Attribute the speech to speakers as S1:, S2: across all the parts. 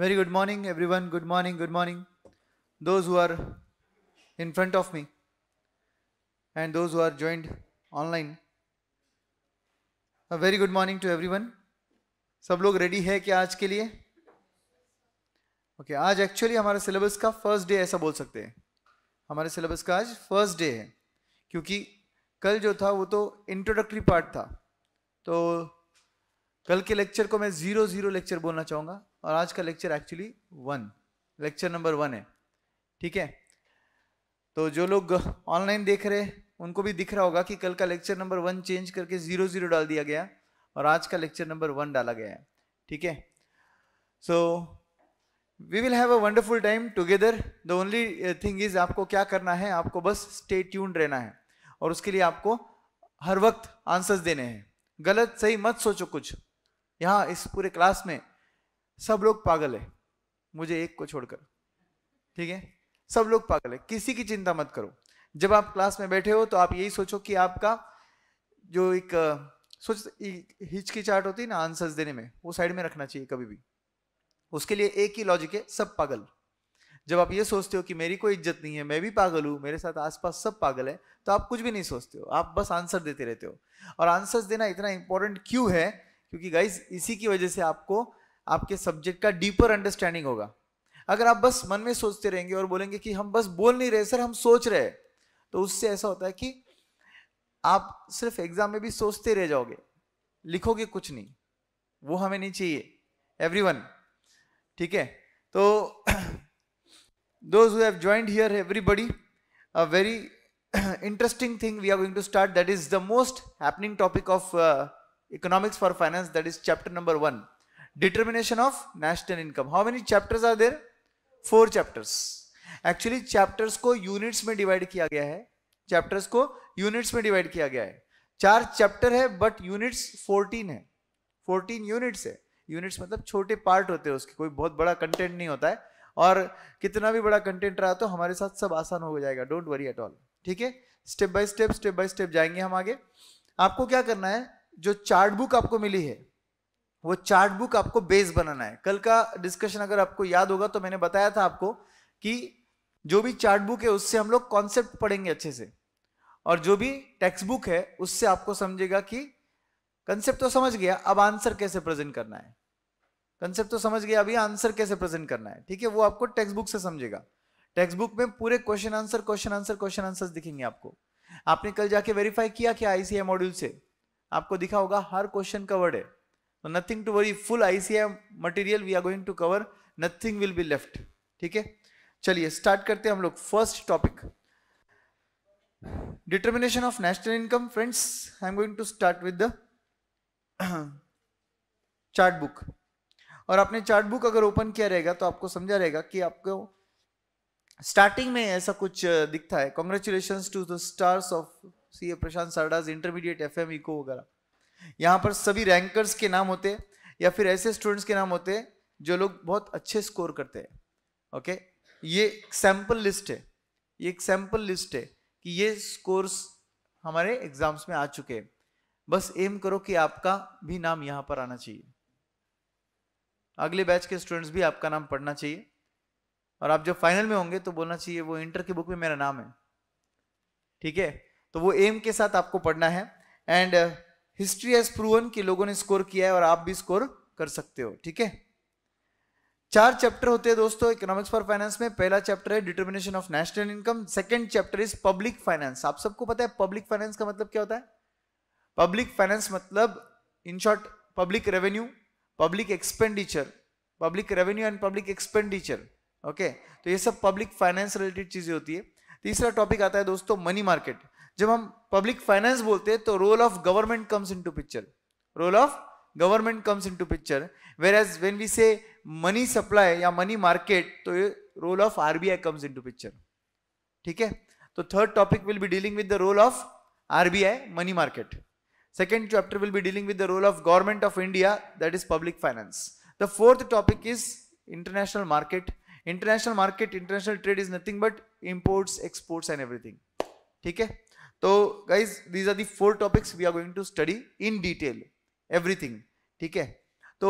S1: Very good morning, everyone. Good morning, good morning. Those who are in front of me and those who are joined online. A very good morning to everyone. sab log ready hai kya aaj ke liye okay okay, आज actually हमारा syllabus का first day ऐसा बोल सकते हैं हमारे syllabus का आज फर्स्ट डे है क्योंकि कल जो था वो तो इंट्रोडक्टरी पार्ट था तो कल के लेक्चर को मैं ज़ीरो ज़ीरो लेक्चर बोलना चाहूँगा और आज का lecture actually one lecture number one है ठीक है तो जो लोग ऑनलाइन देख रहे हैं उनको भी दिख रहा होगा कि कल का लेक्चर नंबर वन चेंज करके जीरो जीरो डाल दिया गया और आज का लेक्चर नंबर वन डाला गया है ठीक है so we will have a wonderful time together the only thing is आपको क्या करना है आपको बस स्टे ट्यून्ड रहना है और उसके लिए आपको हर वक्त आंसर्स देने हैं गलत सही मत सोचो कुछ यहाँ इस पूरे क्लास में सब लोग पागल है मुझे एक को छोड़कर ठीक है सब लोग पागल है किसी की चिंता मत करो जब आप क्लास में बैठे हो तो आप यही सोचो कि आपका जो एक सोच हिचकिचाहट होती है ना आंसर्स देने में वो साइड में रखना चाहिए कभी भी उसके लिए एक ही लॉजिक है सब पागल जब आप ये सोचते हो कि मेरी कोई इज्जत नहीं है मैं भी पागल हूँ मेरे साथ आसपास सब पागल है तो आप कुछ भी नहीं सोचते हो आप बस आंसर देते रहते हो और आंसर्स देना इतना इंपॉर्टेंट क्यों है क्योंकि गाइज इसी की वजह से आपको आपके सब्जेक्ट का डीपर अंडरस्टैंडिंग होगा अगर आप बस मन में सोचते रहेंगे और बोलेंगे कि हम बस बोल नहीं रहे सर हम सोच रहे तो उससे ऐसा होता है कि आप सिर्फ एग्जाम में भी सोचते रह जाओगे लिखोगे कुछ नहीं वो हमें नहीं चाहिए एवरीवन ठीक है तो those who have joined here everybody a very interesting thing we are going to start that is the most happening topic of uh, economics for finance that is chapter number 1 determination of national income how many chapters are there four chapters actually chapters ko units mein divide kiya gaya hai chapters ko units mein divide kiya gaya hai char chapter hai but units 14 hai 14 units hai units matlab chote part hote hai uske koi bahut bada content nahi hota hai aur kitna bhi bada content raha to hamare sath sab aasan ho jayega don't worry at all theek hai step by step step by step jayenge hum aage aapko kya karna hai jo chart book aapko mili hai वो chart book आपको base बनाना है कल का discussion अगर आपको याद होगा तो मैंने बताया था आपको कि जो भी चार्ट बुक है उससे हम लोग कॉन्सेप्ट पढ़ेंगे अच्छे से और जो भी टेक्स्ट बुक है उससे आपको समझेगा कि कंसेप्ट तो समझ गया अब आंसर कैसे प्रेजेंट करना है कंसेप्ट तो समझ गया अभी आंसर कैसे प्रेजेंट करना है ठीक है वो आपको टेक्स्ट बुक से समझेगा टेक्स्ट बुक में पूरे question answer question answer question answer दिखेंगे आपको आपने कल जाके वेरीफाई किया क्या आईसीए मॉड्यूल से आपको दिखा होगा हर क्वेश्चन कवर्ड है तो nothing to worry full ICM material we are going to cover nothing will be left ठीक है चलिए स्टार्ट करते हैं हम लोग first topic determination of national income friends I am going to start with chart book और आपने chart book अगर ओपन किया रहेगा तो आपको समझा रहेगा कि आपको स्टार्टिंग में ऐसा कुछ दिखता है congratulation to the stars of C A Prashant सरडाज इंटरमीडिएट एफ एम इको वगैरह यहाँ पर सभी रैंकर्स के नाम होते हैं या फिर ऐसे स्टूडेंट्स के नाम होते हैं जो लोग बहुत अच्छे स्कोर करते हैं ओके ये सैम्पल लिस्ट है ये एक सैम्पल लिस्ट है कि ये स्कोर्स हमारे एग्जाम्स में आ चुके हैं बस एम करो कि आपका भी नाम यहाँ पर आना चाहिए अगले बैच के स्टूडेंट्स भी आपका नाम पढ़ना चाहिए और आप जब फाइनल में होंगे तो बोलना चाहिए वो इंटर की बुक में मेरा नाम है ठीक है तो वो एम के साथ आपको पढ़ना है एंड हिस्ट्री एज प्रूवन कि लोगों ने स्कोर किया है और आप भी स्कोर कर सकते हो ठीक है चार चैप्टर होते हैं दोस्तों इकोनॉमिक्स फॉर फाइनेंस में पहला चैप्टर है determination of national income second chapter is public finance आप सबको पता है पब्लिक फाइनेंस का मतलब क्या होता है पब्लिक फाइनेंस मतलब in short public revenue public expenditure public revenue and public expenditure okay तो ये सब पब्लिक फाइनेंस रिलेटेड चीजें होती है तीसरा टॉपिक आता है दोस्तों मनी मार्केट जब हम पब्लिक फाइनेंस बोलते हैं तो role of government comes into picture role of government comes into picture whereas when we say money supply या मनी मार्केट तो role of RBI comes into picture ठीक है तो third topic will be dealing with the role of RBI money market second chapter will be dealing with the role of government of India that is public finance the fourth topic is international market international market international trade is nothing but imports exports and everything ठीक है तो guys these are the four topics we are going to study in detail everything ठीक है तो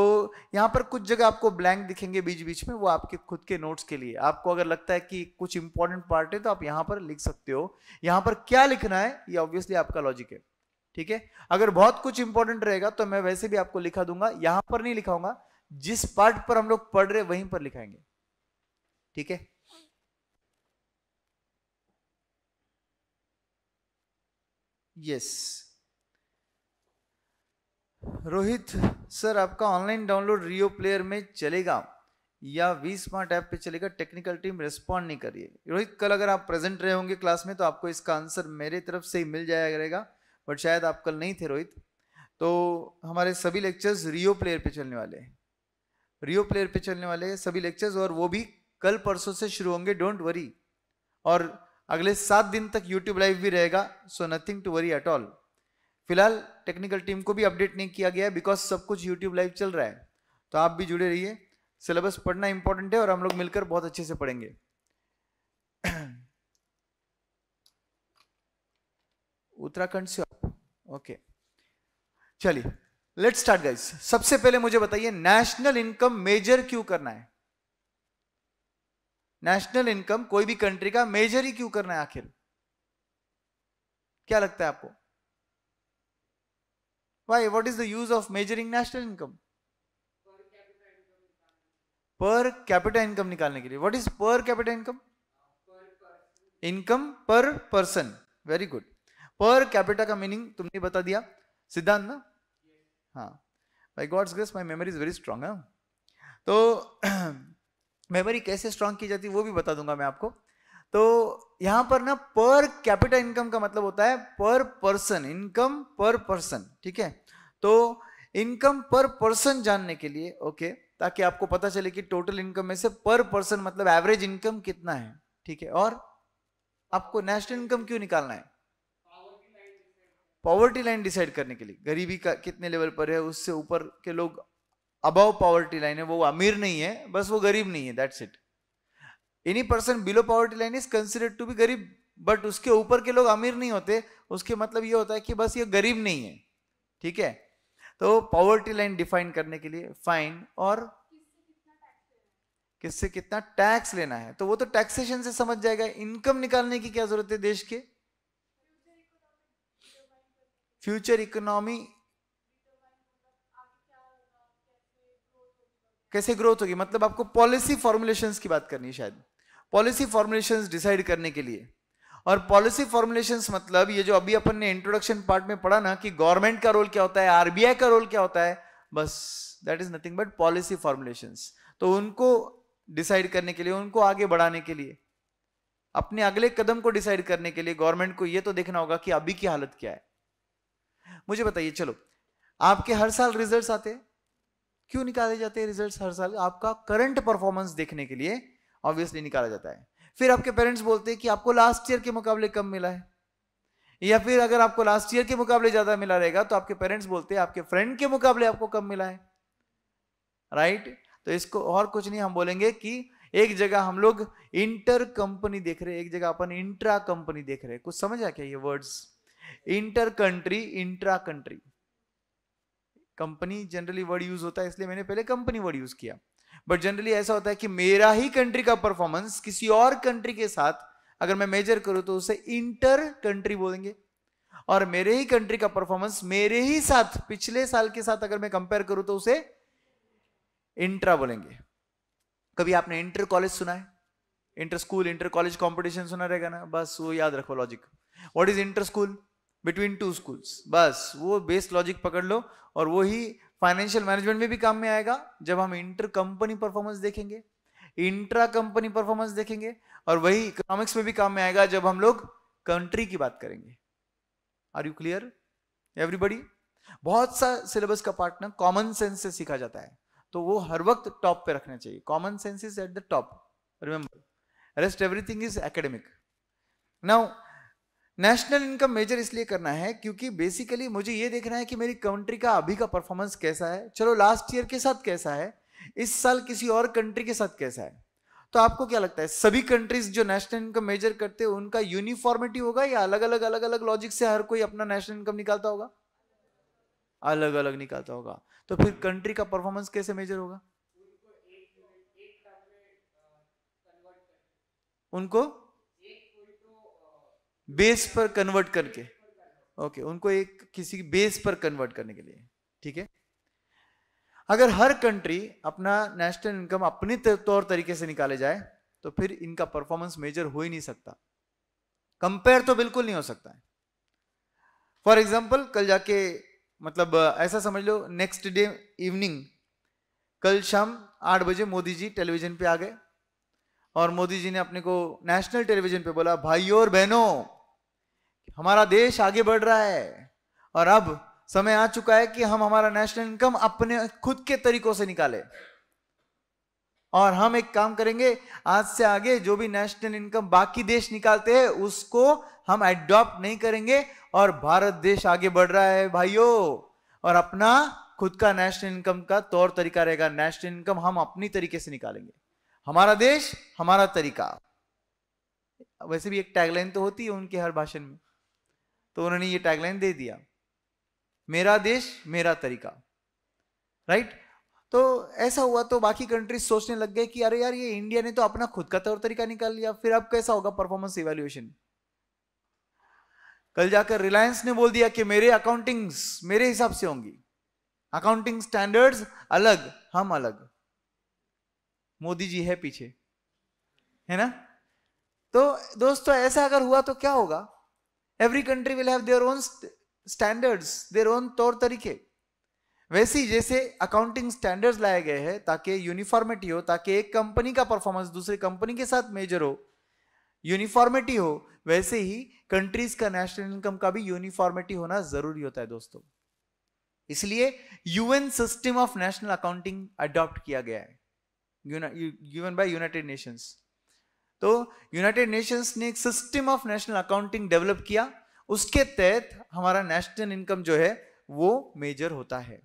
S1: यहाँ पर कुछ जगह आपको ब्लैंक दिखेंगे बीच बीच में वो आपके खुद के नोट्स के लिए आपको अगर लगता है कि कुछ इंपॉर्टेंट पार्ट है तो आप यहाँ पर लिख सकते हो यहाँ पर क्या लिखना है ये ऑब्वियसली आपका लॉजिक है ठीक है अगर बहुत कुछ इंपॉर्टेंट रहेगा तो मैं वैसे भी आपको लिखा दूंगा यहां पर नहीं लिखाऊंगा जिस पार्ट पर हम लोग पढ़ रहे वहीं पर लिखाएंगे ठीक है यस रोहित सर आपका ऑनलाइन डाउनलोड रियो प्लेयर में चलेगा या वी स्मार्ट ऐप पे चलेगा टेक्निकल टीम रिस्पॉन्ड नहीं करिए रोहित कल अगर आप प्रेजेंट रहे होंगे क्लास में तो आपको इसका आंसर मेरे तरफ से ही मिल जाया करेगा बट शायद आप कल नहीं थे रोहित तो हमारे सभी लेक्चर्स रियो प्लेयर पे चलने वाले हैं रियो प्लेयर पे चलने वाले हैं सभी लेक्चर्स और वो भी कल परसों से शुरू होंगे डोंट वरी और अगले सात दिन तक यूट्यूब लाइव भी रहेगा so nothing to worry at all फिलहाल टेक्निकल टीम को भी अपडेट नहीं किया गया बिकॉज सब कुछ यूट्यूब लाइव चल रहा है तो आप भी जुड़े रहिए सिलेबस पढ़ना इंपॉर्टेंट है और हम लोग मिलकर बहुत अच्छे से पढ़ेंगे उत्तराखंड से आप ओके चलिए लेट्स स्टार्ट गाइस सबसे पहले मुझे बताइए नेशनल इनकम मेजर क्यों करना है नेशनल इनकम कोई भी कंट्री का मेजर ही क्यों करना है आखिर क्या लगता है आपको why what is the use of measuring national income per capital income निकालने के लिए what is per capital income income per person very good per capita का मीनिंग तुमने बता दिया सिद्धांत ना हाँ by God's grace my memory is very strong है तो मेमोरी कैसे स्ट्रांग की जाती है वो भी बता दूंगा मैं आपको तो यहां पर ना पर कैपिटल इनकम का मतलब होता है पर पर्सन इनकम पर पर्सन ठीक है तो इनकम पर पर्सन जानने के लिए ओके ताकि आपको पता चले कि टोटल इनकम में से पर पर्सन मतलब एवरेज इनकम कितना है ठीक है और आपको नेशनल इनकम क्यों निकालना है पॉवर्टी लाइन डिसाइड करने के लिए गरीबी का कितने लेवल पर है उससे ऊपर के लोग अबव पॉवर्टी लाइन है वो अमीर नहीं है बस वो गरीब नहीं है that's it any person below poverty line is considered to be गरीब बट उसके ऊपर के लोग अमीर नहीं होते उसके मतलब ये होता है कि बस ये गरीब नहीं है ठीक है तो पॉवर्टी लाइन डिफाइन करने के लिए फाइन और किससे कितना टैक्स लेना है तो वो तो टैक्सेशन से समझ जाएगा इनकम निकालने की क्या जरूरत है देश के फ्यूचर इकोनॉमी कैसे ग्रोथ होगी मतलब आपको पॉलिसी फॉर्मुलेशन की बात करनी है शायद पॉलिसी फॉर्मुलेशन डिसाइड करने के लिए और पॉलिसी फॉर्मुलेशन मतलब ये जो अभी अपन ने इंट्रोडक्शन पार्ट में पढ़ा ना कि गवर्नमेंट का रोल क्या होता है आरबीआई का रोल क्या होता है बस that is nothing but policy formulation तो उनको डिसाइड करने के लिए उनको आगे बढ़ाने के लिए अपने अगले कदम को डिसाइड करने के लिए गवर्नमेंट को यह तो देखना होगा कि अभी की हालत क्या है मुझे बताइए चलो आपके हर साल रिजल्ट्स आते हैं क्यों निकाले जाते हैं रिजल्ट हर साल आपका करंट परफॉर्मेंस देखने के लिए ऑब्वियसली निकाला जाता है फिर आपके पेरेंट्स बोलते हैं कि आपको लास्ट ईयर के मुकाबले कम मिला है या फिर अगर आपको लास्ट ईयर के मुकाबले ज्यादा मिला रहेगा तो आपके पेरेंट्स बोलते हैं आपके फ्रेंड के मुकाबले आपको कम मिला है राइट right? तो इसको और कुछ नहीं हम बोलेंगे कि एक जगह हम लोग इंटर कंपनी देख रहे हैं एक जगह अपन इंट्रा कंपनी देख रहे हैं कुछ समझ आ क्या ये words inter country intra country company generally word use होता है इसलिए मैंने पहले कंपनी वर्ड यूज किया बट जनरली ऐसा होता है कि मेरा ही कंट्री का परफॉर्मेंस किसी और कंट्री के साथ अगर मैं मेजर करूं तो उसे इंटर कंट्री बोलेंगे और मेरे ही कंट्री का परफॉर्मेंस मेरे ही साथ पिछले साल के साथ अगर मैं कंपेयर करूं तो उसे इंट्रा बोलेंगे कभी आपने इंटर कॉलेज सुना है inter school inter college competition सुना रहेगा ना बस वो याद रखो logic what is inter school between two schools बस वो बेस लॉजिक पकड़ लो और वो ही फाइनेंशियल मैनेजमेंट में भी काम में आएगा जब हम इंटर कंपनी परफॉर्मेंस देखेंगे इंट्रा कंपनी परफॉर्मेंस देखेंगे और वही इकोनॉमिक्स में भी काम में आएगा जब हम लोग कंट्री की बात करेंगे आर यू क्लियर एवरीबडी बहुत सा सिलेबस का पार्ट ना कॉमन सेंस से सीखा जाता है तो वो हर वक्त टॉप पे रखना चाहिए common sense is at the top remember rest everything is academic now national income measure इसलिए करना है क्योंकि बेसिकली मुझे ये देखना है कि मेरी कंट्री का अभी का परफॉर्मेंस कैसा है चलो लास्ट ईयर के साथ कैसा है इस साल किसी और कंट्री के साथ कैसा है तो आपको क्या लगता है सभी कंट्रीज जो नेशनल इनकम मेजर करते हैं उनका यूनिफॉर्मिटी होगा या अलग अलग अलग अलग लॉजिक से हर कोई अपना नेशनल इनकम निकालता होगा अलग अलग निकालता होगा तो फिर कंट्री का परफॉर्मेंस कैसे मेजर होगा उनको बेस पर कन्वर्ट करके ओके उनको एक किसी बेस पर कन्वर्ट करने के लिए ठीक है अगर हर कंट्री अपना नेशनल इनकम अपने तौर तरीके से निकाले जाए तो फिर इनका परफॉर्मेंस मेजर हो ही नहीं सकता कंपेयर तो बिल्कुल नहीं हो सकता है फॉर एग्जाम्पल कल जाके मतलब ऐसा समझ लो नेक्स्ट डे इवनिंग कल शाम आठ बजे मोदी जी टेलीविजन पे आ गए और मोदी जी ने अपने को नेशनल टेलीविजन पे बोला भाइयों और बहनों हमारा देश आगे बढ़ रहा है और अब समय आ चुका है कि हम हमारा नेशनल इनकम अपने खुद के तरीकों से निकाले और हम एक काम करेंगे आज से आगे जो भी नेशनल इनकम बाकी देश निकालते हैं उसको हम एडॉप्ट नहीं करेंगे और भारत देश आगे बढ़ रहा है भाइयों और अपना खुद का नेशनल इनकम का तौर तरीका रहेगा नेशनल इनकम हम अपनी तरीके से निकालेंगे हमारा देश हमारा तरीका वैसे भी एक टैगलाइन तो होती है उनके हर भाषण में तो उन्होंने ये टैगलाइन दे दिया मेरा देश मेरा तरीका राइट तो ऐसा हुआ तो बाकी कंट्रीज सोचने लग गए कि अरे यार ये इंडिया ने तो अपना खुद का तौर तरीका निकाल लिया फिर अब कैसा होगा परफॉर्मेंस इवेल्यूएशन कल जाकर रिलायंस ने बोल दिया कि मेरे अकाउंटिंग्स मेरे हिसाब से होंगी अकाउंटिंग स्टैंडर्ड्स अलग हम अलग मोदी जी है पीछे है ना तो दोस्तों ऐसा अगर हुआ तो क्या होगा every country will have their own standards their own तौर तरीके वैसे ही जैसे अकाउंटिंग स्टैंडर्ड्स लाए गए हैं ताकि यूनिफॉर्मिटी हो ताकि एक कंपनी का परफॉर्मेंस दूसरे कंपनी के साथ मेजर हो यूनिफॉर्मिटी हो वैसे ही कंट्रीज का नेशनल इनकम का भी यूनिफॉर्मिटी होना जरूरी होता है दोस्तों इसलिए UN system of national accounting adopt किया गया है गिवन बाय यूनाइटेड नेशंस तो यूनाइटेड नेशंस ने एक system of national accounting develop किया उसके तहत हमारा नेशनल इनकम जो है वो मेजर होता है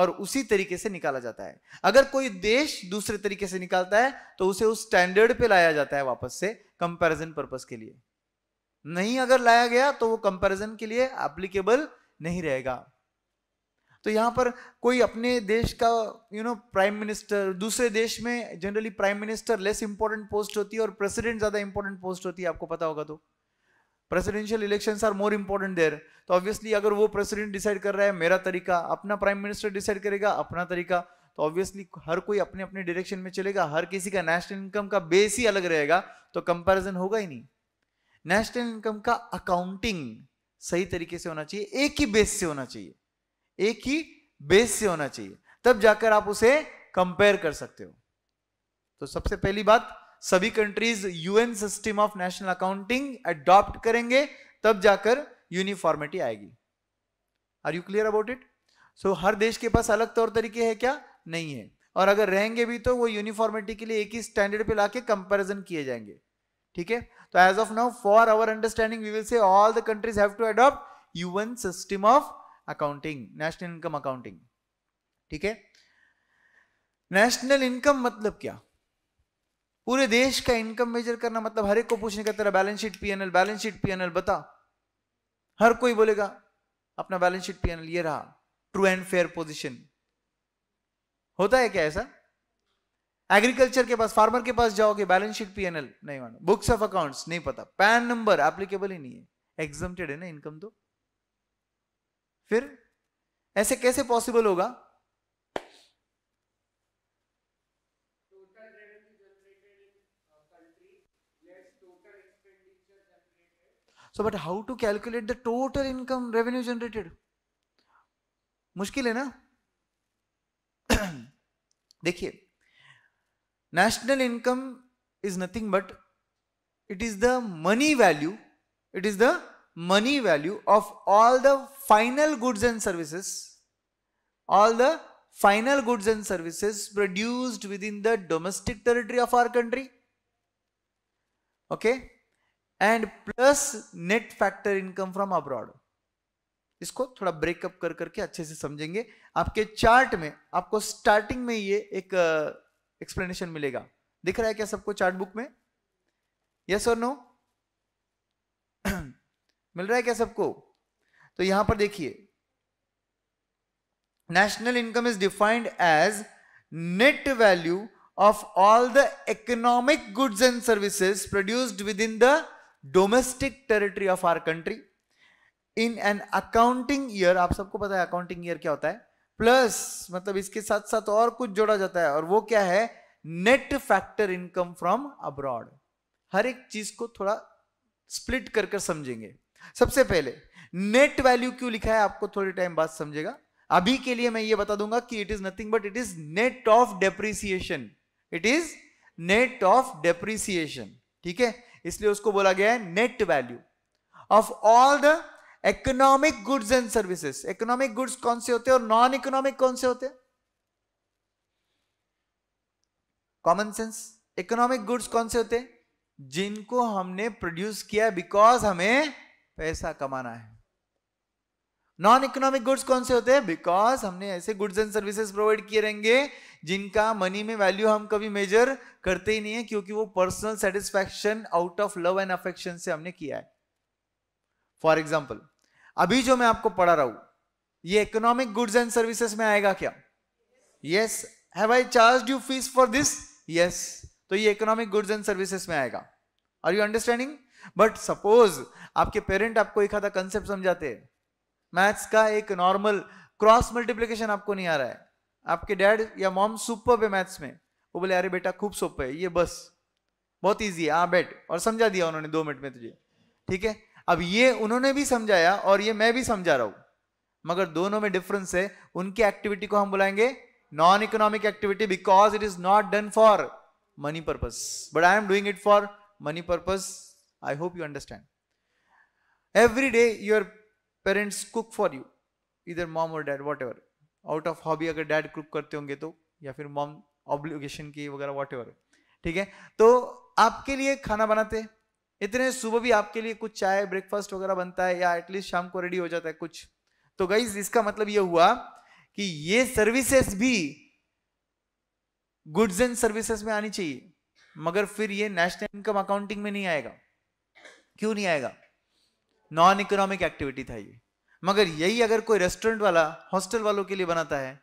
S1: और उसी तरीके से निकाला जाता है अगर कोई देश दूसरे तरीके से निकालता है तो उसे उस स्टैंडर्ड पे लाया जाता है वापस से कंपैरिजन पर्पस के लिए नहीं अगर लाया गया तो वो कंपैरिजन के लिए एप्लीकेबल नहीं रहेगा तो यहाँ पर कोई अपने देश का यू नो प्राइम मिनिस्टर दूसरे देश में generally prime minister less important post होती है और प्रेसिडेंट ज़्यादा इंपॉर्टेंट पोस्ट होती है आपको पता होगा तो presidential elections are more important there तो ऑब्वियसली अगर वो प्रेसिडेंट डिसाइड कर रहा है मेरा तरीका अपना प्राइम मिनिस्टर डिसाइड करेगा अपना तरीका तो ऑब्वियसली हर कोई अपने अपने डायरेक्शन में चलेगा हर किसी का नेशनल इनकम का बेस ही अलग रहेगा तो कंपेरिजन होगा ही नहीं नेशनल इनकम का अकाउंटिंग सही तरीके से होना चाहिए एक ही बेस से होना चाहिए एक ही बेस से होना चाहिए तब जाकर आप उसे कंपेयर कर सकते हो तो सबसे पहली बात सभी countries UN system of national accounting adopt करेंगे तब जाकर यूनिफॉर्मिटी आएगी are you clear about it so हर देश के पास अलग तौर तरीके है क्या नहीं है और अगर रहेंगे भी तो वो यूनिफॉर्मिटी के लिए एक ही स्टैंडर्ड पे लाके कंपैरिजन किए जाएंगे ठीक है तो as of now for our understanding we will say all the countries have to adopt UN system of accounting national income accounting ठीक है नेशनल इनकम मतलब क्या पूरे देश का इनकम मेजर करना मतलब हर एक को पूछने का तेरा balance sheet PNL balance sheet PNL बता हर कोई बोलेगा अपना बैलेंस शीट पीएनएल ये रहा ट्रू एंड फेयर पोजीशन होता है क्या ऐसा एग्रीकल्चर के पास फार्मर के पास जाओगे बैलेंस शीट पीएनएल नहीं मानो बुक्स ऑफ अकाउंट्स नहीं पता पैन नंबर एप्लीकेबल ही नहीं है एग्जाम है ना इनकम तो फिर ऐसे कैसे पॉसिबल होगा so but how to calculate the total income revenue generated मुश्किल है ना देखिए national income is nothing but it is the money value it is the money value of all the final goods and services all the final goods and services produced with in the domestic territory of our country okay and plus net factor income from abroad इसको थोड़ा breakup कर करके अच्छे से समझेंगे आपके chart में आपको स्टार्टिंग में ये एक एक्सप्लेनेशन uh, मिलेगा दिख रहा है क्या सबको चार्ट बुक में यस और नो मिल रहा है क्या सबको तो यहां पर देखिए national income is defined as net value all the economic goods and services produced with in the domestic territory of our country in an accounting year आप सबको पता है अकाउंटिंग ईयर क्या होता है प्लस मतलब इसके साथ साथ और कुछ जोड़ा जाता है और वो क्या है net factor income from abroad हर एक चीज को थोड़ा स्प्लिट कर कर समझेंगे सबसे पहले नेट वैल्यू क्यों लिखा है आपको थोड़े टाइम बाद समझेगा अभी के लिए मैं ये बता दूंगा कि it is nothing but it is net of depreciation it is net of depreciation ठीक है इसलिए उसको बोला गया है net value of all the economic goods and services economic goods कौन से होते हैं और नॉन इकोनॉमिक कौन से होते कॉमन सेंस इकोनॉमिक गुड्स कौन से होते हैं जिनको हमने प्रोड्यूस किया बिकॉज हमें पैसा कमाना है नॉन इकोनॉमिक गुड्स कौन से होते हैं बिकॉज हमने ऐसे गुड्स एंड सर्विसेज प्रोवाइड किए रहेंगे जिनका मनी में वैल्यू हम कभी मेजर करते ही नहीं है क्योंकि वो personal satisfaction out of love and affection से हमने किया है फॉर एग्जाम्पल अभी जो मैं आपको पढ़ा रहा हूं ये इकोनॉमिक गुड्स एंड सर्विसेज में आएगा क्या yes have I charge you fees for this yes तो ये इकोनॉमिक गुड्स एंड सर्विसेज में आएगा are you understanding but suppose आपके पेरेंट आपको एक आधा कंसेप्ट समझाते हैं मैथ्स का एक नॉर्मल क्रॉस मल्टीप्लीकेशन आपको नहीं आ रहा है आपके डैड या मॉम सुपर है मैथ्स में वो बोले अरे बेटा खूब सुपर है ये बस बहुत ईजी है हाँ बैठ और समझा दिया उन्होंने दो मिनट में तुझे ठीक है अब ये उन्होंने भी समझाया और ये मैं भी समझा रहा हूं मगर दोनों में डिफरेंस है उनकी एक्टिविटी को हम बुलाएंगे non economic activity because it is not done for money purpose but I am doing it for money purpose I hope you understand every day your parents cook for you इधर mom और dad whatever out of hobby अगर dad cook करते होंगे तो या फिर mom obligation की वगैरह वॉट एवर ठीक है तो आपके लिए खाना बनाते हैं इतने सुबह भी आपके लिए कुछ चाय ब्रेकफास्ट वगैरह बनता है या एटलीस्ट शाम को रेडी हो जाता है कुछ तो गाइज इसका मतलब यह हुआ कि ये सर्विसेस भी गुड्स एंड सर्विसेज में आनी चाहिए मगर फिर ये नेशनल इनकम अकाउंटिंग में नहीं आएगा क्यों नहीं आएगा नॉन इकोनॉमिक एक्टिविटी था ये मगर यही अगर कोई रेस्टोरेंट वाला हॉस्टल वालों के लिए बनाता है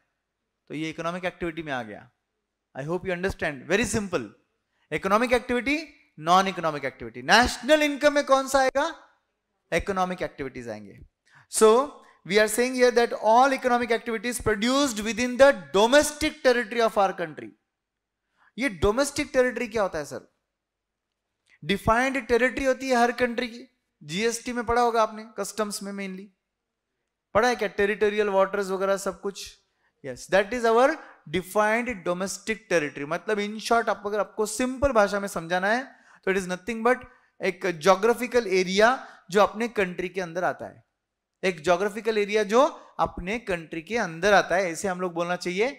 S1: तो ये इकोनॉमिक एक्टिविटी में आ गया I hope you understand very simple economic activity non economic activity national income में कौन सा आएगा इकोनॉमिक एक्टिविटीज आएंगे so are saying here that all economic activities produced with in the domestic territory of our country ये domestic territory क्या होता है sir defined territory होती है हर कंट्री की जीएसटी में पढ़ा होगा आपने कस्टम्स में मेनली पढ़ा है क्या टेरिटोरियल वाटर्स वगैरह सब कुछ yes that is our defined domestic territory मतलब इन शॉर्ट आप अगर आपको सिंपल भाषा में समझाना है तो इट इज नथिंग बट एक जोग्राफिकल एरिया जो अपने कंट्री के अंदर आता है एक जोग्राफिकल एरिया जो अपने कंट्री के अंदर आता है ऐसे हम लोग बोलना चाहिए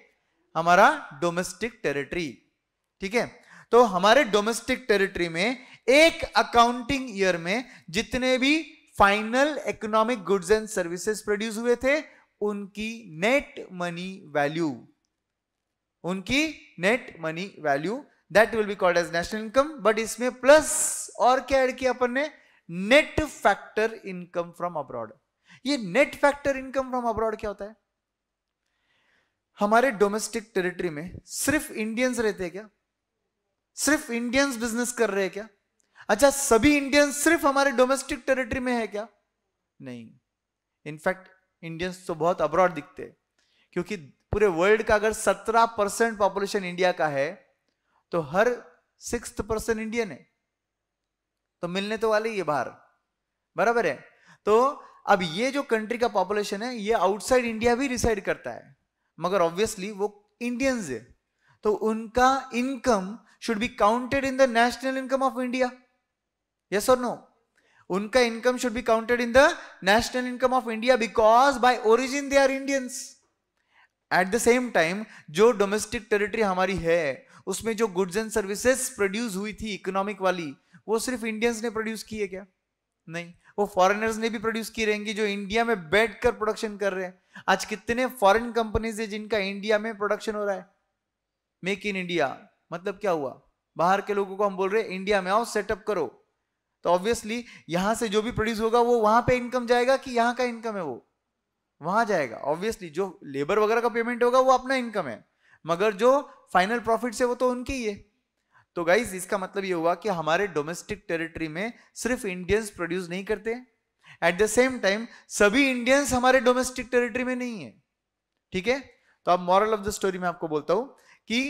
S1: हमारा डोमेस्टिक टेरिटरी ठीक है तो हमारे डोमेस्टिक टेरिटरी में एक अकाउंटिंग ईयर में जितने भी final economic goods and services produce हुए थे उनकी नेट मनी वैल्यू उनकी net money value that will be called as national income but इसमें प्लस और क्या ऐड किया अपन ने net factor income from abroad ये net factor income from abroad क्या होता है हमारे डोमेस्टिक टेरिटरी में सिर्फ इंडियंस रहते हैं क्या सिर्फ इंडियंस बिजनेस कर रहे हैं क्या अच्छा सभी इंडियंस सिर्फ हमारे डोमेस्टिक टेरिटरी में है क्या नहीं इनफैक्ट इंडियंस तो बहुत अब्रॉड दिखते क्योंकि पूरे वर्ल्ड का अगर सत्रह परसेंट पॉपुलेशन इंडिया का है तो हर सिक्स परसेंट इंडियन है तो मिलने तो वाले ही है बाहर बराबर है तो अब ये जो कंट्री का पॉपुलेशन है ये आउटसाइड इंडिया भी रिसाइड करता है मगर ऑब्वियसली वो इंडियंस है तो उनका income should be counted in the national income of India yes or no unka income should be counted in the national income of india because by origin they are indians at the same time जो domestic territory हमारी है उसमें जो goods and services produce हुई थी economic वाली वो सिर्फ इंडियंस ने प्रोड्यूस की है क्या नहीं वो फॉरेनर्स ने भी प्रोड्यूस की रहेंगी जो इंडिया में बैठ कर प्रोडक्शन कर रहे हैं आज कितने फॉरेन कंपनीज है जिनका इंडिया में प्रोडक्शन हो रहा है मेक इन इंडिया मतलब क्या हुआ बाहर के लोगों को हम बोल रहे हैं इंडिया में आओ सेटअप करो तो ऑब्वियसली यहां से जो भी प्रोड्यूस होगा वो वहां पे इनकम जाएगा कि यहां का इनकम है वो वहां जाएगा ऑब्वियसली जो लेबर वगैरह का पेमेंट होगा वो अपना इनकम है मगर जो फाइनल प्रॉफिट है वो तो उनकी ही है तो गाइज इसका मतलब ये हुआ कि हमारे डोमेस्टिक टेरिटरी में सिर्फ इंडियंस प्रोड्यूस नहीं करते एट द सेम टाइम सभी इंडियंस हमारे डोमेस्टिक टेरिटरी में नहीं है ठीक है तो अब मॉरल ऑफ द स्टोरी में आपको बोलता हूं कि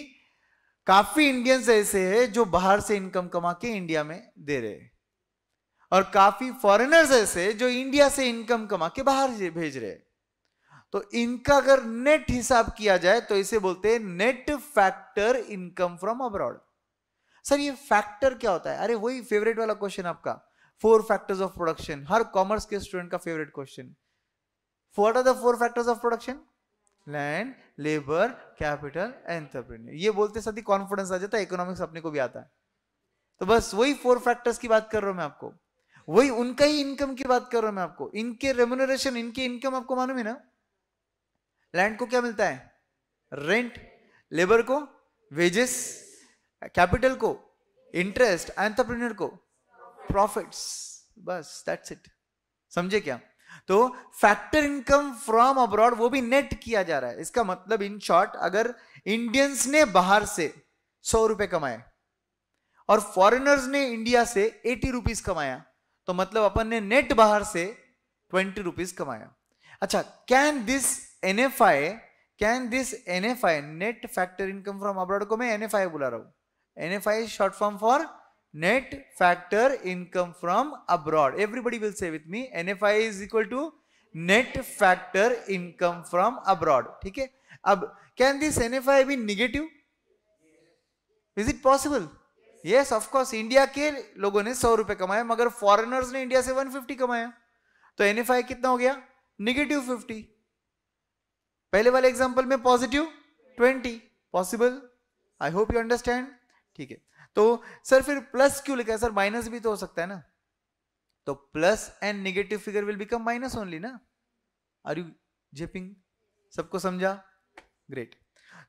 S1: काफी इंडियंस ऐसे हैं जो बाहर से इनकम कमा के इंडिया में दे रहे हैं और काफी फॉरेनर्स ऐसे जो इंडिया से इनकम कमा के बाहर भेज रहे तो इनका अगर नेट हिसाब किया जाए तो इसे बोलते हैं net factor income from abroad sir ये फैक्टर क्या होता है अरे वही फेवरेट वाला क्वेश्चन आपका फोर फैक्टर्स ऑफ प्रोडक्शन हर कॉमर्स के स्टूडेंट का favourite question what are the four factors of production land labour capital entrepreneur ये बोलते ही कॉन्फिडेंस आ जाता है इकोनॉमिक्स अपने को भी आता है तो बस वही फोर फैक्टर्स की बात कर रहा हूं मैं आपको वही उनका ही इनकम की बात कर रहा हूं मैं आपको इनके रेमोनरेशन इनके इनकम आपको मालूम है ना लैंड को क्या मिलता है रेंट लेबर को वेजेस कैपिटल को इंटरेस्ट एंटरप्रेन्योर को प्रॉफिट्स बस दैट्स इट समझे क्या तो फैक्टर इनकम फ्रॉम अब्रॉड वो भी नेट किया जा रहा है इसका मतलब इन शॉर्ट अगर इंडियंस ने बाहर से सौ रुपए कमाए और फॉरेनर्स ने इंडिया से एटी रुपीज कमाया तो मतलब अपन ने नेट बाहर से ट्वेंटी रुपीज कमाया अच्छा can this N F I can this N F I net factor income from abroad को मैं एन एफ आई बुला रहा हूं N F I short form for net factor income from abroad everybody will say with me N F I is equal to net factor income from abroad ठीक है अब can this N F I be negative is it possible yes of course India के लोगों ने सौ रुपए कमाए मगर फॉरेनर्स ने इंडिया से 150 कमाया तो एन कितना हो गया निगेटिव फिफ्टी पहले वाले एग्जाम्पल में positive twenty possible I hope you understand ठीक है तो सर फिर प्लस क्यों लिखा है सर माइनस भी तो हो सकता है ना तो plus and negative figure will become minus only ना आर यू जेपिंग सबको समझा ग्रेट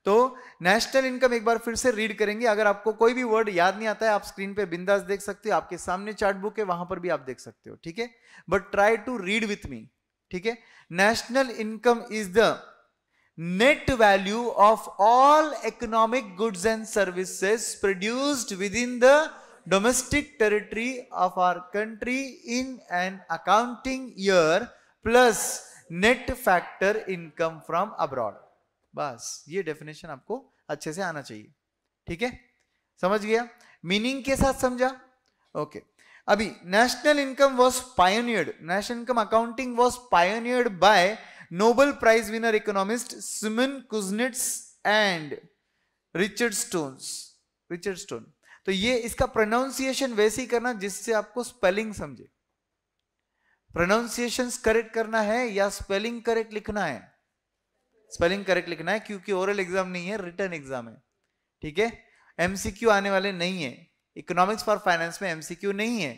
S1: तो नेशनल इनकम एक बार फिर से रीड करेंगे अगर आपको कोई भी वर्ड याद नहीं आता है आप स्क्रीन पे बिंदास देख सकते हो आपके सामने चार्ट बुक है वहां पर भी आप देख सकते हो ठीक है but try to read with me ठीक है national income is the net value of all economic goods and services produced with in the domestic territory of our country in an accounting year plus net factor income from abroad बस ये definition आपको अच्छे से आना चाहिए ठीक है समझ गया मीनिंग के साथ समझा ओके अभी national income was pioneered national income accounting was pioneered by Nobel prize winner economist Simon Kuznets and Richard Stones Richard Stone तो ये इसका प्रोनाउंसिएशन वैसे ही करना जिससे आपको स्पेलिंग समझे प्रोनाउंसिएशन करेक्ट करना है या स्पेलिंग करेक्ट लिखना है स्पेलिंग करेक्ट लिखना है क्योंकि ओरल एग्जाम नहीं है रिटर्न एग्जाम है ठीक है एमसीक्यू आने वाले नहीं है इकोनॉमिक्स फॉर फाइनेंस में एमसीक्यू नहीं है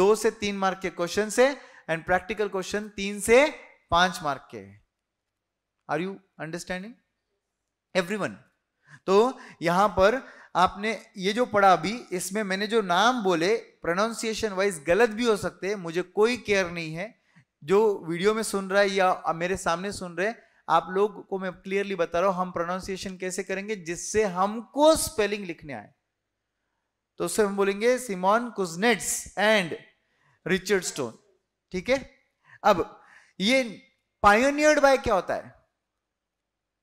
S1: दो से तीन मार्क के क्वेश्चन से एंड प्रैक्टिकल क्वेश्चन तीन से पांच मार्क के आर यू अंडरस्टैंडिंग एवरी तो यहां पर आपने ये जो पढ़ा अभी इसमें मैंने जो नाम बोले प्रोनाउंसिएशन वाइज गलत भी हो सकते हैं मुझे कोई केयर नहीं है जो वीडियो में सुन रहा है या मेरे सामने सुन रहे हैं आप लोग को मैं क्लियरली बता रहा हूं हम प्रोनाउंसिएशन कैसे करेंगे जिससे हमको स्पेलिंग लिखने आए तो उससे हम बोलेंगे Simon Kuznets and Richard Stone ठीक है अब ये पायोनियर्ड बाय क्या होता है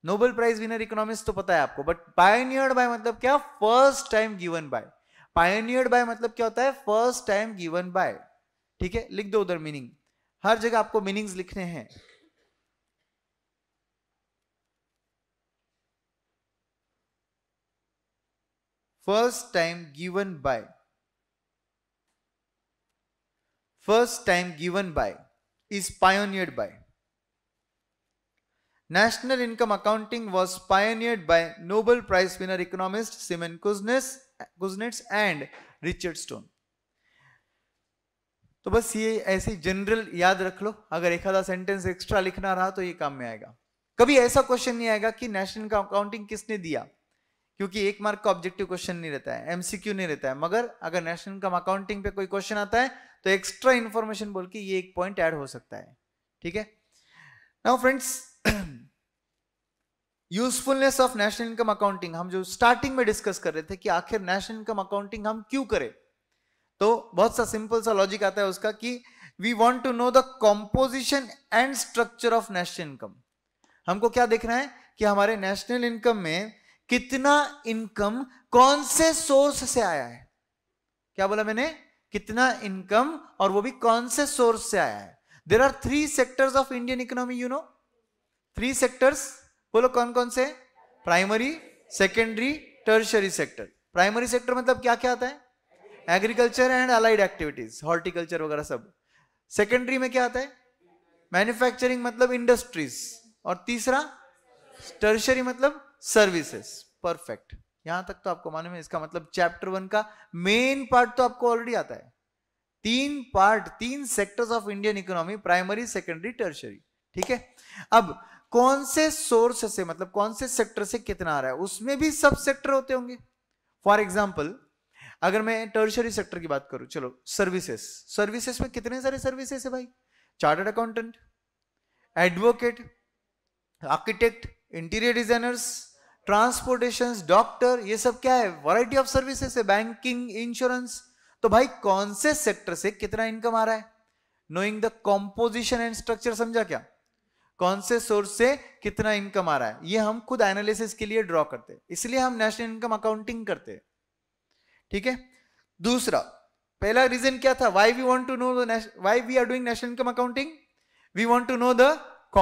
S1: नोबेल प्राइज विनर इकोनॉमिक्स तो पता है आपको बट पायोनियर्ड बाय मतलब क्या first time given by pioneered by मतलब क्या होता है फर्स्ट टाइम गिवन बाय ठीक है लिख दो उधर मीनिंग हर जगह आपको मीनिंग्स लिखने हैं first time given by first time given by is pioneered by National income accounting was pioneered by Nobel Prize winner economist Simon Kuznets, Kuznets and Richard Stone. तो बस ये ऐसे जनरल याद रख लो अगर एक आधा सेंटेंस एक्स्ट्रा लिखना रहा तो ये काम में आएगा कभी ऐसा क्वेश्चन नहीं आएगा कि नेशनल का अकाउंटिंग किसने दिया क्योंकि एक मार्क का ऑब्जेक्टिव क्वेश्चन नहीं रहता है एमसीक्यू नहीं रहता है मगर अगर नेशनल इनकम अकाउंटिंग पे कोई क्वेश्चन आता है तो एक्स्ट्रा इन्फॉर्मेशन बोल के ये एक पॉइंट ऐड हो सकता है ठीक है now friends usefulness of national income accounting हम जो स्टार्टिंग में डिस्कस कर रहे थे कि आखिर नेशनल इनकम अकाउंटिंग हम क्यों करें तो बहुत सा सिंपल सा लॉजिक आता है उसका कि we want to know the composition and structure of national income हमको क्या देखना है कि हमारे नेशनल इनकम में कितना इनकम कौन से सोर्स से आया है क्या बोला मैंने कितना इनकम और वो भी कौन से सोर्स से आया है there are three sectors of Indian economy you know three sectors बोलो कौन कौन से primary secondary tertiary sector primary sector मतलब क्या क्या आता है agriculture and allied activities horticulture वगैरह सब सेकेंडरी में क्या आता है मैन्युफैक्चरिंग मतलब इंडस्ट्रीज और तीसरा टर्शरी मतलब सर्विसेस परफेक्ट यहां तक तो आपको मालूम है इसका मतलब चैप्टर वन का मेन पार्ट तो आपको ऑलरेडी आता है तीन पार्ट तीन sectors of Indian economy primary secondary tertiary ठीक है अब कौन से सोर्स से मतलब कौन से सेक्टर से कितना आ रहा है उसमें भी सब सेक्टर होते होंगे फॉर एग्जाम्पल अगर मैं टर्शरी सेक्टर की बात करूं चलो सर्विसेस सर्विसेस में कितने सारे सर्विसेस है भाई chartered accountant advocate architect interior designers transportation doctor ये सब क्या है वराइटी ऑफ सर्विसेस है बैंकिंग इंश्योरेंस तो भाई कौन से सेक्टर से कितना इनकम आ रहा है knowing the composition and structure समझा क्या कौन से सोर्स से कितना इनकम आ रहा है ये हम खुद एनालिसिस के लिए ड्रॉ करते हैं इसलिए हम नेशनल इनकम अकाउंटिंग करते हैं ठीक है दूसरा पहला रीजन क्या था why we want to know why we are doing national income accounting we want to know the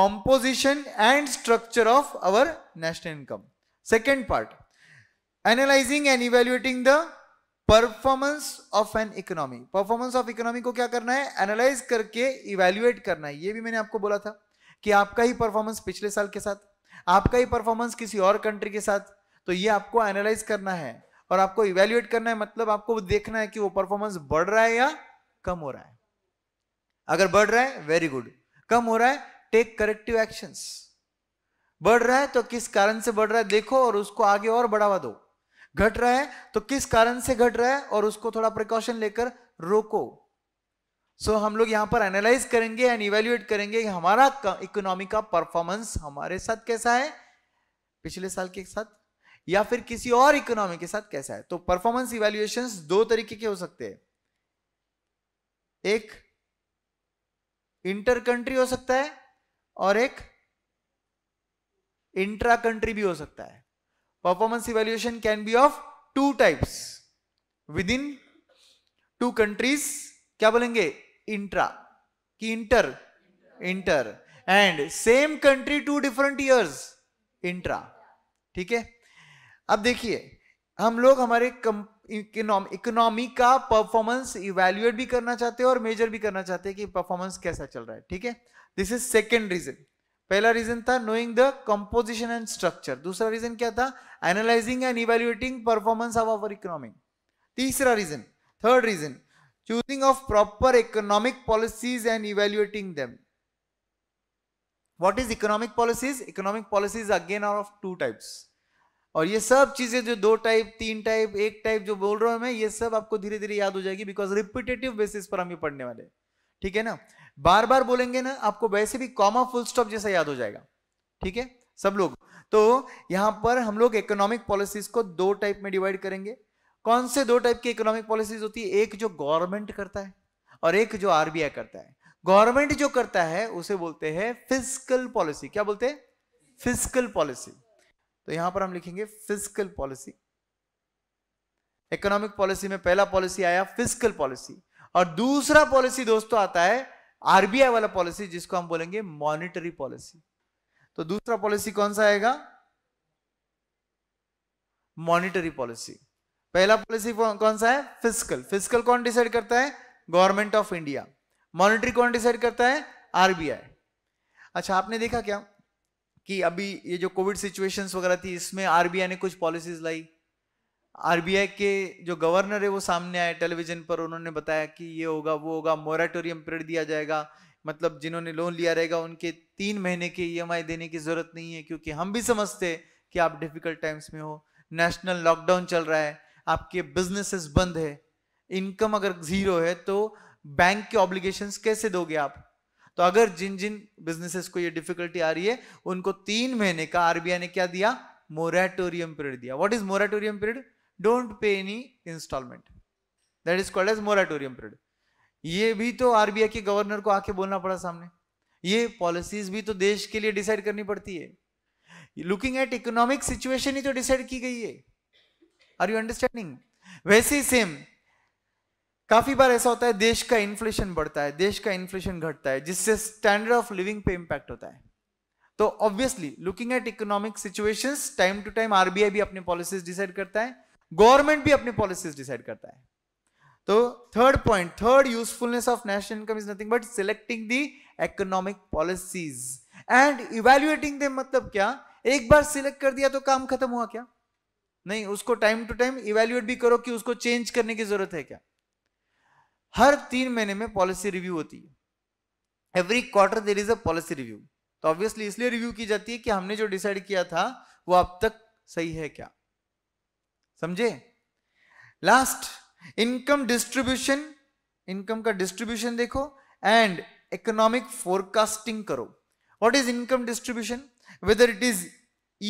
S1: composition and structure of our national income Second part, analyzing and evaluating the performance of an economy performance of economy को क्या करना है analyse करके evaluate करना है ये भी मैंने आपको बोला था कि आपका ही परफॉर्मेंस पिछले साल के साथ आपका ही परफॉर्मेंस किसी और कंट्री के साथ तो ये आपको एनालाइज करना है और आपको इवेल्युएट करना है मतलब आपको देखना है कि वो परफॉर्मेंस बढ़ रहा है या कम हो रहा है अगर बढ़ रहा है वेरी गुड कम हो रहा है टेक करेक्टिव एक्शंस बढ़ रहा है तो किस कारण से बढ़ रहा है देखो और उसको आगे और बढ़ावा दो घट रहा है तो किस कारण से घट रहा है और उसको थोड़ा प्रिकॉशन लेकर रोको सो so, हम लोग यहां पर एनालाइज करेंगे एंड इवेल्युएट करेंगे कि हमारा इकोनॉमी का परफॉर्मेंस हमारे साथ कैसा है पिछले साल के साथ या फिर किसी और इकोनॉमी के साथ कैसा है तो परफॉर्मेंस इवेल्युएशन दो तरीके के हो सकते हैं एक इंटर कंट्री हो सकता है और एक इंट्रा कंट्री भी हो सकता है performance evaluation can be of two types with in two countries क्या बोलेंगे इंट्रा कि inter inter and same country to different years intra ठीक है अब देखिए हम लोग हमारे इकोनॉमी का परफॉर्मेंस इवेल्युएट भी करना चाहते हैं और मेजर भी करना चाहते हैं कि परफॉर्मेंस कैसा चल रहा है ठीक है दिस इज सेकेंड रीजन पहला रीजन था knowing the composition and structure दूसरा रीजन क्या था analysing and evaluating performance of our economy तीसरा रीजन third reason choosing of proper economic policies and evaluating them what is economic policies economic policies again are of two types और ये सब चीजें जो दो टाइप तीन टाइप एक टाइप जो बोल रहा हूं मैं ये सब आपको धीरे धीरे याद हो जाएगी बिकॉज रिपीटेटिव बेसिस पर हम ये पढ़ने वाले ठीक है ना बार बार बोलेंगे ना आपको वैसे भी कॉमा फुल स्टॉप जैसा याद हो जाएगा ठीक है सब लोग तो यहां पर हम लोग इकोनॉमिक पॉलिसीज को दो टाइप में डिवाइड करेंगे कौन से दो टाइप की इकोनॉमिक पॉलिसीज होती है एक जो गवर्नमेंट करता है और एक जो आरबीआई करता है गवर्नमेंट जो करता है उसे बोलते हैं फिजिकल पॉलिसी क्या बोलते हैं फिजिकल पॉलिसी तो यहां पर हम लिखेंगे फिजिकल पॉलिसी इकोनॉमिक पॉलिसी में पहला पॉलिसी आया फिजिकल पॉलिसी और दूसरा पॉलिसी दोस्तों आता है आरबीआई वाला पॉलिसी जिसको हम बोलेंगे मॉनिटरी पॉलिसी तो दूसरा पॉलिसी कौन सा आएगा मॉनिटरी पॉलिसी पहला पॉलिसी कौन सा है फिजिकल फिजिकल कौन डिसाइड करता है गवर्नमेंट ऑफ इंडिया मॉनिटरी कौन डिसाइड करता है आरबीआई अच्छा आपने देखा क्या कि अभी ये जो कोविड सिचुएशंस वगैरह थी इसमें आरबीआई ने कुछ पॉलिसीज लाई आरबीआई के जो गवर्नर है वो सामने आए टेलीविजन पर उन्होंने बताया कि ये होगा वो होगा मोरेटोरियम पीरियड दिया जाएगा मतलब जिन्होंने लोन लिया रहेगा उनके तीन महीने के ईएमआई e देने की जरूरत नहीं है क्योंकि हम भी समझते हैं कि आप डिफिकल्ट टाइम्स में हो नेशनल लॉकडाउन चल रहा है आपके बिजनेसेस बंद है इनकम अगर जीरो है तो बैंक के ऑब्लिगेशन कैसे दोगे आप तो अगर जिन जिन बिजनेसेस को ये डिफिकल्टी आ रही है उनको तीन महीने का आरबीआई ने क्या दिया मोरेटोरियम पीरियड दिया what is moratorium period don't pay any instalment that is called as moratorium period ये भी तो आरबीआई के गवर्नर को आके बोलना पड़ा सामने ये पॉलिसीज भी तो देश के लिए डिसाइड करनी पड़ती है लुकिंग एट इकोनॉमिक सिचुएशन ही तो डिसाइड की गई है आर यू अंडरस्टैंडिंग वैसे ही सेम काफी बार ऐसा होता है देश का इन्फ्लेशन बढ़ता है देश का इन्फ्लेशन घटता है जिससे स्टैंडर्ड ऑफ लिविंग पे इम्पैक्ट होता है तो obviously looking at economic situations time to time RBI भी अपनी पॉलिसीज डिसाइड करता है गवर्नमेंट भी अपनी पॉलिसीज डिसाइड करता है तो third point third usefulness of national income is nothing but selecting the economic policies and evaluating they मतलब क्या एक बार सिलेक्ट कर दिया तो काम खत्म हुआ क्या नहीं उसको टाइम टू टाइम इवेल्युएट भी करो कि उसको चेंज करने की जरूरत है क्या हर तीन महीने में पॉलिसी रिव्यू होती है every quarter there is a policy review तो ऑब्वियसली इसलिए रिव्यू की जाती है कि हमने जो डिसाइड किया था वो अब तक सही है क्या समझे लास्ट इनकम डिस्ट्रीब्यूशन इनकम का डिस्ट्रीब्यूशन देखो एंड इकोनॉमिक फोरकास्टिंग करो income distribution whether it is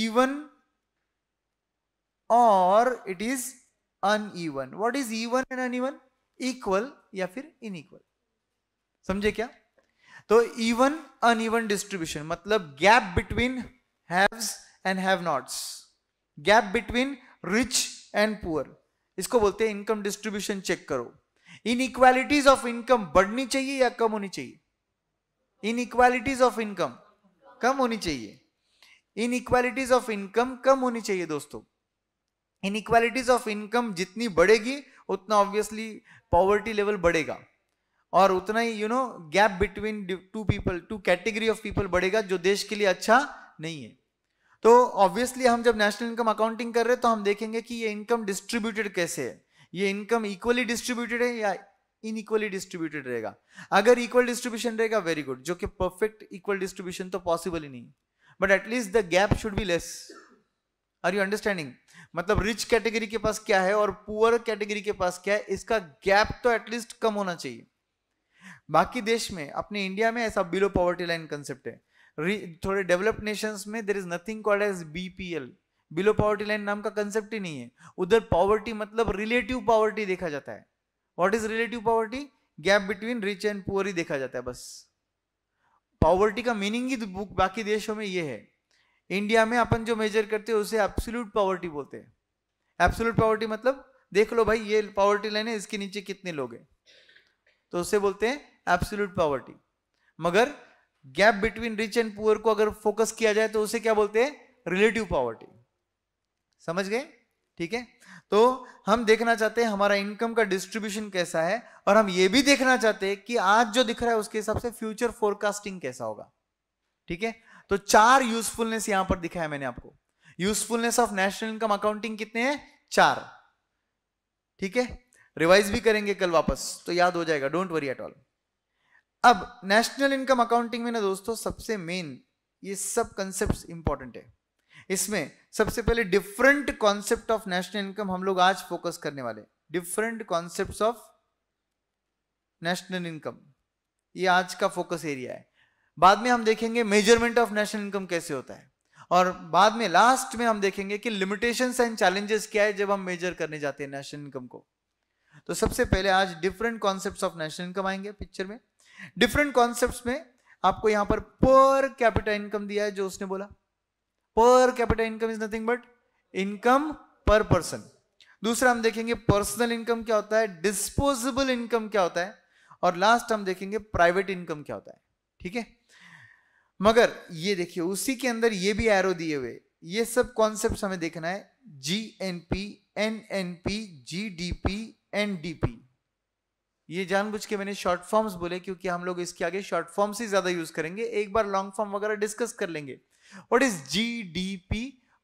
S1: even और it is uneven uneven is is and uneven equal या फिर इनइक्वल समझे क्या तो इवन अनइवन डिस्ट्रीब्यूशन मतलब gap between haves and have nots gap between rich and poor इसको बोलते हैं इनकम डिस्ट्रीब्यूशन चेक करो इन इक्वालिटीज ऑफ इनकम बढ़नी चाहिए या कम होनी चाहिए इन इक्वालिटीज ऑफ इनकम कम होनी चाहिए इन इक्वालिटीज ऑफ इनकम कम होनी चाहिए दोस्तों इन इक्वालिटीज ऑफ इनकम जितनी बढ़ेगी उतना ऑब्वियसली पॉवर्टी लेवल बढ़ेगा और उतना ही you know gap between two people two category of people बढ़ेगा जो देश के लिए अच्छा नहीं है तो ऑब्वियसली हम जब नेशनल इनकम अकाउंटिंग कर रहे हैं तो हम देखेंगे कि ये इनकम डिस्ट्रीब्यूटेड कैसे है ये इनकम इक्वली डिस्ट्रीब्यूटेड है या इन इक्वली डिस्ट्रीब्यूटेड रहेगा अगर इक्वल डिस्ट्रीब्यूशन रहेगा वेरी गुड जो कि परफेक्ट इक्वल डिस्ट्रीब्यूशन तो पॉसिबल ही नहीं but at least the gap should be less are you understanding मतलब रिच कैटेगरी के पास क्या है और पुअर कैटेगरी के पास क्या है इसका गैप तो एटलीस्ट कम होना चाहिए बाकी देश में अपने इंडिया में ऐसा बिलो पॉवर्टी लाइन कंसेप्ट है थोड़े डेवलप्ड नेशंस में there is nothing called as BPL below poverty line नाम का कंसेप्ट ही नहीं है उधर पॉवर्टी मतलब रिलेटिव पॉवर्टी देखा जाता है what is relative poverty gap between rich and poor ही देखा जाता है बस पॉवर्टी का मीनिंग ही तो बाकी देशों में ये है इंडिया में अपन जो मेजर करते हैं उसे एब्सोल्यूट पॉवर्टी बोलते हैं एब्सोल्यूट पॉवर्टी मतलब देख लो भाई ये पॉवर्टी लाइन है इसके नीचे कितने लोग हैं तो उसे बोलते हैं एब्सोल्यूट पॉवर्टी मगर gap between rich and poor को अगर फोकस किया जाए तो उसे क्या बोलते हैं रिलेटिव पॉवर्टी समझ गए ठीक है तो हम देखना चाहते हैं हमारा इनकम का डिस्ट्रीब्यूशन कैसा है और हम ये भी देखना चाहते हैं कि आज जो दिख रहा है उसके हिसाब से फ्यूचर फोरकास्टिंग कैसा होगा ठीक है तो चार यूजफुलनेस यहां पर दिखाया मैंने आपको usefulness of national income accounting कितने हैं चार ठीक है रिवाइज भी करेंगे कल वापस तो याद हो जाएगा डोंट वरी एट ऑल अब नेशनल इनकम अकाउंटिंग में ना दोस्तों सबसे मेन ये सब कंसेप्ट इंपॉर्टेंट है इसमें सबसे पहले different concept of national income हम लोग आज फोकस करने वाले different concept of national income ये आज का फोकस एरिया है बाद में हम देखेंगे मेजरमेंट ऑफ नेशनल इनकम कैसे होता है और बाद में लास्ट में हम देखेंगे कि लिमिटेशन एंड चैलेंजेस क्या है जब हम मेजर करने जाते हैं नेशनल इनकम को तो सबसे पहले आज different concept of national income आएंगे पिक्चर में डिफरेंट कॉन्सेप्ट में आपको यहां पर पर कैपिटल इनकम दिया है जो उसने बोला per capital income is nothing but income per person दूसरा हम देखेंगे पर्सनल इनकम क्या होता है डिस्पोजेबल इनकम क्या होता है और लास्ट हम देखेंगे प्राइवेट इनकम क्या होता है ठीक है मगर ये देखिए उसी के अंदर ये भी एरो दिए हुए ये सब कॉन्सेप्ट हमें देखना है G N P N N P G D P N D P ये जानबूझ के मैंने शॉर्ट फॉर्म्स बोले क्योंकि हम लोग इसके आगे शॉर्ट फॉर्म्स ही ज्यादा यूज करेंगे एक बार लॉन्ग फॉर्म वगैरह डिस्कस कर लेंगे what is G D P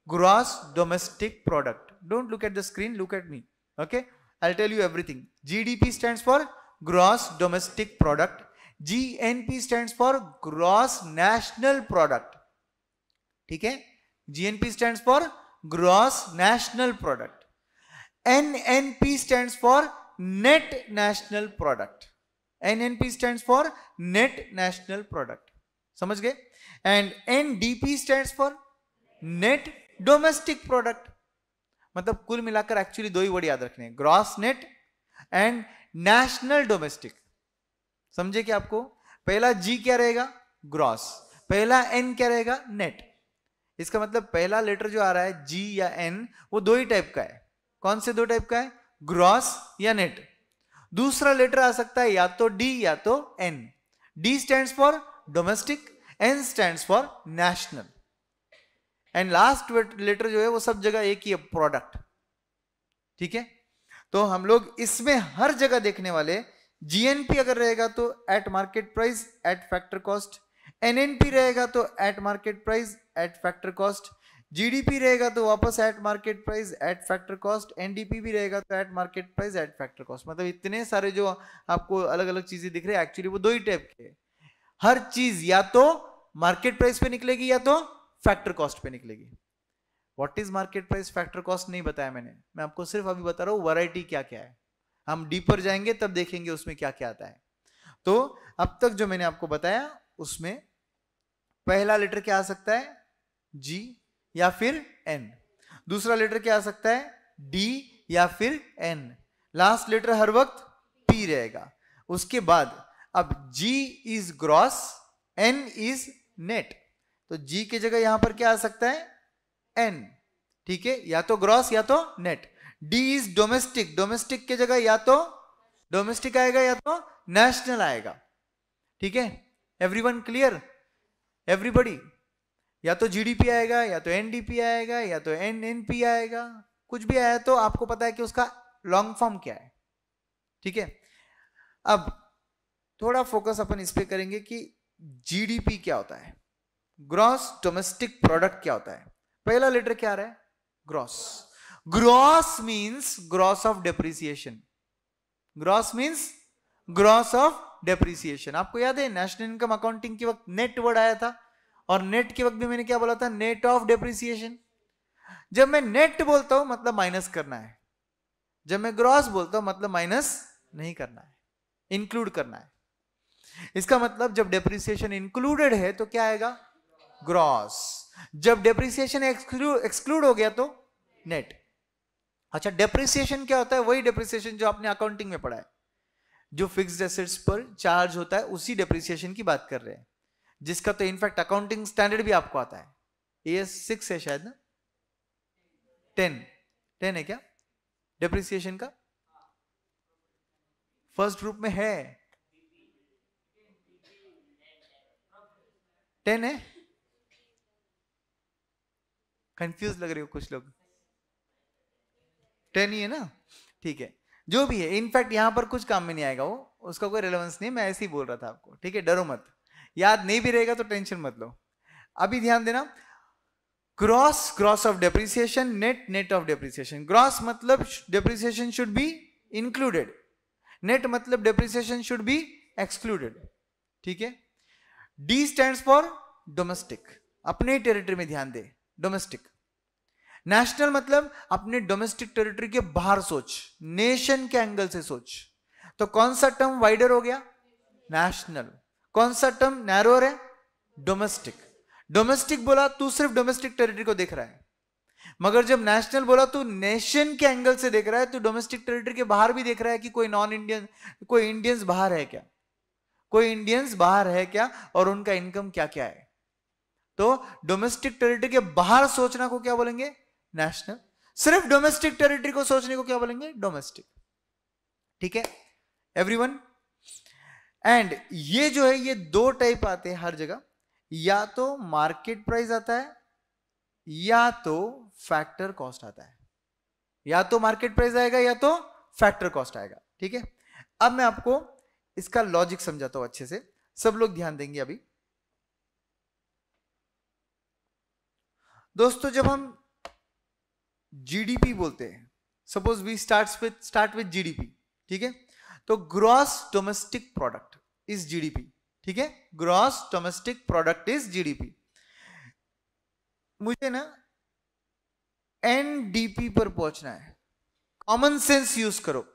S1: gross domestic product don't look at the screen look at me okay I tell you everything G D P stand for gross domestic product G N P stand for gross national product ठीक है G N P stand for gross national product N N P stand for product N N P stand for net national product समझ गए and NDP stand for net domestic product मतलब कुल मिलाकर actually दो ही word याद रखने gross net and national domestic समझे क्या आपको पहला जी क्या रहेगा ग्रॉस पहला एन क्या रहेगा नेट इसका मतलब पहला लेटर जो आ रहा है जी या एन वो दो ही टाइप का है कौन से दो टाइप का है ग्रॉस या नेट दूसरा लेटर आ सकता है या तो डी या तो N D stand for domestic N stand for national and last letter जो है वो सब जगह एक ही है प्रोडक्ट ठीक है तो हम लोग इसमें हर जगह देखने वाले जीएनपी अगर रहेगा तो at market price at factor cost NNP रहेगा तो at market price at factor cost GDP रहेगा तो वापस at market price at factor cost NDP भी रहेगा तो at market price at factor cost मतलब इतने सारे जो आपको अलग अलग चीजें दिख रही है एक्चुअली वो दो ही टाइप के हर चीज या तो मार्केट प्राइस पे निकलेगी या तो फैक्टर कॉस्ट पे निकलेगी what is market price factor cost नहीं बताया मैंने मैं आपको सिर्फ अभी बता रहा हूँ वराइटी क्या क्या है हम डीपर जाएंगे तब देखेंगे उसमें क्या क्या आता है तो अब तक जो मैंने आपको बताया उसमें पहला लेटर क्या आ सकता है जी या फिर एन दूसरा लेटर क्या आ सकता है डी या फिर एन लास्ट लेटर हर वक्त पी रहेगा उसके बाद अब G is gross N is net तो जी के जगह यहां पर क्या आ सकता है एन ठीक है या तो ग्रॉस या तो net D is domestic domestic के जगह या तो डोमेस्टिक आएगा या तो नेशनल आएगा ठीक है एवरीवन क्लियर एवरीबडी या तो जीडीपी आएगा या तो एनडीपी आएगा या तो एन पी आएगा कुछ भी आया तो आपको पता है कि उसका लॉन्ग फॉर्म क्या है ठीक है अब थोड़ा फोकस अपन इस पे करेंगे कि जीडीपी क्या होता है ग्रॉस डोमेस्टिक प्रोडक्ट क्या होता है पहला लेटर क्या आ रहा है gross gross means gross of depreciation gross means gross of depreciation आपको याद है नेशनल इनकम अकाउंटिंग के वक्त नेट वर्ड आया था और नेट के वक्त भी मैंने क्या बोला था नेट ऑफ डेप्रिसिएशन जब मैं नेट बोलता हूं मतलब माइनस करना है जब मैं ग्रॉस बोलता हूं मतलब माइनस नहीं करना है इंक्लूड करना है इसका मतलब जब डेप्रिसिएशन इंक्लूडेड है तो क्या आएगा ग्रॉस जब डेप्रिसिएशन एक्सक्लूड हो गया तो नेट अच्छा डेप्रिसिएशन क्या होता है वही डेप्रिसिएशन जो आपने अकाउंटिंग में पढ़ा है जो फिक्स्ड एसेट्स पर चार्ज होता है उसी डेप्रिसिएशन की बात कर रहे हैं जिसका तो इनफैक्ट अकाउंटिंग स्टैंडर्ड भी आपको आता है ए सिक्स है शायद ना टेन टेन है क्या डिप्रिसिएशन का फर्स्ट ग्रुप में है टेन है कंफ्यूज लग रहे हो कुछ लोग टेन ही है ना ठीक है जो भी है इनफैक्ट यहां पर कुछ काम में नहीं आएगा वो उसका कोई रेलेवेंस नहीं मैं ऐसे ही बोल रहा था आपको ठीक है डरो मत याद नहीं भी रहेगा तो टेंशन मत लो अभी ध्यान देना gross gross of depreciation net net of depreciation gross मतलब depreciation should be included net मतलब डेप्रिसिएशन शुड बी एक्सक्लूडेड ठीक है डी स्टैंड फॉर डोमेस्टिक अपने टेरिटरी में ध्यान दे डोमेस्टिक नेशनल मतलब अपने डोमेस्टिक टेरिटरी के बाहर सोच नेशन के एंगल से सोच तो कौन सा टर्म वाइडर हो गया नेशनल कौन सा टर्म नैरोअर है डोमेस्टिक डोमेस्टिक बोला तू सिर्फ डोमेस्टिक टेरिटरी को देख रहा है मगर जब नेशनल बोला तू नेशन के एंगल से देख रहा है तो डोमेस्टिक टेरिटरी के बाहर भी देख रहा है कि कोई नॉन इंडियन कोई इंडियंस बाहर है क्या कोई इंडियंस बाहर है क्या और उनका इनकम क्या क्या है तो डोमेस्टिक टेरिटरी के बाहर सोचना को क्या बोलेंगे नेशनल सिर्फ डोमेस्टिक टेरिटरी को सोचने को क्या बोलेंगे डोमेस्टिक ठीक है एवरीवन एंड ये जो है ये दो टाइप आते हैं हर जगह या तो मार्केट प्राइस आता है या तो फैक्टर कॉस्ट आता है या तो मार्केट प्राइस आएगा या तो फैक्टर कॉस्ट आएगा ठीक है अब मैं आपको इसका लॉजिक समझाता हूं अच्छे से सब लोग ध्यान देंगे अभी दोस्तों जब हम जीडीपी बोलते हैं suppose we start with start with GDP ठीक है तो gross domestic product is GDP ठीक है gross domestic product is GDP मुझे ना एनडीपी पर पहुंचना है कॉमन सेंस यूज करो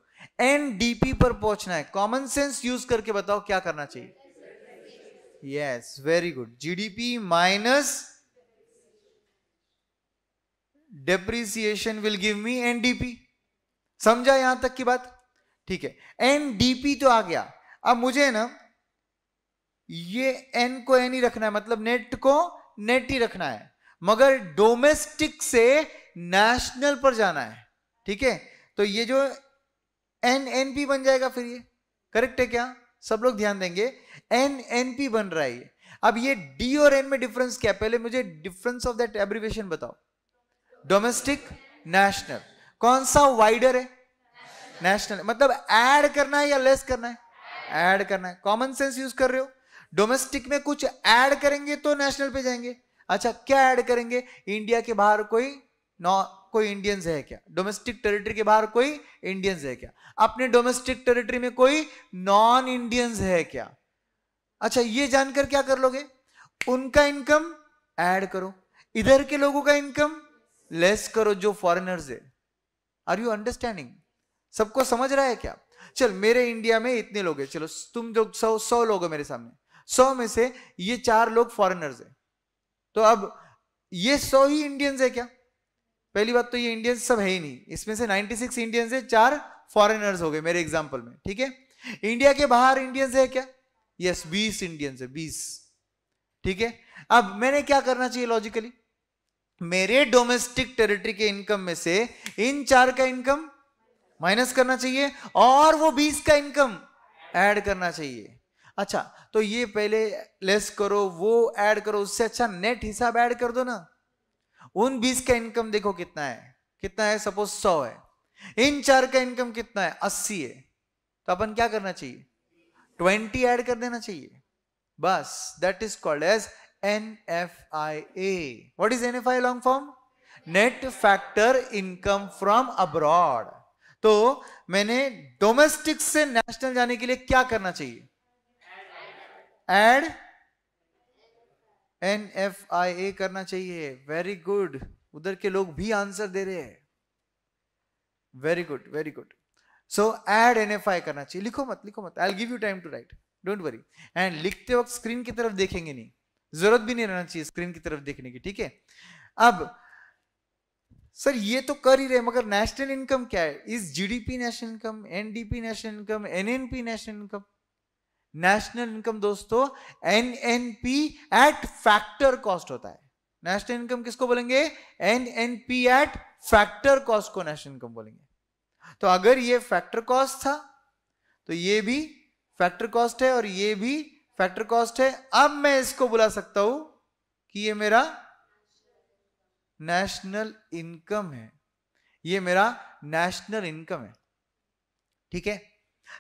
S1: एनडीपी पर पहुंचना है कॉमन सेंस यूज करके बताओ क्या करना चाहिए yes very good GDP minus depreciation will give me NDP समझा यहां तक की बात ठीक है एन डीपी तो आ गया अब मुझे ना ये एन को एन ही रखना है मतलब नेट को नेट ही रखना है मगर डोमेस्टिक से नेशनल पर जाना है ठीक है तो ये जो एन एन पी बन जाएगा फिर ये करेक्ट है क्या सब लोग ध्यान देंगे एन एन पी बन रहा है ये अब ये डी और एन में डिफरेंस क्या पहले मुझे डिफरेंस ऑफ दैट एब्रीवेशन बताओ डोमेस्टिक नेशनल कौन सा वाइडर है नेशनल मतलब ऐड करना है या लेस करना है ऐड करना है कॉमन सेंस यूज कर रहे हो डोमेस्टिक में कुछ ऐड करेंगे तो नेशनल पे जाएंगे अच्छा क्या ऐड करेंगे इंडिया के बाहर कोई नॉ कोई इंडियंस है क्या डोमेस्टिक टेरिटरी के बाहर कोई इंडियंस है क्या अपने डोमेस्टिक टेरिटरी में कोई नॉन इंडियंस है क्या अच्छा ये जानकर क्या कर लोगे उनका इनकम ऐड करो इधर के लोगों का इनकम लेस करो जो फॉरेनर्स है आर यू अंडरस्टैंडिंग सबको समझ रहा है क्या चल मेरे इंडिया में इतने लोग हैं चलो तुम जो सौ सौ लोग हो मेरे सामने सौ में से ये चार लोग फॉरेनर्स हैं तो अब ये सौ ही इंडियंस है क्या पहली बात तो ये इंडियंस सब है ही नहीं इसमें से 96 इंडियंस है चार फॉरेनर्स हो गए मेरे एग्जाम्पल में ठीक है इंडिया के बाहर इंडियंस है क्या यस बीस इंडियंस है बीस ठीक है अब मैंने क्या करना चाहिए लॉजिकली मेरे डोमेस्टिक टेरिटरी के इनकम में से इन चार का इनकम माइनस करना चाहिए और वो बीस का इनकम ऐड करना चाहिए अच्छा तो ये पहले लेस करो वो ऐड करो उससे अच्छा नेट हिसाब ऐड कर दो ना उन बीस का इनकम देखो कितना है कितना है सपोज सौ है इन चार का इनकम कितना है अस्सी है तो अपन क्या करना चाहिए ट्वेंटी ऐड कर देना चाहिए बस that is called as N F I A what is N F I long form net factor income from abroad तो मैंने डोमेस्टिक से नेशनल जाने के लिए क्या करना चाहिए add N F I A करना चाहिए वेरी गुड उधर के लोग भी आंसर दे रहे हैं very good very good so add N F I करना चाहिए लिखो मत लिखो मत I give you time to write don't worry and लिखते वक्त स्क्रीन की तरफ देखेंगे नहीं जरूरत भी नहीं रहना चाहिए स्क्रीन की तरफ देखने की ठीक है अब सर ये तो कर ही रहे मगर नेशनल इनकम क्या है is GDP national income NDP national income NNP national income national income दोस्तों एनएनपी एट फैक्टर कॉस्ट होता है नेशनल इनकम किसको बोलेंगे एनएनपी एट फैक्टर कॉस्ट को नेशनल इनकम बोलेंगे तो अगर ये फैक्टर कॉस्ट था तो ये भी फैक्टर कॉस्ट है और ये भी फैक्टर कॉस्ट है अब मैं इसको बुला सकता हूं कि ये मेरा नेशनल इनकम है ये मेरा नेशनल इनकम है ठीक है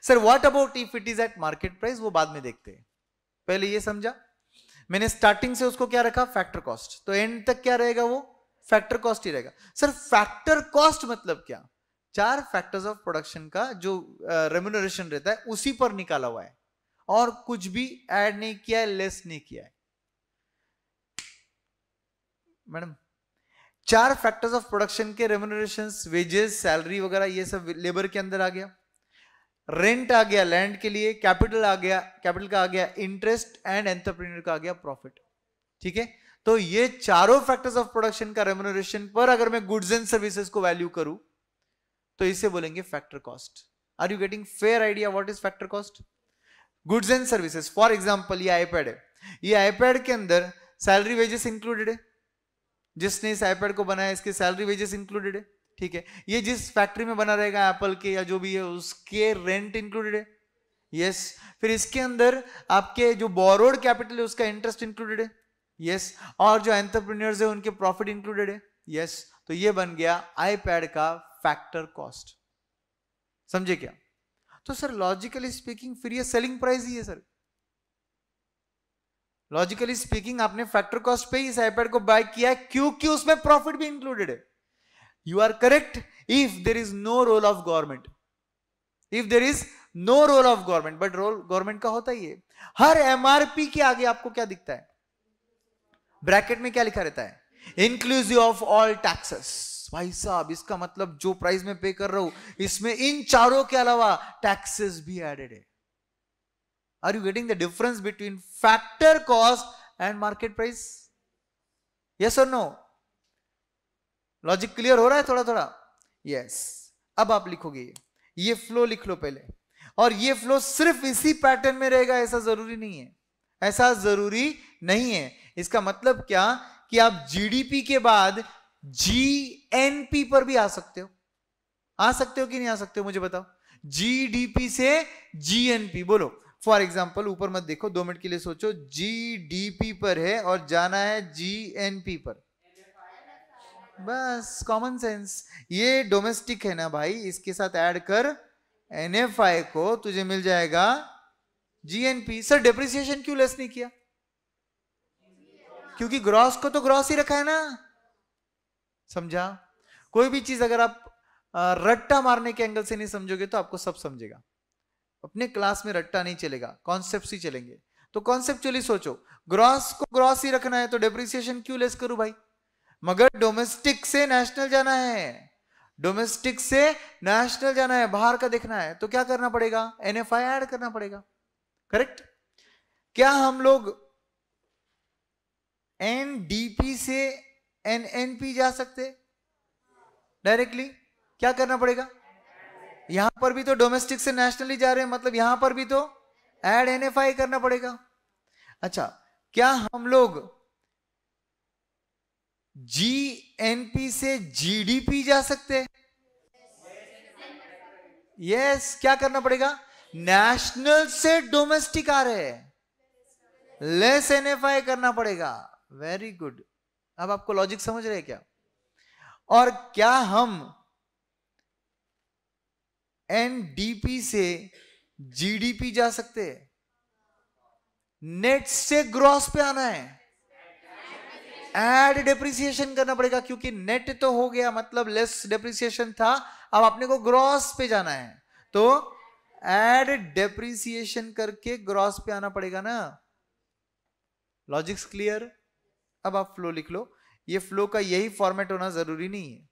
S1: sir what about if it is at market price वो बाद में देखते हैं पहले ये समझा मैंने स्टार्टिंग से उसको क्या रखा फैक्टर कॉस्ट तो एंड तक क्या रहेगा वो फैक्टर कॉस्ट ही रहेगा सर फैक्टर कॉस्ट मतलब क्या चार फैक्टर्स ऑफ प्रोडक्शन का जो रेम्यूनरेशन uh, रहता है उसी पर निकाला हुआ है और कुछ भी ऐड नहीं किया है लेस नहीं किया है मैडम चार फैक्टर्स ऑफ प्रोडक्शन के रेमोनोरेशन वेजेस सैलरी वगैरह ये सब लेबर के अंदर आ गया रेंट आ गया लैंड के लिए कैपिटल आ गया कैपिटल का आ गया इंटरेस्ट एंड एंटरप्रेन्योर का आ गया प्रॉफिट ठीक है तो ये चारों फैक्टर्स ऑफ प्रोडक्शन का रेमोनरेशन पर अगर मैं गुड्स एंड सर्विसेज को वैल्यू करूं तो इसे बोलेंगे factor cost are you getting fair idea what is factor cost goods and services for example ये आईपैड है ये आईपैड के अंदर सैलरी वेजेस इंक्लूडेड है जिसने इस आईपैड को बनाया इसके सैलरी वेजेस इंक्लूडेड है ठीक है ये जिस फैक्ट्री में बना रहेगा एप्पल के या जो भी है उसके रेंट इंक्लूडेड है यस फिर इसके अंदर आपके जो बोरोड कैपिटल है उसका इंटरेस्ट इंक्लूडेड है यस और जो एंटरप्रेन्योर्स है उनके प्रॉफिट इंक्लूडेड है यस तो ये बन गया आईपैड का फैक्टर कॉस्ट समझे क्या तो सर लॉजिकली स्पीकिंग फिर ये सेलिंग प्राइस ही है सर लॉजिकली स्पीकिंग आपने फैक्टर कॉस्ट पे इस आईपैड को बाय किया क्योंकि उसमें प्रॉफिट भी इंक्लूडेड है you are correct if there is no role of government if there is no role of government but role government का होता ही है हर एमआरपी के आगे आपको क्या दिखता है ब्रैकेट में क्या लिखा रहता है इंक्लूसिव ऑफ ऑल टैक्सेस भाई साहब इसका मतलब जो प्राइस में पे कर रहा हूं इसमें इन चारों के अलावा टैक्सेस भी एडेड है Are you getting the difference between factor cost and market price? Yes or no? Logic clear हो रहा है थोड़ा थोड़ा यस yes. अब आप लिखोगे ये फ्लो लिख लो पहले और ये फ्लो सिर्फ इसी पैटर्न में रहेगा ऐसा जरूरी नहीं है ऐसा जरूरी नहीं है इसका मतलब क्या कि आप जीडीपी के बाद जीएनपी पर भी आ सकते हो आ सकते हो कि नहीं आ सकते हो मुझे बताओ जीडीपी से जीएनपी बोलो फॉर एग्जाम्पल ऊपर मत देखो दो मिनट के लिए सोचो जी डी पी पर है और जाना है जी एन पी पर बस कॉमन सेंस ये डोमेस्टिक है ना भाई इसके साथ ऐड कर एन एफ आई को तुझे मिल जाएगा जीएनपी सर डेप्रिसिएशन क्यों लेस नहीं किया क्योंकि ग्रॉस को तो ग्रॉस ही रखा है ना समझा कोई भी चीज अगर आप रट्टा मारने के एंगल से नहीं समझोगे तो आपको सब समझेगा अपने क्लास में रट्टा नहीं चलेगा कॉन्सेप्ट ही चलेंगे तो कॉन्सेप्चुअली सोचो ग्रॉस को ग्रॉस ही रखना है तो डेप्रिसिएशन क्यों लेस करूं भाई मगर डोमेस्टिक से नेशनल जाना है डोमेस्टिक से नेशनल जाना है बाहर का देखना है तो क्या करना पड़ेगा एनएफआई ऐड करना पड़ेगा करेक्ट क्या हम लोग एनडीपी से एनएनपी जा सकते डायरेक्टली क्या करना पड़ेगा यहां पर भी तो डोमेस्टिक से नेशनली जा रहे हैं मतलब यहां पर भी तो एड एनएफआई करना पड़ेगा अच्छा क्या हम लोग जीएनपी से जीडीपी जा सकते हैं यस yes, क्या करना पड़ेगा नेशनल से डोमेस्टिक आ रहे एन लेस आई करना पड़ेगा वेरी गुड अब आपको लॉजिक समझ रहे हैं क्या और क्या हम एनडीपी से जीडीपी जा सकते हैं नेट से ग्रॉस पे आना है एड डेप्रिसिएशन करना पड़ेगा क्योंकि नेट तो हो गया मतलब लेस डेप्रिसिएशन था अब अपने को ग्रॉस पे जाना है तो एड डेप्रिसिएशन करके ग्रॉस पे आना पड़ेगा ना लॉजिक्स क्लियर अब आप फ्लो लिख लो ये फ्लो का यही फॉर्मेट होना जरूरी नहीं है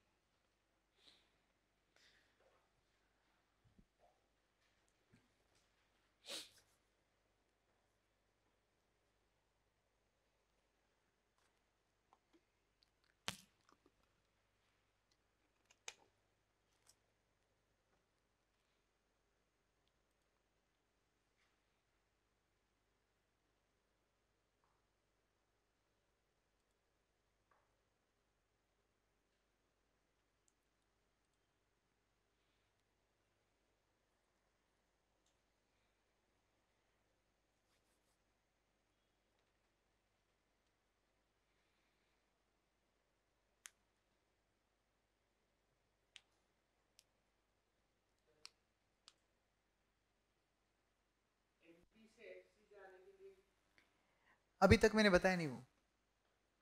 S1: अभी तक मैंने बताया नहीं वो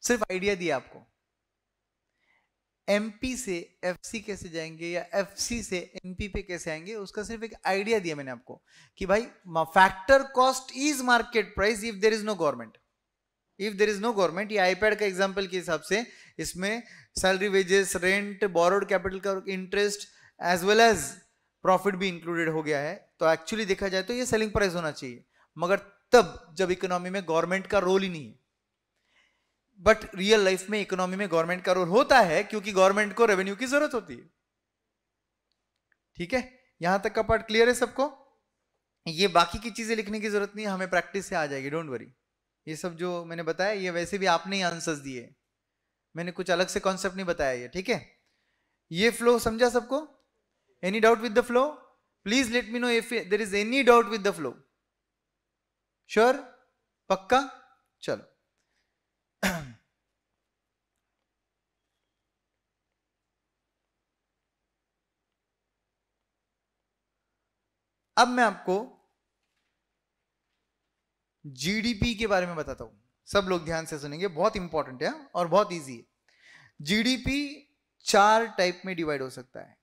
S1: सिर्फ आइडिया दिया आपको एमपी से एफसी कैसे जाएंगे या एफसी से एमपी पे कैसे आएंगे उसका सिर्फ एक आइडिया दिया मैंने आपको कि भाई factor cost is market price if there is no government if there is no government ये आईपैड का एग्जाम्पल के हिसाब से इसमें salary wages rent borrowed capital का interest as well as profit भी इंक्लूडेड हो गया है तो एक्चुअली देखा जाए तो ये सेलिंग प्राइस होना चाहिए मगर तब जब इकोनॉमी में गवर्नमेंट का रोल ही नहीं है बट रियल लाइफ में इकोनॉमी में गवर्नमेंट का रोल होता है क्योंकि गवर्नमेंट को रेवेन्यू की जरूरत होती है ठीक है यहां तक का पार्ट क्लियर है सबको ये बाकी की चीजें लिखने की जरूरत नहीं हमें प्रैक्टिस से आ जाएगी डोंट वरी ये सब जो मैंने बताया ये वैसे भी आपने ही आंसर्स दिए मैंने कुछ अलग से कॉन्सेप्ट नहीं बताया ये ठीक है ये फ्लो समझा सबको any doubt with the flow please let me know if there is any doubt with the flow sure पक्का चलो अब मैं आपको जीडीपी के बारे में बताता हूं सब लोग ध्यान से सुनेंगे बहुत इंपॉर्टेंट है और बहुत इजी है जीडीपी चार टाइप में डिवाइड हो सकता है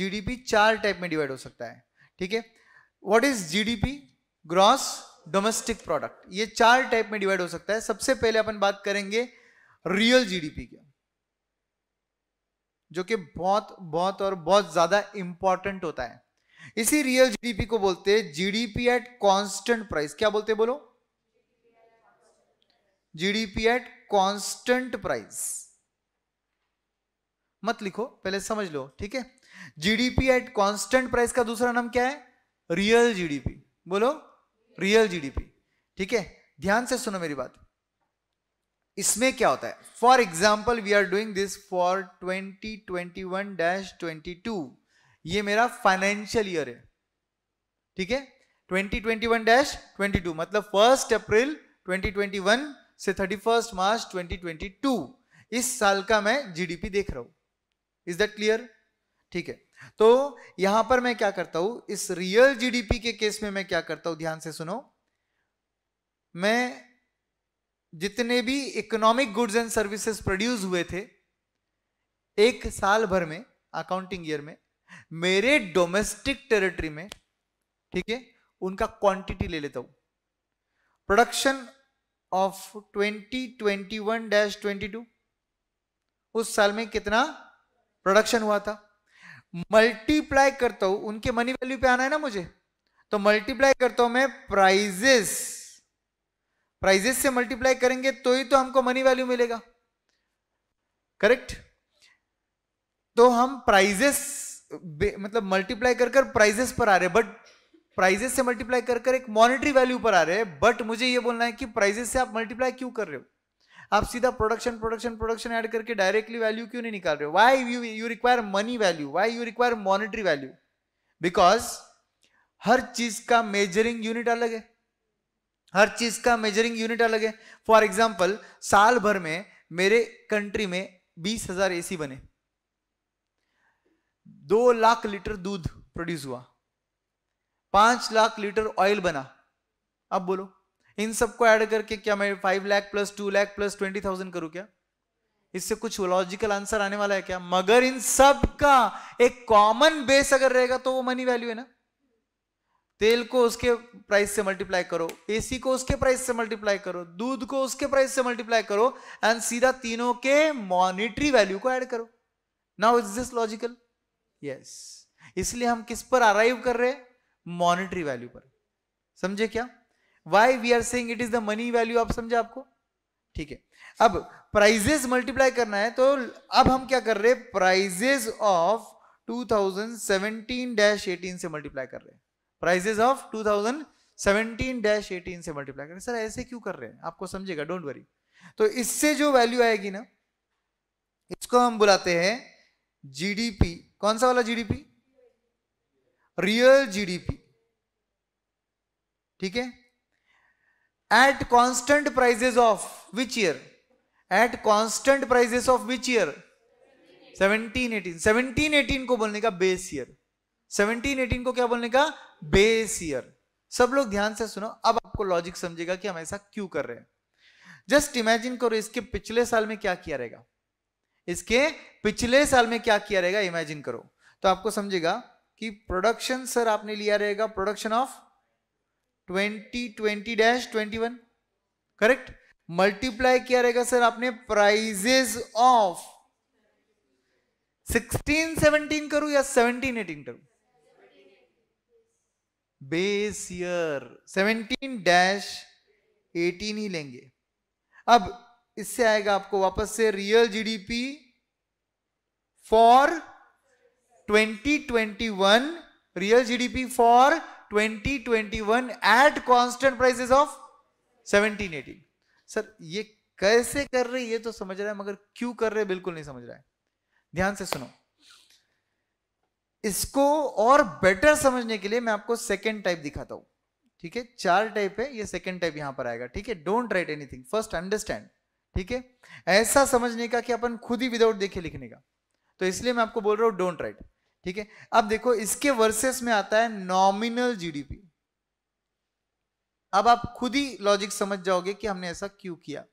S1: जीडीपी चार टाइप में डिवाइड हो सकता है ठीक है what is GDP gross domestic product ये चार टाइप में डिवाइड हो सकता है सबसे पहले अपन बात करेंगे रियल जीडीपी की जो कि बहुत बहुत और बहुत ज्यादा इंपॉर्टेंट होता है इसी रियल जीडीपी को बोलते हैं जीडीपी एट कांस्टेंट प्राइस क्या बोलते बोलो जीडीपी एट कांस्टेंट प्राइस मत लिखो पहले समझ लो ठीक है जीडीपी एट कांस्टेंट प्राइस का दूसरा नाम क्या है रियल जीडीपी बोलो रियल जीडीपी ठीक है ध्यान से सुनो मेरी बात इसमें क्या होता है for example we are doing this for 2021 dash 22 ये मेरा फाइनेंशियल ईयर है ठीक है 2021 डैश 22 मतलब फर्स्ट अप्रैल 2021 से 31 मार्च 2022 इस साल का मैं जीडीपी देख रहा हूं इज दैट क्लियर ठीक है तो यहां पर मैं क्या करता हूं इस रियल जीडीपी के केस में मैं क्या करता हूं ध्यान से सुनो मैं जितने भी economic goods and services produce हुए थे एक साल भर में अकाउंटिंग ईयर में मेरे डोमेस्टिक टेरिटरी में ठीक है उनका क्वांटिटी ले लेता हूं प्रोडक्शन ऑफ 2021-22 उस साल में कितना प्रोडक्शन हुआ था मल्टीप्लाई करता हूं उनके मनी वैल्यू पे आना है ना मुझे तो मल्टीप्लाई करता हूं मैं प्राइजेस प्राइजेस से मल्टीप्लाई करेंगे तो ही तो हमको मनी वैल्यू मिलेगा करेक्ट तो हम प्राइजेस मतलब मल्टीप्लाई कर प्राइजेस पर आ रहे बट प्राइजेस से मल्टीप्लाई कर कर एक मॉनिटरी वैल्यू पर आ रहे हैं बट मुझे ये बोलना है कि प्राइजेस से आप मल्टीप्लाई क्यों कर रहे हो आप सीधा प्रोडक्शन प्रोडक्शन प्रोडक्शन ऐड करके डायरेक्टली वैल्यू क्यों नहीं निकाल रहे हो why you you require money value why you require monetary value because हर चीज का मेजरिंग यूनिट अलग है हर चीज का मेजरिंग यूनिट अलग है फॉर एग्जाम्पल साल भर में मेरे कंट्री में बीस हजार सी बने दो लाख लीटर दूध प्रोड्यूस हुआ पांच लाख लीटर ऑयल बना अब बोलो इन सबको ऐड करके क्या मैं five lakh plus two lakh plus twenty thousand करूं क्या इससे कुछ लॉजिकल आंसर आने वाला है क्या मगर इन सब का एक कॉमन बेस अगर रहेगा तो वो मनी वैल्यू है ना तेल को उसके प्राइस से मल्टीप्लाई करो एसी को उसके प्राइस से मल्टीप्लाई करो दूध को उसके प्राइस से मल्टीप्लाई करो एंड सीधा तीनों के मॉनिटरी वैल्यू को ऐड करो now is this logical yes इसलिए हम किस पर अराइव कर रहे हैं मॉनिटरी वैल्यू पर समझे क्या why we are saying it is the money value आप समझे आपको ठीक है अब प्राइजेस मल्टीप्लाई करना है तो अब हम क्या कर रहे हैं प्राइजेस ऑफ 2017-18 से मल्टीप्लाई कर रहे हैं प्राइजेस ऑफ 2017-18 से मल्टीप्लाई कर रहे हैं सर ऐसे क्यों कर रहे हैं आपको समझेगा डोंट वरी तो इससे जो वैल्यू आएगी ना इसको हम बुलाते हैं जीडीपी कौन सा वाला जीडीपी रियल जीडीपी ठीक है at constant prices of which year at constant prices of which year 17 18 17 18 को बोलने का बेस ईयर 17 18 को क्या बोलने का बेस ईयर सब लोग ध्यान से सुनो अब आपको लॉजिक समझेगा कि हम ऐसा क्यों कर रहे हैं जस्ट इमेजिन करो इसके पिछले साल में क्या किया रहेगा इसके पिछले साल में क्या किया रहेगा इमेजिन करो तो आपको समझेगा कि प्रोडक्शन सर आपने लिया रहेगा production of twenty twenty dash twenty one correct multiply किया रहेगा सर आपने प्राइजेस ऑफ सिक्सटीन सेवनटीन करूं या सेवनटीन एटीन करूं base year seventeen dash eighteen ही लेंगे अब इससे आएगा आपको वापस से real GDP for 2021 real GDP for 2021 at constant prices of 1780 sir ये कैसे कर रहे ये तो समझ रहा है मगर क्यों कर रहे बिल्कुल नहीं समझ रहा है ध्यान से सुनो इसको और बेटर समझने के लिए मैं आपको सेकंड टाइप दिखाता हूं ठीक है चार टाइप है ये सेकंड टाइप यहां पर आएगा ठीक है don't write anything first understand ठीक है ऐसा समझने का कि अपन खुद ही विदाउट देखे लिखने का तो इसलिए मैं आपको बोल रहा हूं डोंट राइट ठीक है अब देखो इसके वर्सेस में आता है नॉमिनल जीडीपी अब आप खुद ही लॉजिक समझ जाओगे कि हमने ऐसा क्यों किया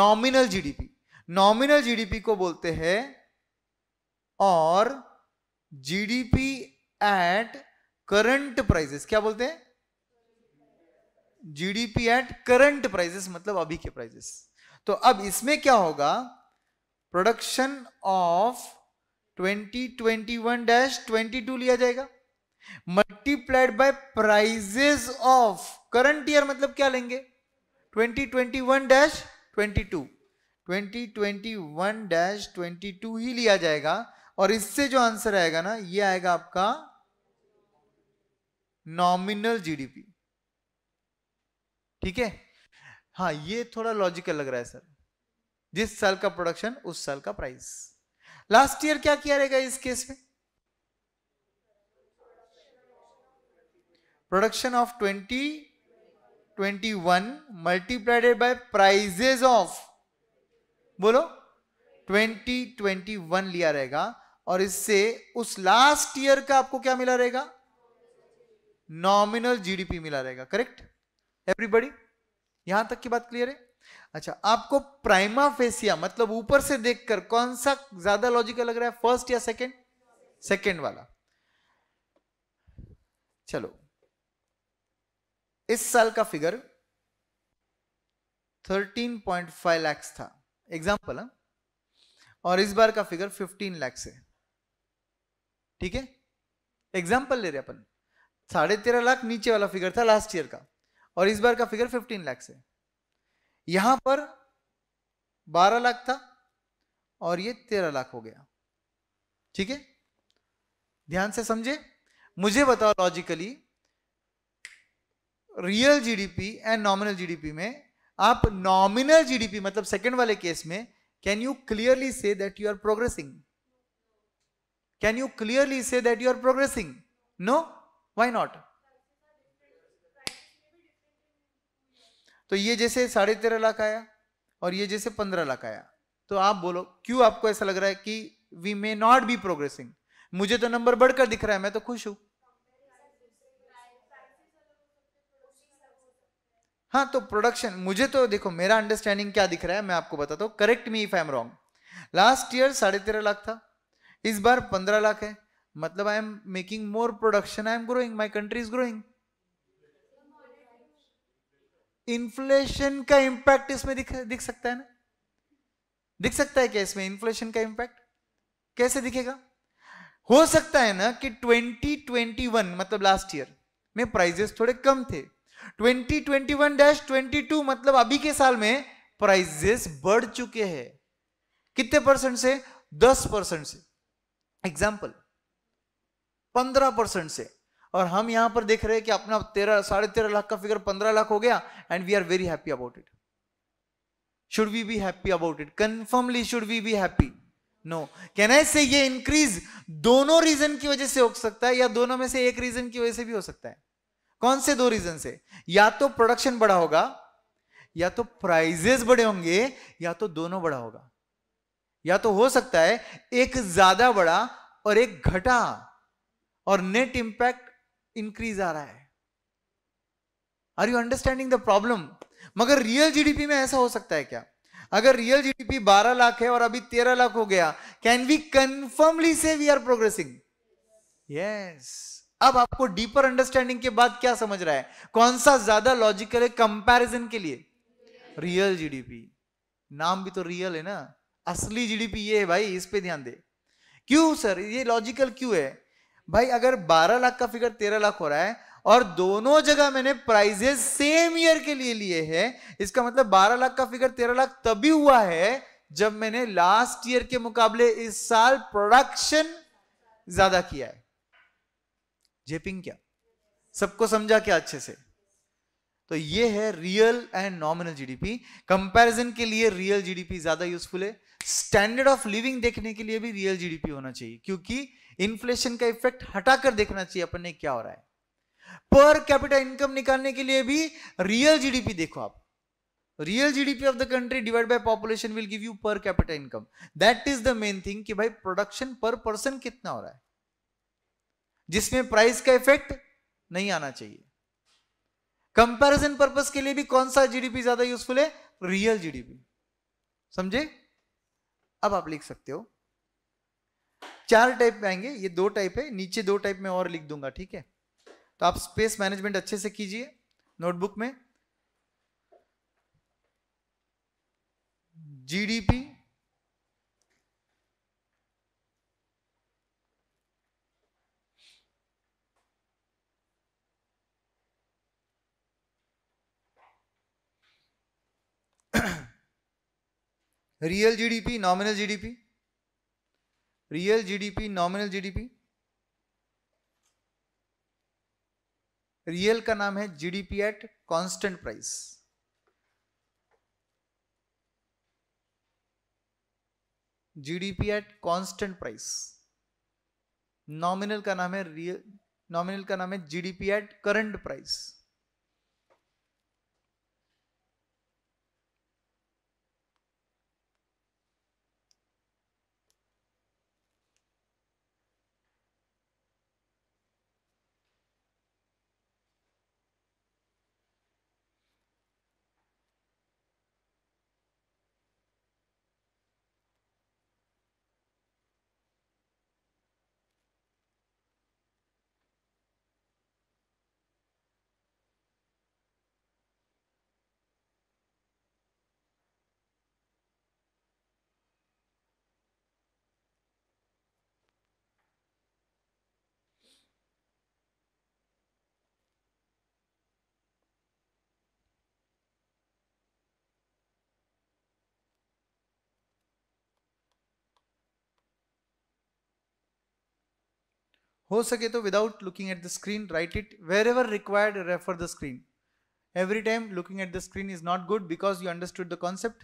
S1: नॉमिनल जीडीपी नॉमिनल जीडीपी को बोलते हैं और जीडीपी एट करंट प्राइसेस क्या बोलते हैं जीडीपी एट करंट प्राइसेस मतलब अभी के प्राइसेस तो अब इसमें क्या होगा production of twenty twenty one dash twenty two लिया जाएगा multiplied by prices of current year मतलब क्या लेंगे twenty twenty one dash twenty two twenty twenty one dash twenty two ही लिया जाएगा और इससे जो आंसर आएगा ना ये आएगा आपका नॉमिनल जीडीपी ठीक है हाँ ये थोड़ा लॉजिकल लग रहा है सर जिस साल का प्रोडक्शन उस साल का प्राइस लास्ट ईयर क्या किया रहेगा इस केस में production of twenty twenty one multiplied by prices of बोलो ट्वेंटी ट्वेंटी वन लिया रहेगा और इससे उस लास्ट ईयर का आपको क्या मिला रहेगा नॉमिनल जीडीपी मिला रहेगा करेक्ट एवरीबडी यहां तक की बात क्लियर है अच्छा आपको प्राइमा फेसिया मतलब ऊपर से देखकर कौन सा ज्यादा लॉजिकल लग रहा है फर्स्ट या सेकंड सेकंड वाला चलो इस साल का फिगर 13.5 लाख था एग्जाम्पल है हाँ? और इस बार का फिगर 15 लाख है ठीक है एग्जाम्पल ले रहे अपन साढ़े तेरह लाख नीचे वाला फिगर था लास्ट ईयर का और इस बार का फिगर 15 लाख है यहां पर 12 लाख था और ये 13 लाख हो गया ठीक है ध्यान से समझे मुझे बताओ logically real GDP and nominal GDP में आप नॉमिनल जीडीपी मतलब सेकंड वाले केस में can you clearly say that you are progressing can you clearly say that you are progressing no why not तो ये जैसे साढ़े तेरह लाख आया और ये जैसे पंद्रह लाख आया तो आप बोलो क्यों आपको ऐसा लग रहा है कि we may not be progressing मुझे तो नंबर बढ़कर दिख रहा है मैं तो खुश हूं हाँ तो प्रोडक्शन मुझे तो देखो मेरा अंडरस्टैंडिंग क्या दिख रहा है मैं आपको बताता हूँ correct me if I am wrong last year साढ़े तेरह लाख था इस बार पंद्रह लाख है मतलब I am making more production I am growing my country is growing inflation का इंपैक्ट इसमें दिख दिख सकता है ना दिख सकता है क्या इसमें इन्फ्लेशन का इंपैक्ट कैसे दिखेगा हो सकता है ना कि 2021 मतलब लास्ट ईयर में प्राइजेस थोड़े कम थे 2021-22 मतलब अभी के साल में प्राइजेस बढ़ चुके हैं कितने परसेंट से 10 परसेंट से एग्जाम्पल 15 परसेंट से और हम यहां पर देख रहे हैं कि अपना तेरह साढ़े तेरह लाख का फिगर पंद्रह लाख हो गया and we are very happy about it should we be happy about it confirmly should we be happy no can I say ये इंक्रीज दोनों रीजन की वजह से हो सकता है या दोनों में से एक रीजन की वजह से भी हो सकता है कौन से दो रीजन से या तो प्रोडक्शन बड़ा होगा या तो प्राइजेस बड़े होंगे या तो दोनों बड़ा होगा या तो हो सकता है एक ज्यादा बड़ा और एक घटा और नेट इंपैक्ट इंक्रीज आ रहा है are you understanding the problem मगर रियल जीडीपी में ऐसा हो सकता है क्या अगर रियल जीडीपी 12 लाख है और अभी 13 लाख हो गया कैन वी कंफर्मली से वी आर प्रोग्रेसिंग यस अब आपको डीपर अंडरस्टैंडिंग के बाद क्या समझ रहा है कौन सा ज्यादा लॉजिकल है कंपैरिजन के लिए रियल जीडीपी नाम भी तो रियल है ना असली जीडीपी ये है भाई इस पे ध्यान दे क्यों सर ये लॉजिकल क्यों है भाई अगर 12 लाख का फिगर 13 लाख हो रहा है और दोनों जगह मैंने प्राइजेस सेम ईयर के लिए लिए हैं इसका मतलब 12 लाख का फिगर 13 लाख तभी हुआ है जब मैंने लास्ट ईयर के मुकाबले इस साल प्रोडक्शन ज्यादा किया है जेपिंग क्या सबको समझा क्या अच्छे से तो ये है real and nominal GDP comparison के लिए रियल जीडीपी ज्यादा यूजफुल है स्टैंडर्ड ऑफ लिविंग देखने के लिए भी रियल जीडीपी होना चाहिए क्योंकि इन्फ्लेशन का इफेक्ट हटाकर देखना चाहिए अपने क्या हो रहा है पर कैपिटल इनकम निकालने के लिए भी रियल जीडीपी देखो आप real GDP of the country divide by population will give you per capital income that is the main thing कि भाई प्रोडक्शन पर पर्सन कितना हो रहा है जिसमें प्राइस का इफेक्ट नहीं आना चाहिए कंपैरिजन पर्पस के लिए भी कौन सा जीडीपी ज्यादा यूजफुल है रियल जीडीपी समझे अब आप लिख सकते हो चार टाइप में आएंगे ये दो टाइप है नीचे दो टाइप में और लिख दूंगा ठीक है तो आप स्पेस मैनेजमेंट अच्छे से कीजिए नोटबुक में GDP real GDP nominal GDP real GDP nominal GDP real का नाम है GDP at constant price GDP at constant price nominal का नाम है रियल नॉमिनल का नाम है जीडीपी एट करंट प्राइस हो सके तो without looking at the screen write it wherever required refer the screen every time looking at the screen is not good because you understood the concept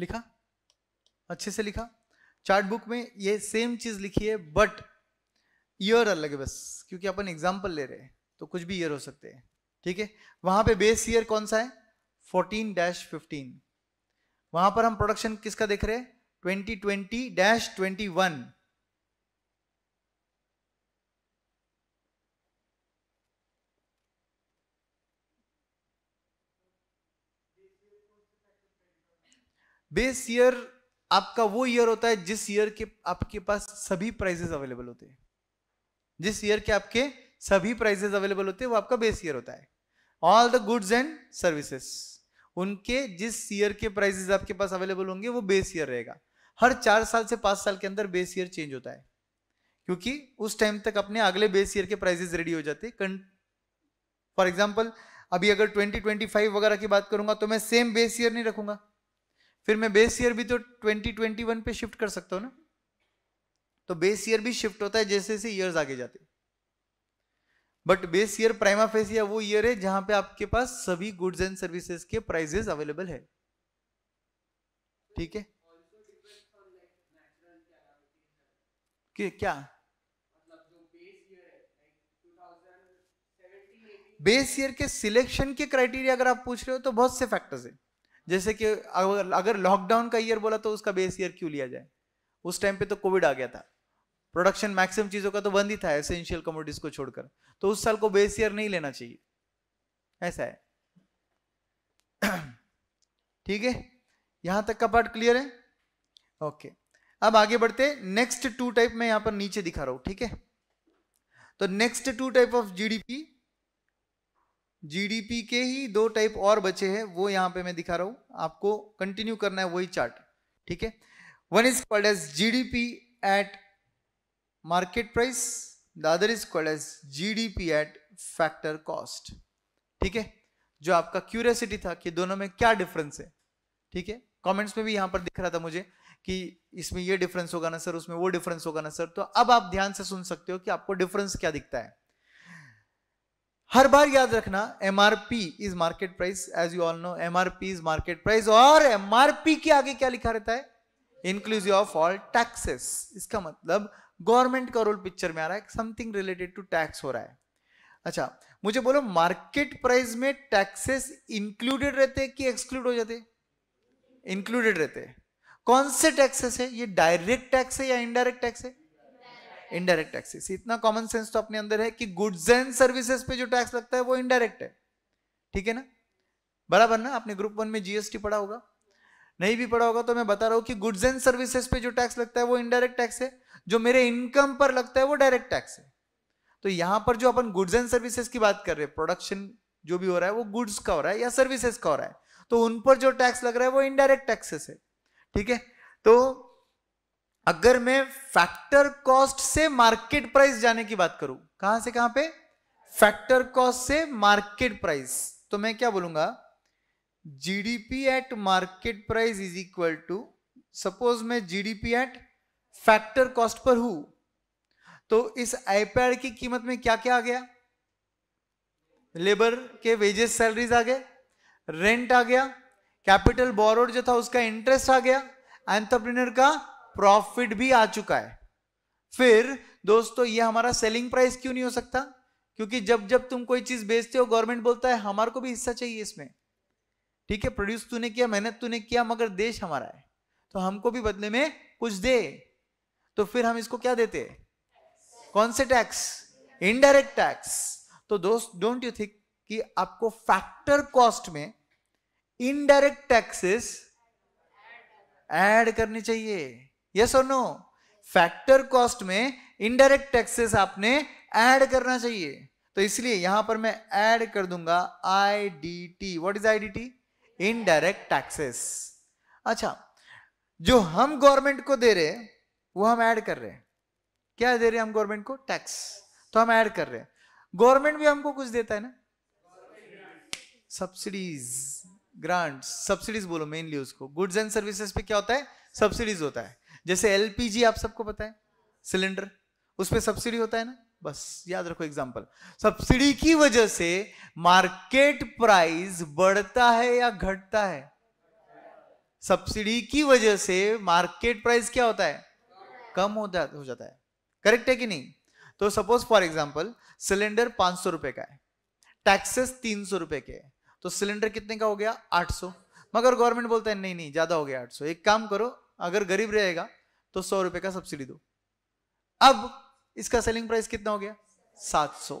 S1: लिखा अच्छे से लिखा chart book में ये same चीज लिखी है बट ईयर अलग है बस क्योंकि अपन एग्जाम्पल ले रहे हैं तो कुछ भी ईयर हो सकते हैं ठीक है वहां पे बेस ईयर कौन सा है फोर्टीन डैश फिफ्टीन वहां पर हम प्रोडक्शन किसका देख रहे हैं twenty twenty dash twenty one base year आपका वो ईयर होता है जिस ईयर के आपके पास सभी प्राइजेस अवेलेबल होते हैं जिस ईयर के आपके सभी प्राइजेस अवेलेबल होते हैं वो आपका बेस ईयर होता है all the goods and services उनके जिस ईयर के प्राइजेस आपके पास अवेलेबल होंगे वो बेस ईयर रहेगा हर चार साल से पांच साल के अंदर बेस ईयर चेंज होता है क्योंकि उस टाइम तक अपने अगले बेस ईयर के प्राइजेस रेडी हो जाते हैं फॉर एग्जाम्पल अभी अगर 2025 वगैरह की बात करूंगा तो मैं सेम बेस ईयर नहीं रखूंगा फिर मैं बेस ईयर भी तो 2021 पे शिफ्ट कर सकता हूं ना तो बेस ईयर भी शिफ्ट होता है जैसे जैसे ईयर्स आगे जाते but base year prima facie वो ईयर है जहां पे आपके पास सभी गुड्स एंड सर्विसेज के प्राइजेस अवेलेबल है ठीक है कि क्या बेस ईयर के सिलेक्शन के क्राइटेरिया अगर आप पूछ रहे हो तो बहुत से फैक्टर्स हैं जैसे कि अगर अगर लॉकडाउन का ईयर बोला तो उसका बेस ईयर क्यों लिया जाए उस टाइम पे तो कोविड आ गया था प्रोडक्शन मैक्सिमम चीज़ों का तो बंद ही था एसेंशियल कमोडिटीज को छोड़कर तो उस साल को बेस ईयर नहीं लेना चाहिए ऐसा है ठीक है यहां तक का पार्ट क्लियर है ओके अब आगे बढ़ते नेक्स्ट टू टाइप में यहां पर नीचे दिखा रहा हूं ठीक है तो next two type of GDP GDP के ही दो टाइप और बचे हैं वो यहां पे मैं दिखा रहा हूं आपको कंटिन्यू करना है वही चार्ट ठीक है one is called as GDP at market price the other is called as GDP at factor cost ठीक है जो आपका क्यूरियसिटी था कि दोनों में क्या डिफरेंस है ठीक है कमेंट्स में भी यहां पर दिख रहा था मुझे कि इसमें ये डिफरेंस होगा ना सर उसमें वो डिफरेंस होगा ना सर तो अब आप ध्यान से सुन सकते हो कि आपको डिफरेंस क्या दिखता है हर बार याद रखना M R P is market price as you all know M R P is market price और एम आर पी के आगे क्या लिखा रहता है इंक्लूसिव ऑफ ऑल टैक्सेस इसका मतलब गवर्नमेंट का रोल पिक्चर में आ रहा है समथिंग रिलेटेड टू टैक्स हो रहा है अच्छा मुझे बोलो मार्केट प्राइस में टैक्सेस इंक्लूडेड रहते कि एक्सक्लूड हो जाते इंक्लूडेड रहते कौन से टैक्सेस है ये डायरेक्ट टैक्स है या इनडायरेक्ट टैक्स है इनडायरेक्ट टैक्सेस इतना कॉमन सेंस तो अपने अंदर है कि गुड्स एंड सर्विसेज पे जो टैक्स लगता है वो इनडायरेक्ट है ठीक है ना बराबर ना आपने ग्रुप वन में जीएसटी पढ़ा होगा नहीं भी पढ़ा होगा तो मैं बता रहा हूं कि गुड्स एंड सर्विसेज पे जो टैक्स लगता है वो इनडायरेक्ट टैक्स है जो मेरे इनकम पर लगता है वो डायरेक्ट टैक्स है तो यहां पर जो अपन गुड्स एंड सर्विसेज की बात कर रहे हैं प्रोडक्शन जो भी हो रहा है वो गुड्स का हो रहा है या सर्विसेज का हो रहा है तो उन पर जो टैक्स लग रहा है वो इनडायरेक्ट टैक्सेस है ठीक है तो अगर मैं फैक्टर कॉस्ट से मार्केट प्राइस जाने की बात करूं कहां से कहां पे फैक्टर कॉस्ट से मार्केट प्राइस तो मैं क्या बोलूंगा GDP at market price is equal to suppose मैं जीडीपी एट फैक्टर कॉस्ट पर हूं तो इस आईपैड की कीमत में क्या क्या आ गया लेबर के वेजेस सैलरीज आ गए रेंट आ गया कैपिटल बोरोड जो था उसका इंटरेस्ट आ गया एंटरप्रेन्योर का प्रॉफिट भी आ चुका है फिर दोस्तों ये हमारा सेलिंग प्राइस क्यों नहीं हो सकता क्योंकि जब जब तुम कोई चीज बेचते हो गवर्नमेंट बोलता है हमारे को भी हिस्सा चाहिए इसमें ठीक है प्रोड्यूस तूने किया मेहनत तूने किया मगर देश हमारा है तो हमको भी बदले में कुछ दे तो फिर हम इसको क्या देते कौन से टैक्स इनडायरेक्ट टैक्स तो दोस्त डोंट यू थिंक कि आपको फैक्टर कॉस्ट में इनडायरेक्ट टैक्सेस एड करने चाहिए यस और नो फैक्टर कॉस्ट में इनडायरेक्ट टैक्सेस आपने ऐड करना चाहिए तो इसलिए यहां पर मैं ऐड कर दूंगा I D T what is I D T indirect taxes अच्छा जो हम गवर्नमेंट को दे रहे वो हम ऐड कर रहे हैं क्या दे रहे हैं हम गवर्नमेंट को टैक्स तो हम ऐड कर रहे हैं गवर्नमेंट भी हमको कुछ देता है ना सब्सिडीज ग्रांट्स सब्सिडीज बोलो मेनली उसको गुड्स एंड सर्विसेज पे क्या होता है सब्सिडीज होता है जैसे एलपीजी आप सबको पता है सिलेंडर उस पर सब्सिडी होता है ना बस याद रखो एग्जाम्पल सब्सिडी की वजह से मार्केट प्राइस बढ़ता है या घटता है सब्सिडी की वजह से मार्केट प्राइस क्या होता है कम होता हो जाता है करेक्ट है कि नहीं तो सपोज फॉर एग्जाम्पल सिलेंडर पांच सौ रुपए का है टैक्सेस तीन सौ रुपए के है तो सिलेंडर कितने का हो गया आठ सौ मगर गवर्नमेंट बोलता है नहीं नहीं ज्यादा हो गया आठ सौ एक काम करो अगर गरीब रहेगा तो सौ रुपए का सब्सिडी दो अब इसका सेलिंग प्राइस कितना हो गया सात सौ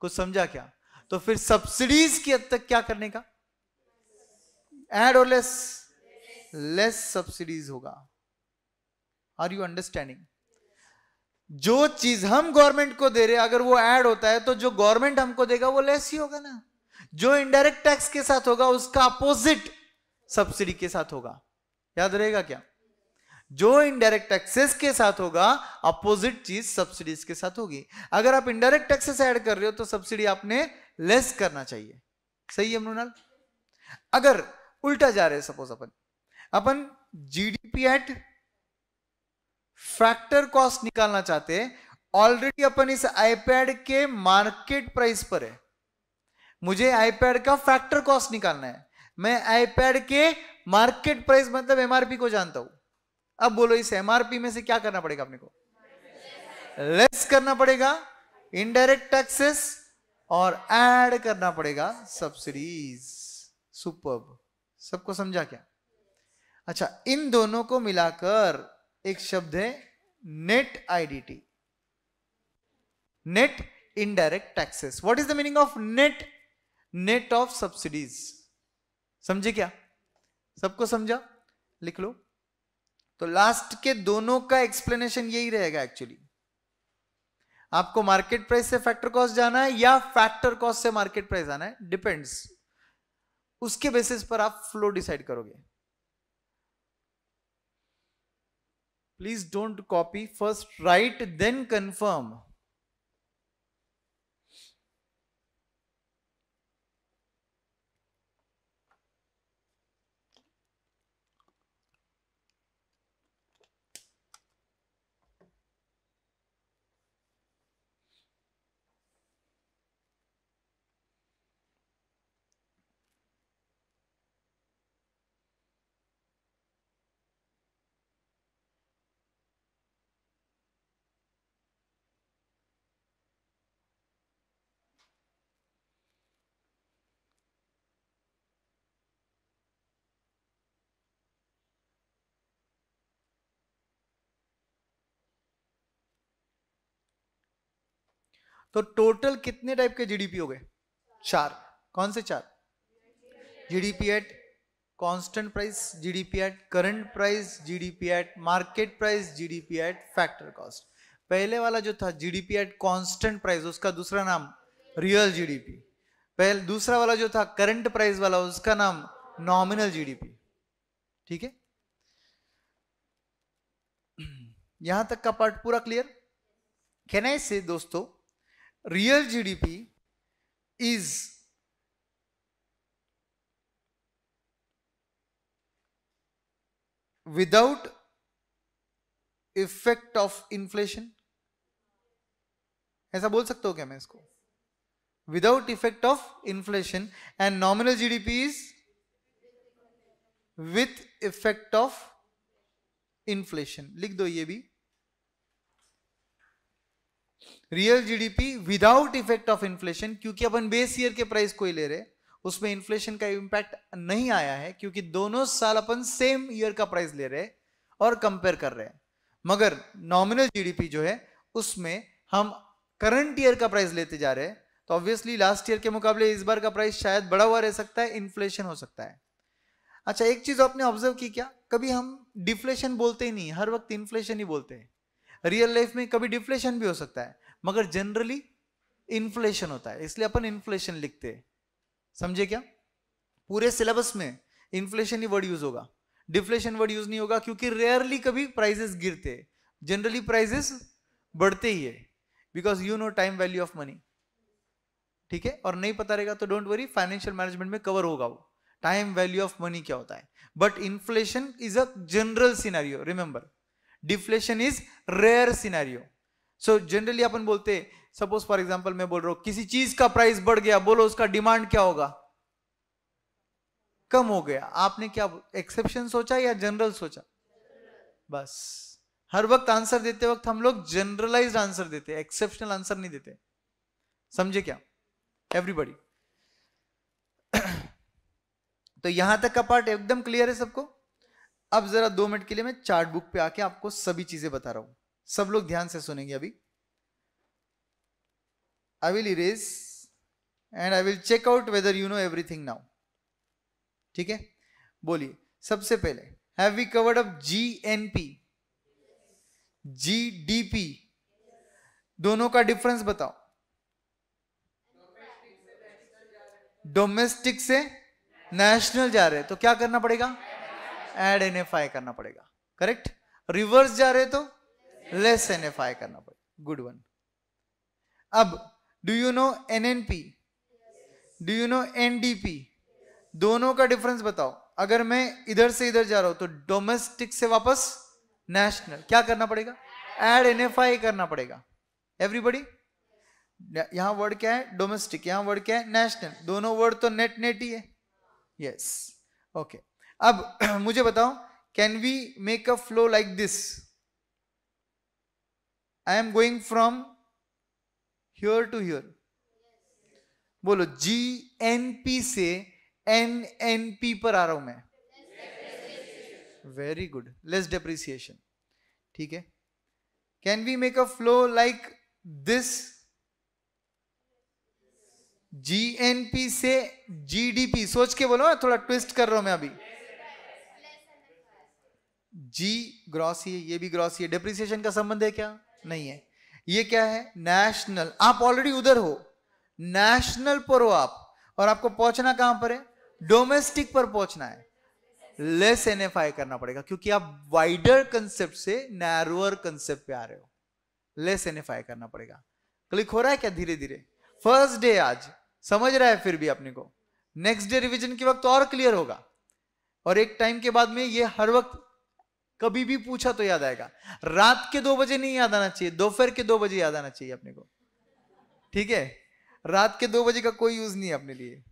S1: कुछ समझा क्या तो फिर सब्सिडीज की हद तक क्या करने का एड और लेस लेस सब्सिडीज होगा आर यू अंडरस्टैंडिंग जो चीज हम गवर्नमेंट को दे रहे अगर वो ऐड होता है तो जो गवर्नमेंट हमको देगा वो लेस ही होगा ना जो इनडायरेक्ट टैक्स के साथ होगा उसका अपोजिट सब्सिडी के साथ होगा याद रहेगा क्या जो इनडायरेक्ट टैक्सेस के साथ होगा अपोजिट चीज सब्सिडीज के साथ होगी अगर आप इनडायरेक्ट टैक्सेस ऐड कर रहे हो तो सब्सिडी आपने लेस करना चाहिए सही है मृणाल अगर उल्टा जा रहे सपोज अपन अपन जीडीपी एट फैक्टर कॉस्ट निकालना चाहते ऑलरेडी अपन इस आईपैड के मार्केट प्राइस पर है मुझे आईपैड का फैक्टर कॉस्ट निकालना है मैं आईपैड के मार्केट प्राइस मतलब एमआरपी को जानता हूं अब बोलो इस एमआरपी में से क्या करना पड़ेगा अपने को लेस करना पड़ेगा इनडायरेक्ट टैक्सेस और ऐड करना पड़ेगा सब्सिडीज सुपर सबको समझा क्या अच्छा इन दोनों को मिलाकर एक शब्द है net IDT net indirect taxes what is the meaning of net net of subsidies समझे क्या सबको समझा लिख लो तो लास्ट के दोनों का एक्सप्लेनेशन यही रहेगा एक्चुअली आपको मार्केट प्राइस से फैक्टर कॉस्ट जाना है या फैक्टर कॉस्ट से मार्केट प्राइस आना है डिपेंड्स उसके बेसिस पर आप फ्लो डिसाइड करोगे please don't copy first write then confirm तो टोटल कितने टाइप के जीडीपी हो गए चार कौन से चार GDP at constant price GDP at current price GDP at market price GDP at factor cost पहले वाला जो था जीडीपी एट कांस्टेंट प्राइस उसका दूसरा नाम रियल जीडीपी पहले दूसरा वाला जो था करंट प्राइस वाला उसका नाम नॉमिनल जीडीपी ठीक है यहां तक का पार्ट पूरा क्लियर कैन से दोस्तों real GDP is without effect of inflation ऐसा बोल सकते हो without effect of inflation and nominal GDP is with effect of inflation लिख दो ये real GDP without effect of inflation क्योंकि अपन बेस ईयर के प्राइस को ही ले रहे उसमें इन्फ्लेशन का इम्पैक्ट नहीं आया है क्योंकि दोनों साल अपन सेम ईयर का प्राइस ले रहे और कंपेयर कर रहे हैं मगर नॉमिनल जीडीपी जो है उसमें हम करंट ईयर का प्राइस लेते जा रहे हैं तो ऑब्वियसली लास्ट ईयर के मुकाबले इस बार का प्राइस शायद बड़ा हुआ रह सकता है इन्फ्लेशन हो सकता है अच्छा एक चीज आपने ऑब्जर्व की क्या कभी हम डिफ्लेशन बोलते ही नहीं हर वक्त इन्फ्लेशन ही बोलते हैं रियल लाइफ में कभी डिफ्लेशन भी हो सकता है मगर जनरली इन्फ्लेशन होता है इसलिए अपन इन्फ्लेशन लिखते हैं समझे क्या पूरे सिलेबस में इन्फ्लेशन ही वर्ड यूज होगा डिफ्लेशन वर्ड यूज नहीं होगा क्योंकि रेयरली कभी प्राइजेस गिरते हैं जनरली प्राइजेस बढ़ते ही है because you know time value of money ठीक है और नहीं पता रहेगा तो डोंट वरी फाइनेंशियल मैनेजमेंट में कवर होगा वो टाइम वैल्यू ऑफ मनी क्या होता है but inflation is a general scenario remember deflation is rare scenario so generally अपन बोलते सपोज फॉर एग्जाम्पल मैं बोल रहा हूं किसी चीज का प्राइस बढ़ गया बोलो उसका डिमांड क्या होगा कम हो गया आपने क्या एक्सेप्शन सोचा या जनरल सोचा बस हर वक्त आंसर देते वक्त हम लोग जनरलाइज आंसर देते एक्सेप्शनल आंसर नहीं देते समझे क्या एवरीबडी तो यहां तक का पार्ट एकदम क्लियर है सबको अब जरा दो मिनट के लिए मैं चार्ट बुक पे आके आपको सभी चीजें बता रहा हूं सब लोग ध्यान से सुनेंगे अभी I will erase and I will check out whether you know everything now ठीक है बोलिए सबसे पहले have we covered up G N P G D P दोनों का डिफरेंस बताओ डोमेस्टिक से नेशनल जा रहे तो क्या करना पड़ेगा एड एन एफ आई करना पड़ेगा करेक्ट रिवर्स जा रहे तो लेस एन एफ आई करना पड़ेगा गुड वन अब do you know N N P do you know N D P दोनों का डिफरेंस बताओ अगर मैं इधर से इधर जा रहा हूं तो डोमेस्टिक से वापस नेशनल क्या करना पड़ेगा एड एन एफ आई करना पड़ेगा एवरीबडी यहां वर्ड क्या है डोमेस्टिक यहां वर्ड क्या है नेशनल दोनों वर्ड तो नेट नेट ही है यस ओके अब मुझे बताओ can we make a flow like this I am going from here to here बोलो जी एन पी से एन एन पी पर आ रहा हूं मैं वेरी गुड लेस डेप्रिसिएशन ठीक है can we make a flow like this G N P से जी डी पी सोच के बोलो ना हाँ, थोड़ा ट्विस्ट कर रहा हूं मैं अभी जी ग्रॉस ये ये भी ग्रॉस ये डेप्रिसिएशन का संबंध है क्या नहीं है ये क्या है नेशनल आप ऑलरेडी उधर हो नेशनल पर हो आप और आपको पहुंचना कहां पर है डोमेस्टिक पर पहुंचना है लेस एन एफ आई करना पड़ेगा क्योंकि आप वाइडर कंसेप्ट से नैरोअर कंसेप्ट पे आ रहे हो लेस एन एफ आई करना पड़ेगा क्लिक हो रहा है क्या धीरे धीरे फर्स्ट डे आज समझ रहा है फिर भी अपने को नेक्स्ट डे रिविजन के वक्त और क्लियर होगा और एक टाइम के बाद में ये हर वक्त कभी भी पूछा तो याद आएगा रात के दो बजे नहीं याद आना चाहिए दोपहर के दो बजे याद आना चाहिए अपने को ठीक है रात के दो बजे का कोई यूज नहीं है अपने लिए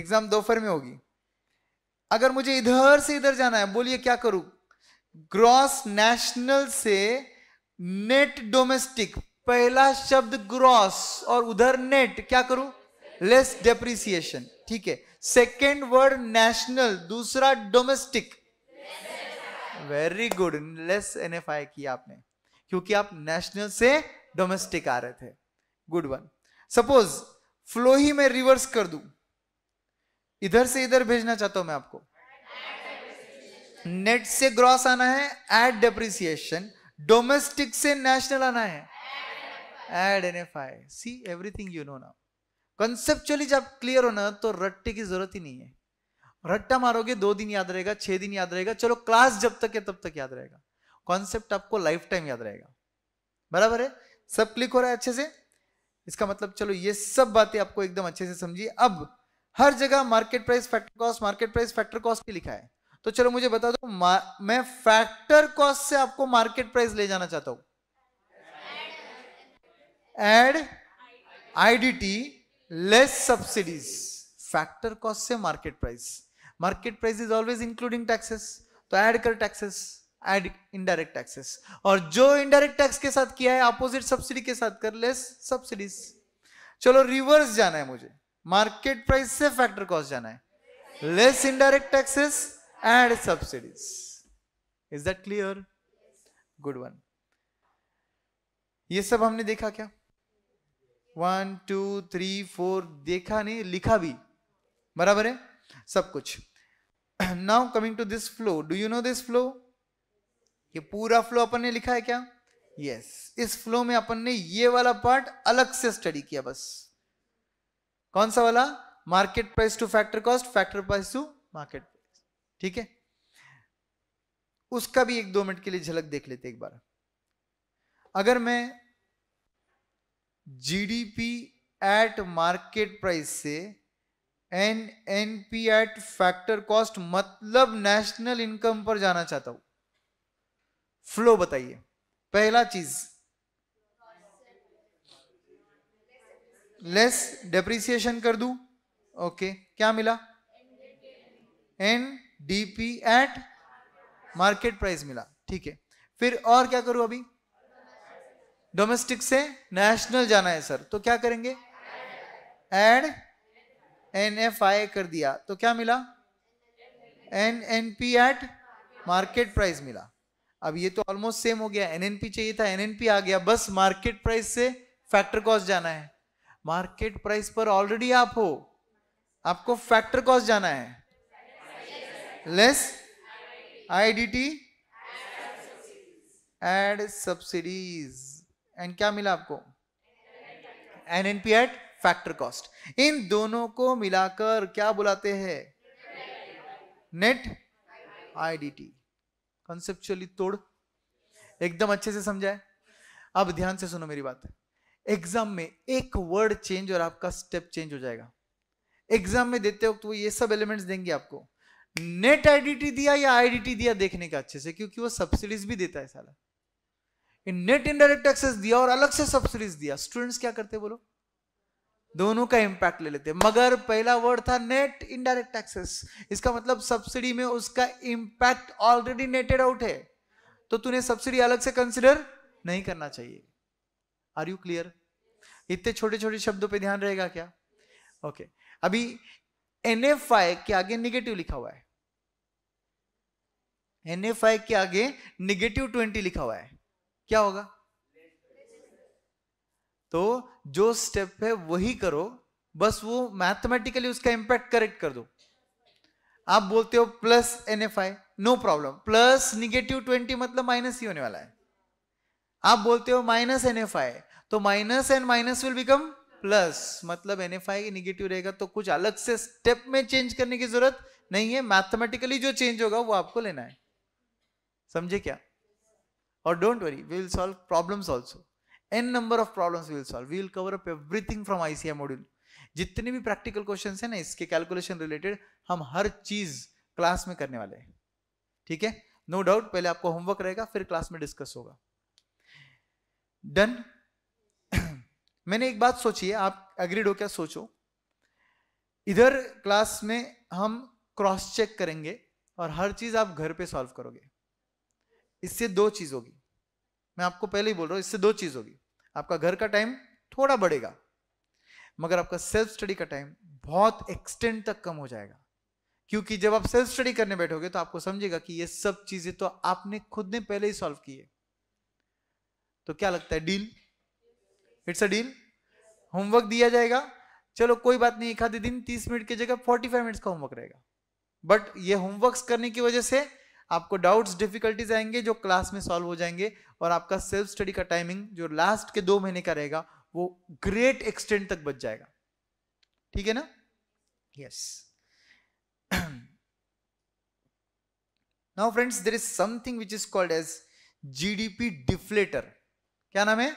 S1: एग्जाम दोपहर में होगी अगर मुझे इधर से इधर जाना है बोलिए क्या करूं ग्रॉस नेशनल से नेट डोमेस्टिक पहला शब्द ग्रॉस और उधर नेट क्या करूं लेस डेप्रिसिएशन ठीक है सेकेंड वर्ड नेशनल दूसरा domestic very good less N F I किया आपने क्योंकि आप नेशनल से डोमेस्टिक आ रहे थे गुड वन सपोज फ्लो ही मैं रिवर्स कर दू इधर से इधर भेजना चाहता हूं मैं आपको नेट से ग्रॉस आना है एड डेप्रिसिएशन डोमेस्टिक से नेशनल आना है add N F I C everything you know now conceptually जब क्लियर हो ना तो रट्टे की जरूरत ही नहीं है रट्टा मारोगे दो दिन याद रहेगा छह दिन याद रहेगा चलो क्लास जब तक है तब तक याद रहेगा कॉन्सेप्ट आपको लाइफ टाइम याद रहेगा बराबर है सब क्लिक हो रहा है अच्छे से इसका मतलब चलो ये सब बातें आपको एकदम अच्छे से समझिए अब हर जगह market price factor cost market price factor cost भी लिखा है तो चलो मुझे बता दो मैं फैक्टर कॉस्ट से आपको मार्केट प्राइस ले जाना चाहता हूं add IDT less subsidies factor cost से market price market price is always including taxes तो ऐड कर टैक्सेस एड इनडायरेक्ट टैक्सेस और जो इनडायरेक्ट टैक्स के साथ किया है अपोजिट सब्सिडी के साथ कर लेस सब्सिडीज चलो रिवर्स जाना है मुझे मार्केट प्राइस से फैक्टर कॉस्ट जाना है less indirect taxes add subsidies is that clear good one ये सब हमने देखा क्या वन टू थ्री फोर देखा नहीं लिखा भी बराबर है सब कुछ now coming to this flow do you know this flow ये पूरा फ्लो अपन ने लिखा है क्या यस yes. इस फ्लो में अपन ने ये वाला पार्ट अलग से स्टडी किया बस कौन सा वाला market price to factor cost factor price to market price ठीक है उसका भी एक दो मिनट के लिए झलक देख लेते एक बार अगर मैं जीडीपी एट मार्केट प्राइस से N N P at factor cost मतलब नेशनल इनकम पर जाना चाहता हूं फ्लो बताइए पहला चीज लेस डेप्रिसिएशन कर दू ओके क्या मिला N D P at market price मिला ठीक है फिर और क्या करूं अभी डोमेस्टिक से नेशनल जाना है सर तो क्या करेंगे एड एन एफ आई कर दिया तो क्या मिला N N P at market price मिला अब ये तो ऑलमोस्ट सेम हो गया एन चाहिए था एन एन पी आ गया बस मार्केट प्राइस से फैक्टर कॉस्ट जाना है मार्केट प्राइस पर ऑलरेडी आप हो आपको फैक्टर कॉस्ट जाना है less I D T add subsidies and क्या मिला आपको N N P at factor cost इन दोनों को मिलाकर क्या बुलाते हैं नेट आईडीटी कॉन्सेप्चुअली तोड़ एकदम अच्छे से समझाए अब ध्यान से सुनो मेरी बात एग्जाम में एक वर्ड चेंज और आपका स्टेप चेंज हो जाएगा एग्जाम में देते वक्त वो ये सब एलिमेंट्स देंगे आपको नेट आईडीटी दिया या आईडीटी दिया देखने का अच्छे से क्योंकि वो सब्सिडीज भी देता है साला नेट इनडायरेक्ट टैक्सेस दिया और अलग से सब्सिडीज दिया स्टूडेंट्स क्या करते बोलो दोनों का इंपैक्ट ले लेते हैं मगर पहला वर्ड था नेट इनडायरेक्ट टैक्सेस इसका मतलब सब्सिडी में उसका इंपैक्ट ऑलरेडी नेटेड आउट है तो तूने सब्सिडी अलग से कंसिडर नहीं करना चाहिए आर यू क्लियर इतने छोटे छोटे शब्दों पे ध्यान रहेगा क्या ओके okay. अभी एन एफ आई के आगे निगेटिव लिखा हुआ है एन एफ आई के आगे निगेटिव ट्वेंटी लिखा हुआ है क्या होगा तो जो स्टेप है वही करो बस वो मैथमेटिकली उसका इंपैक्ट करेक्ट कर दो आप बोलते हो plus N F I no problem plus negative twenty मतलब माइनस ही होने वाला है आप बोलते हो माइनस एन एफ आई तो minus and minus will become plus मतलब एन एफ आई निगेटिव रहेगा तो कुछ अलग से स्टेप में चेंज करने की जरूरत नहीं है मैथमेटिकली जो चेंज होगा वो आपको लेना है समझे क्या और don't worry we will solve problems also n number of problems we will solve we will cover up everything from ICI module जितने भी प्रैक्टिकल क्वेश्चंस है ना इसके कैलकुलेशन रिलेटेड हम हर चीज क्लास में करने वाले हैं ठीक है नो डाउट पहले आपको होमवर्क रहेगा फिर क्लास में डिस्कस होगा डन मैंने एक बात सोची है आप एग्रीड हो क्या सोचो इधर क्लास में हम क्रॉस चेक करेंगे और हर चीज आप घर पे सॉल्व करोगे इससे दो चीज होगी मैं आपको पहले ही बोल रहा हूं इससे दो चीज होगी आपका घर का टाइम थोड़ा बढ़ेगा मगर आपका सेल्फ स्टडी का टाइम बहुत एक्सटेंड तक कम हो जाएगा क्योंकि जब आप सेल्फ स्टडी करने बैठोगे तो आपको समझेगा कि ये सब चीजें तो आपने खुद ने पहले ही सॉल्व की है तो क्या लगता है deal it's a deal homework दिया जाएगा चलो कोई बात नहीं एक आधे दिन तीस मिनट की जगह फोर्टी फाइव मिनट्स का होमवर्क रहेगा बट ये होमवर्क करने की वजह से आपको डाउट्स डिफिकल्टीज आएंगे जो क्लास में सॉल्व हो जाएंगे और आपका सेल्फ स्टडी का टाइमिंग जो लास्ट के दो महीने का रहेगा वो ग्रेट एक्सटेंड तक बच जाएगा ठीक है ना yes now friends there is something which is called as GDP deflator क्या नाम है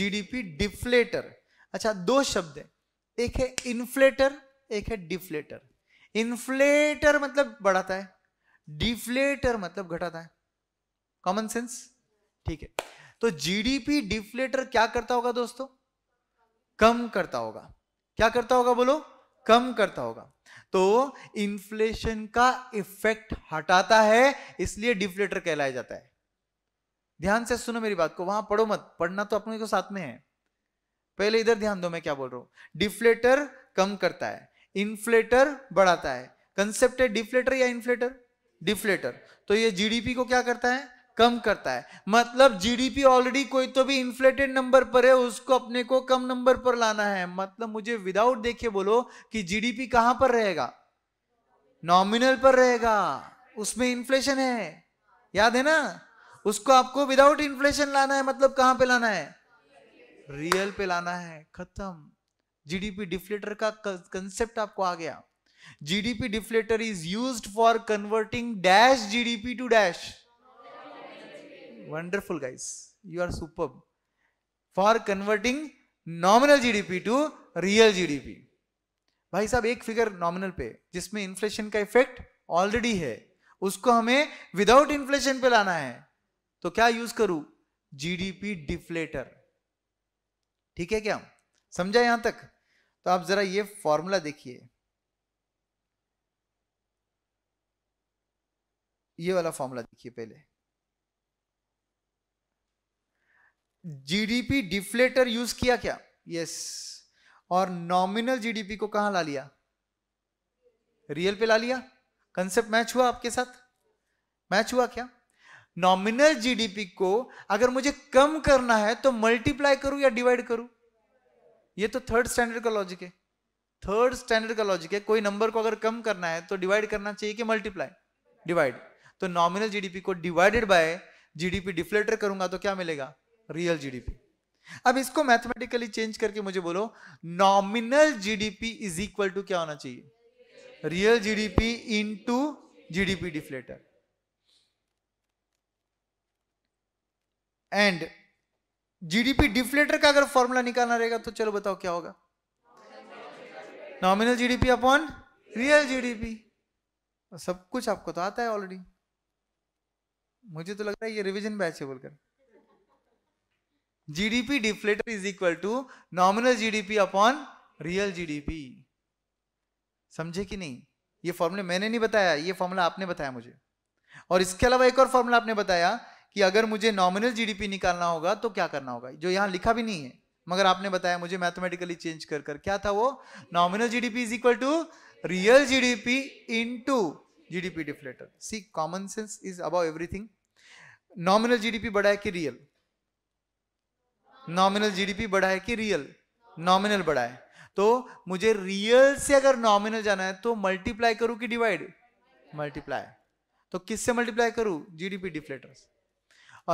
S1: जीडीपी डिफ्लेटर अच्छा दो शब्द है एक है इन्फ्लेटर एक है डिफ्लेटर इन्फ्लेटर मतलब बढ़ाता है डिफ्लेटर मतलब घटाता है कॉमन सेंस ठीक है तो जीडीपी डिफ्लेटर क्या करता होगा दोस्तों कम करता होगा क्या करता होगा बोलो कम करता होगा तो इन्फ्लेशन का इफेक्ट हटाता है इसलिए डिफ्लेटर कहलाया जाता है ध्यान से सुनो मेरी बात को वहां पढ़ो मत पढ़ना तो अपने को साथ में है पहले इधर ध्यान दो मैं क्या बोल रहा हूं डिफ्लेटर कम करता है इन्फ्लेटर बढ़ाता है कंसेप्ट है डिफ्लेटर या इन्फ्लेटर डिफ्लेटर तो ये जीडीपी को क्या करता है कम करता है मतलब जीडीपी ऑलरेडी कोई तो भी इन्फ्लेटेड नंबर पर है उसको अपने को कम नंबर पर लाना है मतलब मुझे विदाउट देखे बोलो कि जीडीपी कहां पर रहेगा नॉमिनल पर रहेगा उसमें इन्फ्लेशन है याद है ना उसको आपको विदाउट इन्फ्लेशन लाना है मतलब कहां पे लाना है रियल पे लाना है खत्म जीडीपी डिफ्लेटर का कंसेप्ट आपको आ गया GDP deflator is used for converting dash GDP to dash. Wonderful guys. You are superb. For converting nominal GDP to real GDP. भाई साहब एक फिगर नॉमिनल पे जिसमें इन्फ्लेशन का इफेक्ट ऑलरेडी है उसको हमें विदाउट इन्फ्लेशन पे लाना है तो क्या यूज करूं जीडीपी डिफ्लेटर ठीक है क्या समझा यहां तक तो आप जरा ये फॉर्मूला देखिए ये वाला फॉर्मूला देखिए पहले जीडीपी डिफ्लेटर यूज किया क्या यस और नॉमिनल जीडीपी को कहां ला लिया रियल पे ला लिया कंसेप्ट मैच हुआ आपके साथ मैच हुआ क्या नॉमिनल जीडीपी को अगर मुझे कम करना है तो मल्टीप्लाई करूं या डिवाइड करूं ये तो थर्ड स्टैंडर्ड का लॉजिक है थर्ड स्टैंडर्ड का लॉजिक है कोई नंबर को अगर कम करना है तो डिवाइड करना चाहिए कि मल्टीप्लाई डिवाइड तो नॉमिनल जीडीपी को डिवाइडेड बाय जीडीपी डिफ्लेटर करूंगा तो क्या मिलेगा रियल जीडीपी अब इसको मैथमेटिकली चेंज करके मुझे बोलो nominal GDP is equal to क्या होना चाहिए real GDP into GDP deflator and GDP deflator का अगर फॉर्मूला निकालना रहेगा तो चलो बताओ क्या होगा nominal GDP upon real GDP सब कुछ आपको तो आता है ऑलरेडी मुझे तो लग रहा है ये रिविजन बैच है बोलकर GDP deflator is equal to nominal GDP upon real GDP समझे कि नहीं ये फॉर्मूला मैंने नहीं बताया ये फॉर्मूला आपने बताया मुझे और इसके अलावा एक और फॉर्मूला आपने बताया कि अगर मुझे नॉमिनल जीडीपी निकालना होगा तो क्या करना होगा जो यहां लिखा भी नहीं है मगर आपने बताया मुझे मैथमेटिकली चेंज कर कर क्या था वो nominal GDP is equal to real GDP into GDP deflator see common sense is above everything nominal GDP बढ़ा है कि रियल नॉमिनल जीडीपी बढ़ा है कि रियल नॉमिनल बढ़ा है तो मुझे रियल से अगर नॉमिनल जाना है तो मल्टीप्लाई करूं कि डिवाइड मल्टीप्लाई तो किससे मल्टीप्लाई करूं जीडीपी डिफ्लेटर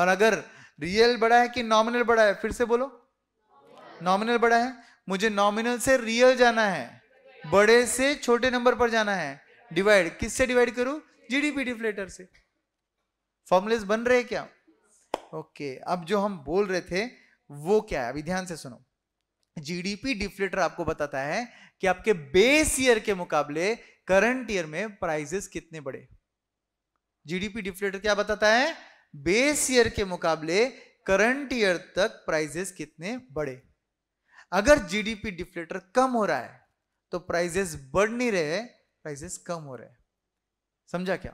S1: और अगर रियल बढ़ा है कि नॉमिनल बढ़ा है फिर से बोलो नॉमिनल बढ़ा है मुझे नॉमिनल से रियल जाना है बड़े से छोटे नंबर पर जाना है डिवाइड किससे डिवाइड करूं जीडीपी डिफ्लेटर से फॉर्मुलेज बन रहे क्या ओके okay, अब जो हम बोल रहे थे वो क्या है अभी ध्यान से सुनो जीडीपी डिफ्लेटर आपको बताता है कि आपके बेस ईयर के मुकाबले करंट ईयर में प्राइजेस कितने बढ़े जीडीपी डिफ्लेटर क्या बताता है बेस ईयर के मुकाबले करंट ईयर तक प्राइजेस कितने बढ़े अगर जीडीपी डिफ्लेटर कम हो रहा है तो प्राइजेस बढ़ नहीं रहे प्राइजेस कम हो रहे हैं समझा क्या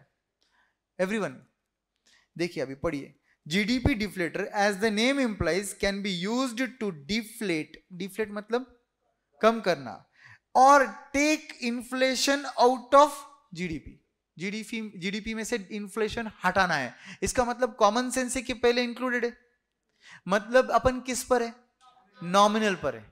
S1: एवरीवन देखिए अभी पढ़िए GDP deflator as the name implies can be used to deflate deflate मतलब कम करना और take inflation out of GDP GDP GDP में से इन्फ्लेशन हटाना है इसका मतलब कॉमन सेंस है कि पहले इंक्लूडेड है मतलब अपन किस पर है नॉमिनल पर है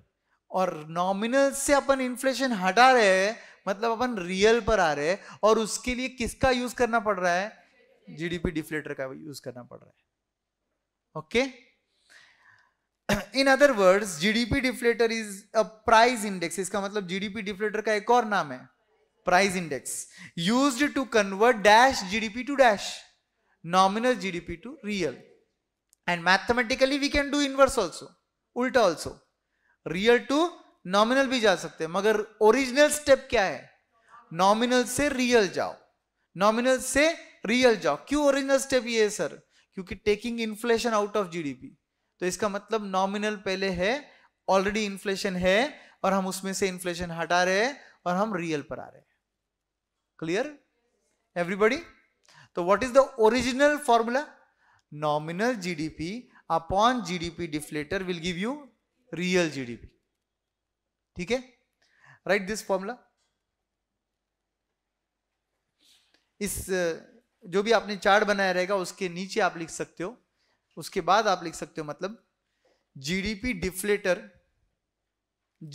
S1: और नॉमिनल से अपन इन्फ्लेशन हटा रहे हैं मतलब अपन रियल पर आ रहे हैं और उसके लिए किसका यूज करना पड़ रहा है जीडीपी डिफ्लेटर का यूज करना पड़ रहा है okay in other words GDP deflator is a price index इसका मतलब जीडीपी डिफ्लेटर का एक और नाम है price index use to convert dash GDP to dash nominal GDP to real and mathematically we can do inverse also उल्टा also real to nominal भी जा सकते हैं मगर ओरिजिनल स्टेप क्या है नॉमिनल से रियल जाओ नॉमिनल से रियल जाओ क्यों ओरिजिनल स्टेप ये है सर क्योंकि taking inflation out of GDP तो इसका मतलब नॉमिनल पहले है ऑलरेडी इन्फ्लेशन है और हम उसमें से इन्फ्लेशन हटा रहे हैं और हम रियल पर आ रहे हैं क्लियर एवरीबडी तो what is the original formula nominal GDP upon GDP deflator will give you real GDP ठीक है राइट दिस फॉर्मूला इस जो भी आपने चार्ट बनाया रहेगा उसके नीचे आप लिख सकते हो उसके बाद आप लिख सकते हो मतलब जीडीपी डिफ्लेटर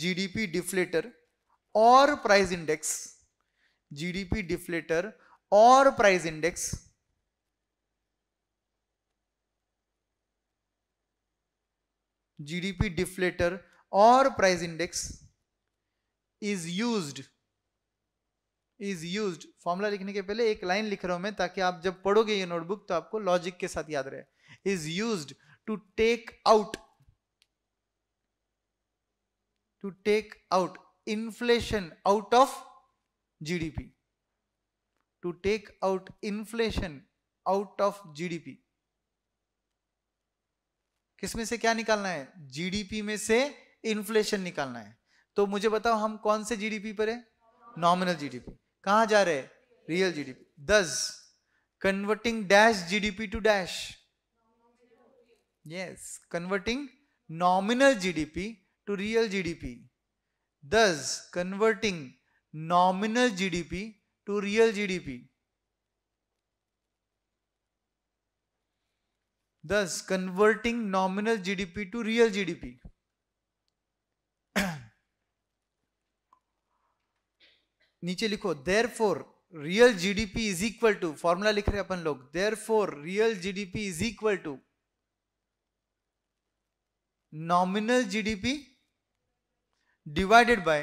S1: जीडीपी डिफ्लेटर और प्राइस इंडेक्स जीडीपी डिफ्लेटर और प्राइस इंडेक्स जीडीपी डिफ्लेटर और price index is use is use formula लिखने के पहले एक लाइन लिख रहा हूं मैं ताकि आप जब पढ़ोगे ये नोटबुक तो आपको लॉजिक के साथ याद रहे is use to take out to take out inflation out of GDP to take out inflation out of GDP किसमें से क्या निकालना है जीडीपी में से इन्फ्लेशन निकालना है तो मुझे बताओ हम कौन से जीडीपी पर है नॉमिनल जीडीपी कहां जा रहे हैं real GDP thus converting dash GDP to dash yes converting nominal GDP to real GDP thus converting nominal GDP to real GDP D P to real G D P नीचे लिखो therefore real G P is equal to formula लिख रहे हैं अपन लोग therefore real GDP is equal to nominal G D P divided by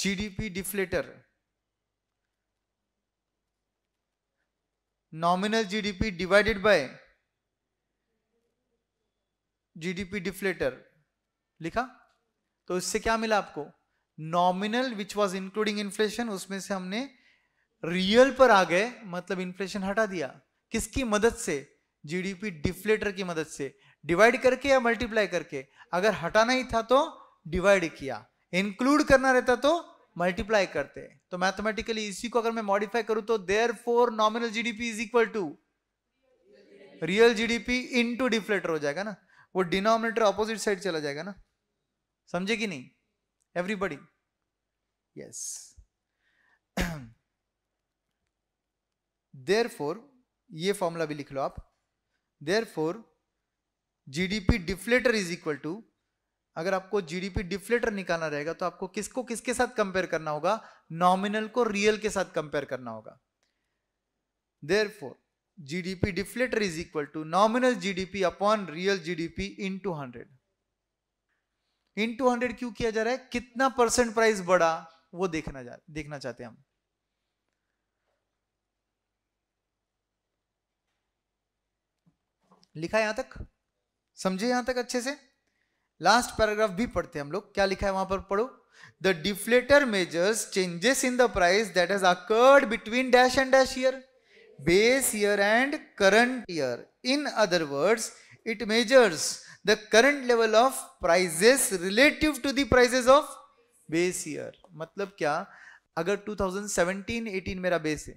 S1: G D P deflator nominal G D P divided by G D P deflator लिखा तो इससे क्या मिला आपको nominal which was including inflation उसमें से हमने real पर आ गए मतलब इन्फ्लेशन हटा दिया किसकी मदद से जीडीपी डिफ्लेटर की मदद से डिवाइड करके या मल्टीप्लाई करके अगर हटाना ही था तो डिवाइड किया इंक्लूड करना रहता तो मल्टीप्लाई करते तो मैथमेटिकली इसी को अगर मैं मॉडिफाई करूं तो therefore nominal GDP is equal to real GDP into deflator हो जाएगा ना वो डिनोमिनेटर ऑपोजिट साइड चला जाएगा ना समझे कि नहीं Everybody? Yes. देयरफॉर ये फॉर्मूला भी लिख लो आप therefore GDP deflator is equal to अगर आपको जीडीपी डिफ्लेटर निकालना रहेगा तो आपको किसको किसके साथ कंपेयर करना होगा नॉमिनल को रियल के साथ कंपेयर करना होगा therefore GDP deflator is equal to nominal GDP upon real GDP into hundred to hundred क्यों किया जा रहा है कितना परसेंट प्राइस बढ़ा वो देखना जा देखना चाहते हैं हम लिखा यहां तक समझे यहां तक अच्छे से लास्ट पैराग्राफ भी पढ़ते हैं हम लोग क्या लिखा है वहां पर पढ़ो the deflator measures changes in the price that is occurred between dash and dash year base year and current year in other words it measures the current level of prices relative to the prices of base year मतलब क्या अगर 2017-18 मेरा base है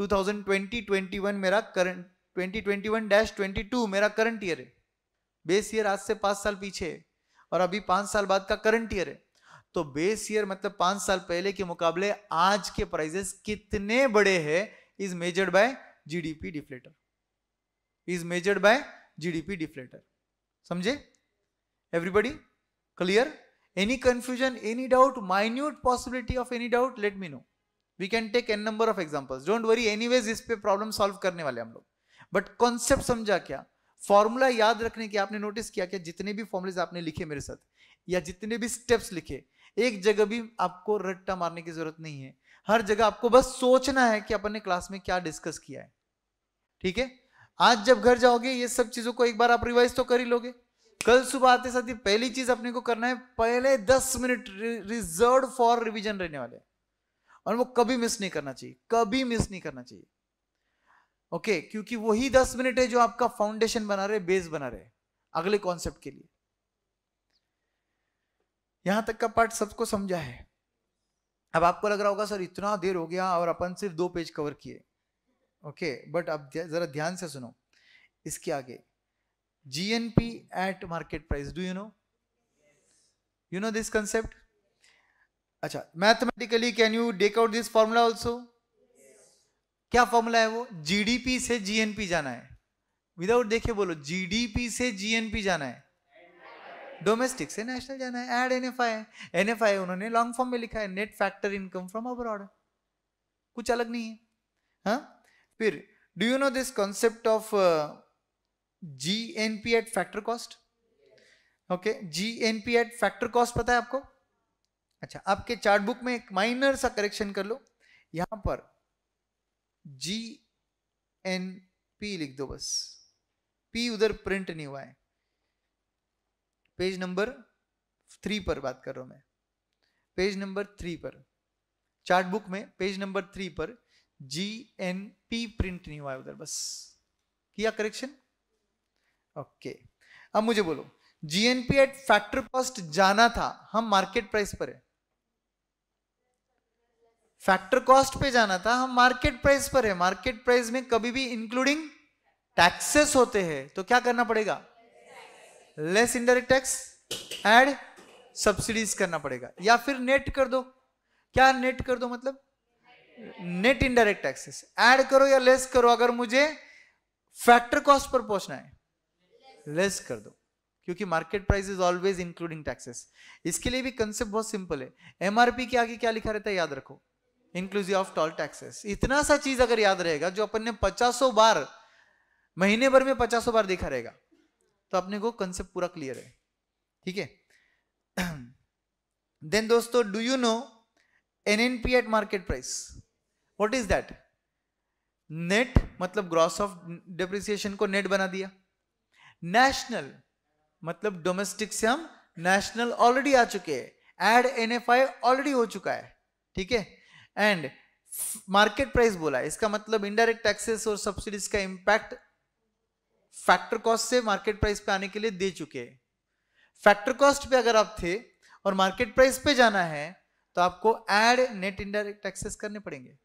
S1: 2020-21 मेरा current 2021-22 मेरा current year है base year आज से पांच साल पीछे है और अभी पांच साल बाद का करंट ईयर है तो बेस ईयर मतलब पांच साल पहले के मुकाबले आज के प्राइजेस कितने बड़े हैं is measured by GDP deflator is measured by GDP deflator समझे everybody clear any any doubt minute possibility of any doubt let me know we can take n number of examples don't worry any ways इस पे problem solve करने वाले हम लोग but concept समझा क्या formula याद रखने की आपने नोटिस किया क्या जितने भी फॉर्मुलेज आपने लिखे मेरे साथ या जितने भी स्टेप्स लिखे एक जगह भी आपको रट्टा मारने की जरूरत नहीं है हर जगह आपको बस सोचना है कि अपन ने क्लास में क्या डिस्कस किया है ठीक है आज जब घर जाओगे ये सब चीजों को एक बार आप रिवाइज तो कर ही लोगे कल सुबह आते साथ ही पहली चीज अपने को करना है पहले दस मिनट रिजर्व फॉर रिविजन रहने वाले और वो कभी मिस नहीं करना चाहिए कभी मिस नहीं करना चाहिए ओके okay, क्योंकि वही दस मिनट है जो आपका फाउंडेशन बना रहे बेस बना रहे अगले कॉन्सेप्ट के लिए यहां तक का पार्ट सबको समझा है अब आपको लग रहा होगा सर इतना देर हो गया और अपन सिर्फ दो पेज कवर किए ओके बट अब ज़रा ध्यान से सुनो इसके आगे G N P at market price do you know you know this concept अच्छा mathematically can you take out this formula also क्या फॉर्मूला है वो जीडीपी से जीएनपी जाना है विदाउट देखे बोलो जीडीपी से जीएनपी जाना है डोमेस्टिक से नेशनल जाना है एड एनएफआई एफ एनएफआई उन्होंने लॉन्ग फॉर्म में लिखा है net factor income from abroad कुछ अलग नहीं है हा? फिर do you know this concept of G N P at factor cost okay G N P at factor cost पता है आपको अच्छा आपके चार्ट बुक में एक माइनर सा करेक्शन कर लो यहां पर जी एन पी लिख दो बस पी उधर प्रिंट नहीं हुआ है पेज नंबर थ्री पर बात कर रहा हूं मैं पेज नंबर थ्री पर चार्ट बुक में पेज नंबर थ्री पर जी एन पी प्रिंट नहीं हुआ है उधर बस किया करेक्शन ओके अब मुझे बोलो जीएनपी एट फैक्टर कॉस्ट जाना था हम मार्केट प्राइस पर है फैक्टर कॉस्ट पे जाना था हम मार्केट प्राइस पर है मार्केट प्राइस में कभी भी इंक्लूडिंग टैक्सेस होते हैं तो क्या करना पड़ेगा less indirect tax add subsidies करना पड़ेगा या फिर नेट कर दो क्या नेट कर दो मतलब नेट इनडायरेक्ट टैक्सेस ऐड करो या लेस करो अगर मुझे फैक्टर कॉस्ट पर पहुंचना है लेस कर दो क्योंकि market price is always including taxes इसके लिए भी कंसेप्ट बहुत सिंपल है एमआरपी के आगे क्या लिखा रहता है याद रखो इंक्लूसिव ऑफ टॉल टैक्सेस इतना सा चीज अगर याद रहेगा जो अपन ने पचासो बार महीने भर में पचासो बार देखा रहेगा तो अपने को कंसेप्ट पूरा क्लियर है ठीक है देन दोस्तों do you know N N P at market price what is that net मतलब ग्रॉस ऑफ डिप्रिसिएशन को नेट बना दिया नेशनल मतलब डोमेस्टिक से हम नेशनल ऑलरेडी आ चुके हैं add N F I already हो चुका है ठीक है एंड मार्केट प्राइस बोला इसका मतलब इनडायरेक्ट टैक्सेस और सब्सिडीज का इंपैक्ट फैक्टर कॉस्ट से मार्केट प्राइस पे आने के लिए दे चुके हैं फैक्टर कॉस्ट पे अगर आप थे और मार्केट प्राइस पे जाना है तो आपको एड नेट इनडायरेक्ट टैक्सेस करने पड़ेंगे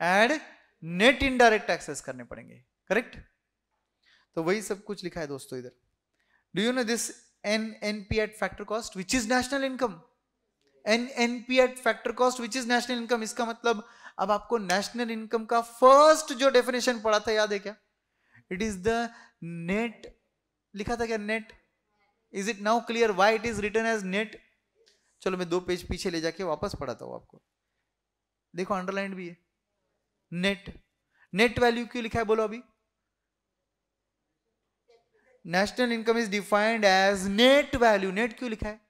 S1: एंड नेट इनडायरेक्ट टैक्सेस करने पड़ेंगे करेक्ट तो वही सब कुछ लिखा है दोस्तों इधर do you know this N N P at factor cost which is national income N N P at factor cost which is national income इसका मतलब अब आपको नेशनल इनकम का फर्स्ट जो डेफिनेशन पढ़ा था याद है क्या इट इज द नेट लिखा था क्या net is it now clear why it is return as net चलो मैं दो पेज पीछे ले जाके वापस पढ़ाता हूं आपको देखो अंडरलाइन भी है नेट नेट वैल्यू क्यों लिखा है बोलो अभी national income is defined as net value net क्यों लिखा है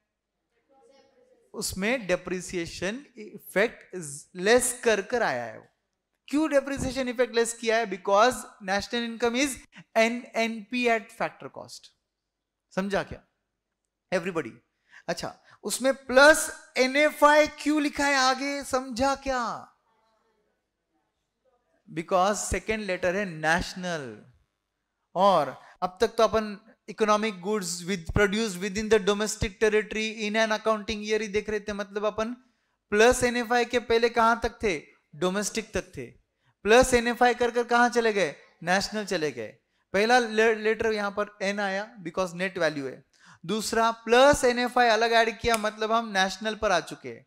S1: उसमें डेप्रिसिएशन इफेक्ट लेस कर कर आया है वो क्यों डेप्रिसिएशन इफेक्ट लेस किया है because national income is N NP at factor cost समझा क्या एवरीबडी अच्छा उसमें प्लस एन एफ आई क्यू लिखा है आगे समझा क्या बिकॉज सेकेंड लेटर है नेशनल और अब तक तो अपन economic goods with produce with in the domestic territory in an accounting year ही देख रहे थे मतलब अपन प्लस एन के पहले कहां तक थे डोमेस्टिक तक थे प्लस एनएफआई कर कर कहां चले गए नेशनल चले गए पहला लेटर यहां पर एन आया बिकॉज नेट वैल्यू है दूसरा प्लस आई अलग ऐड किया मतलब हम नेशनल पर आ चुके हैं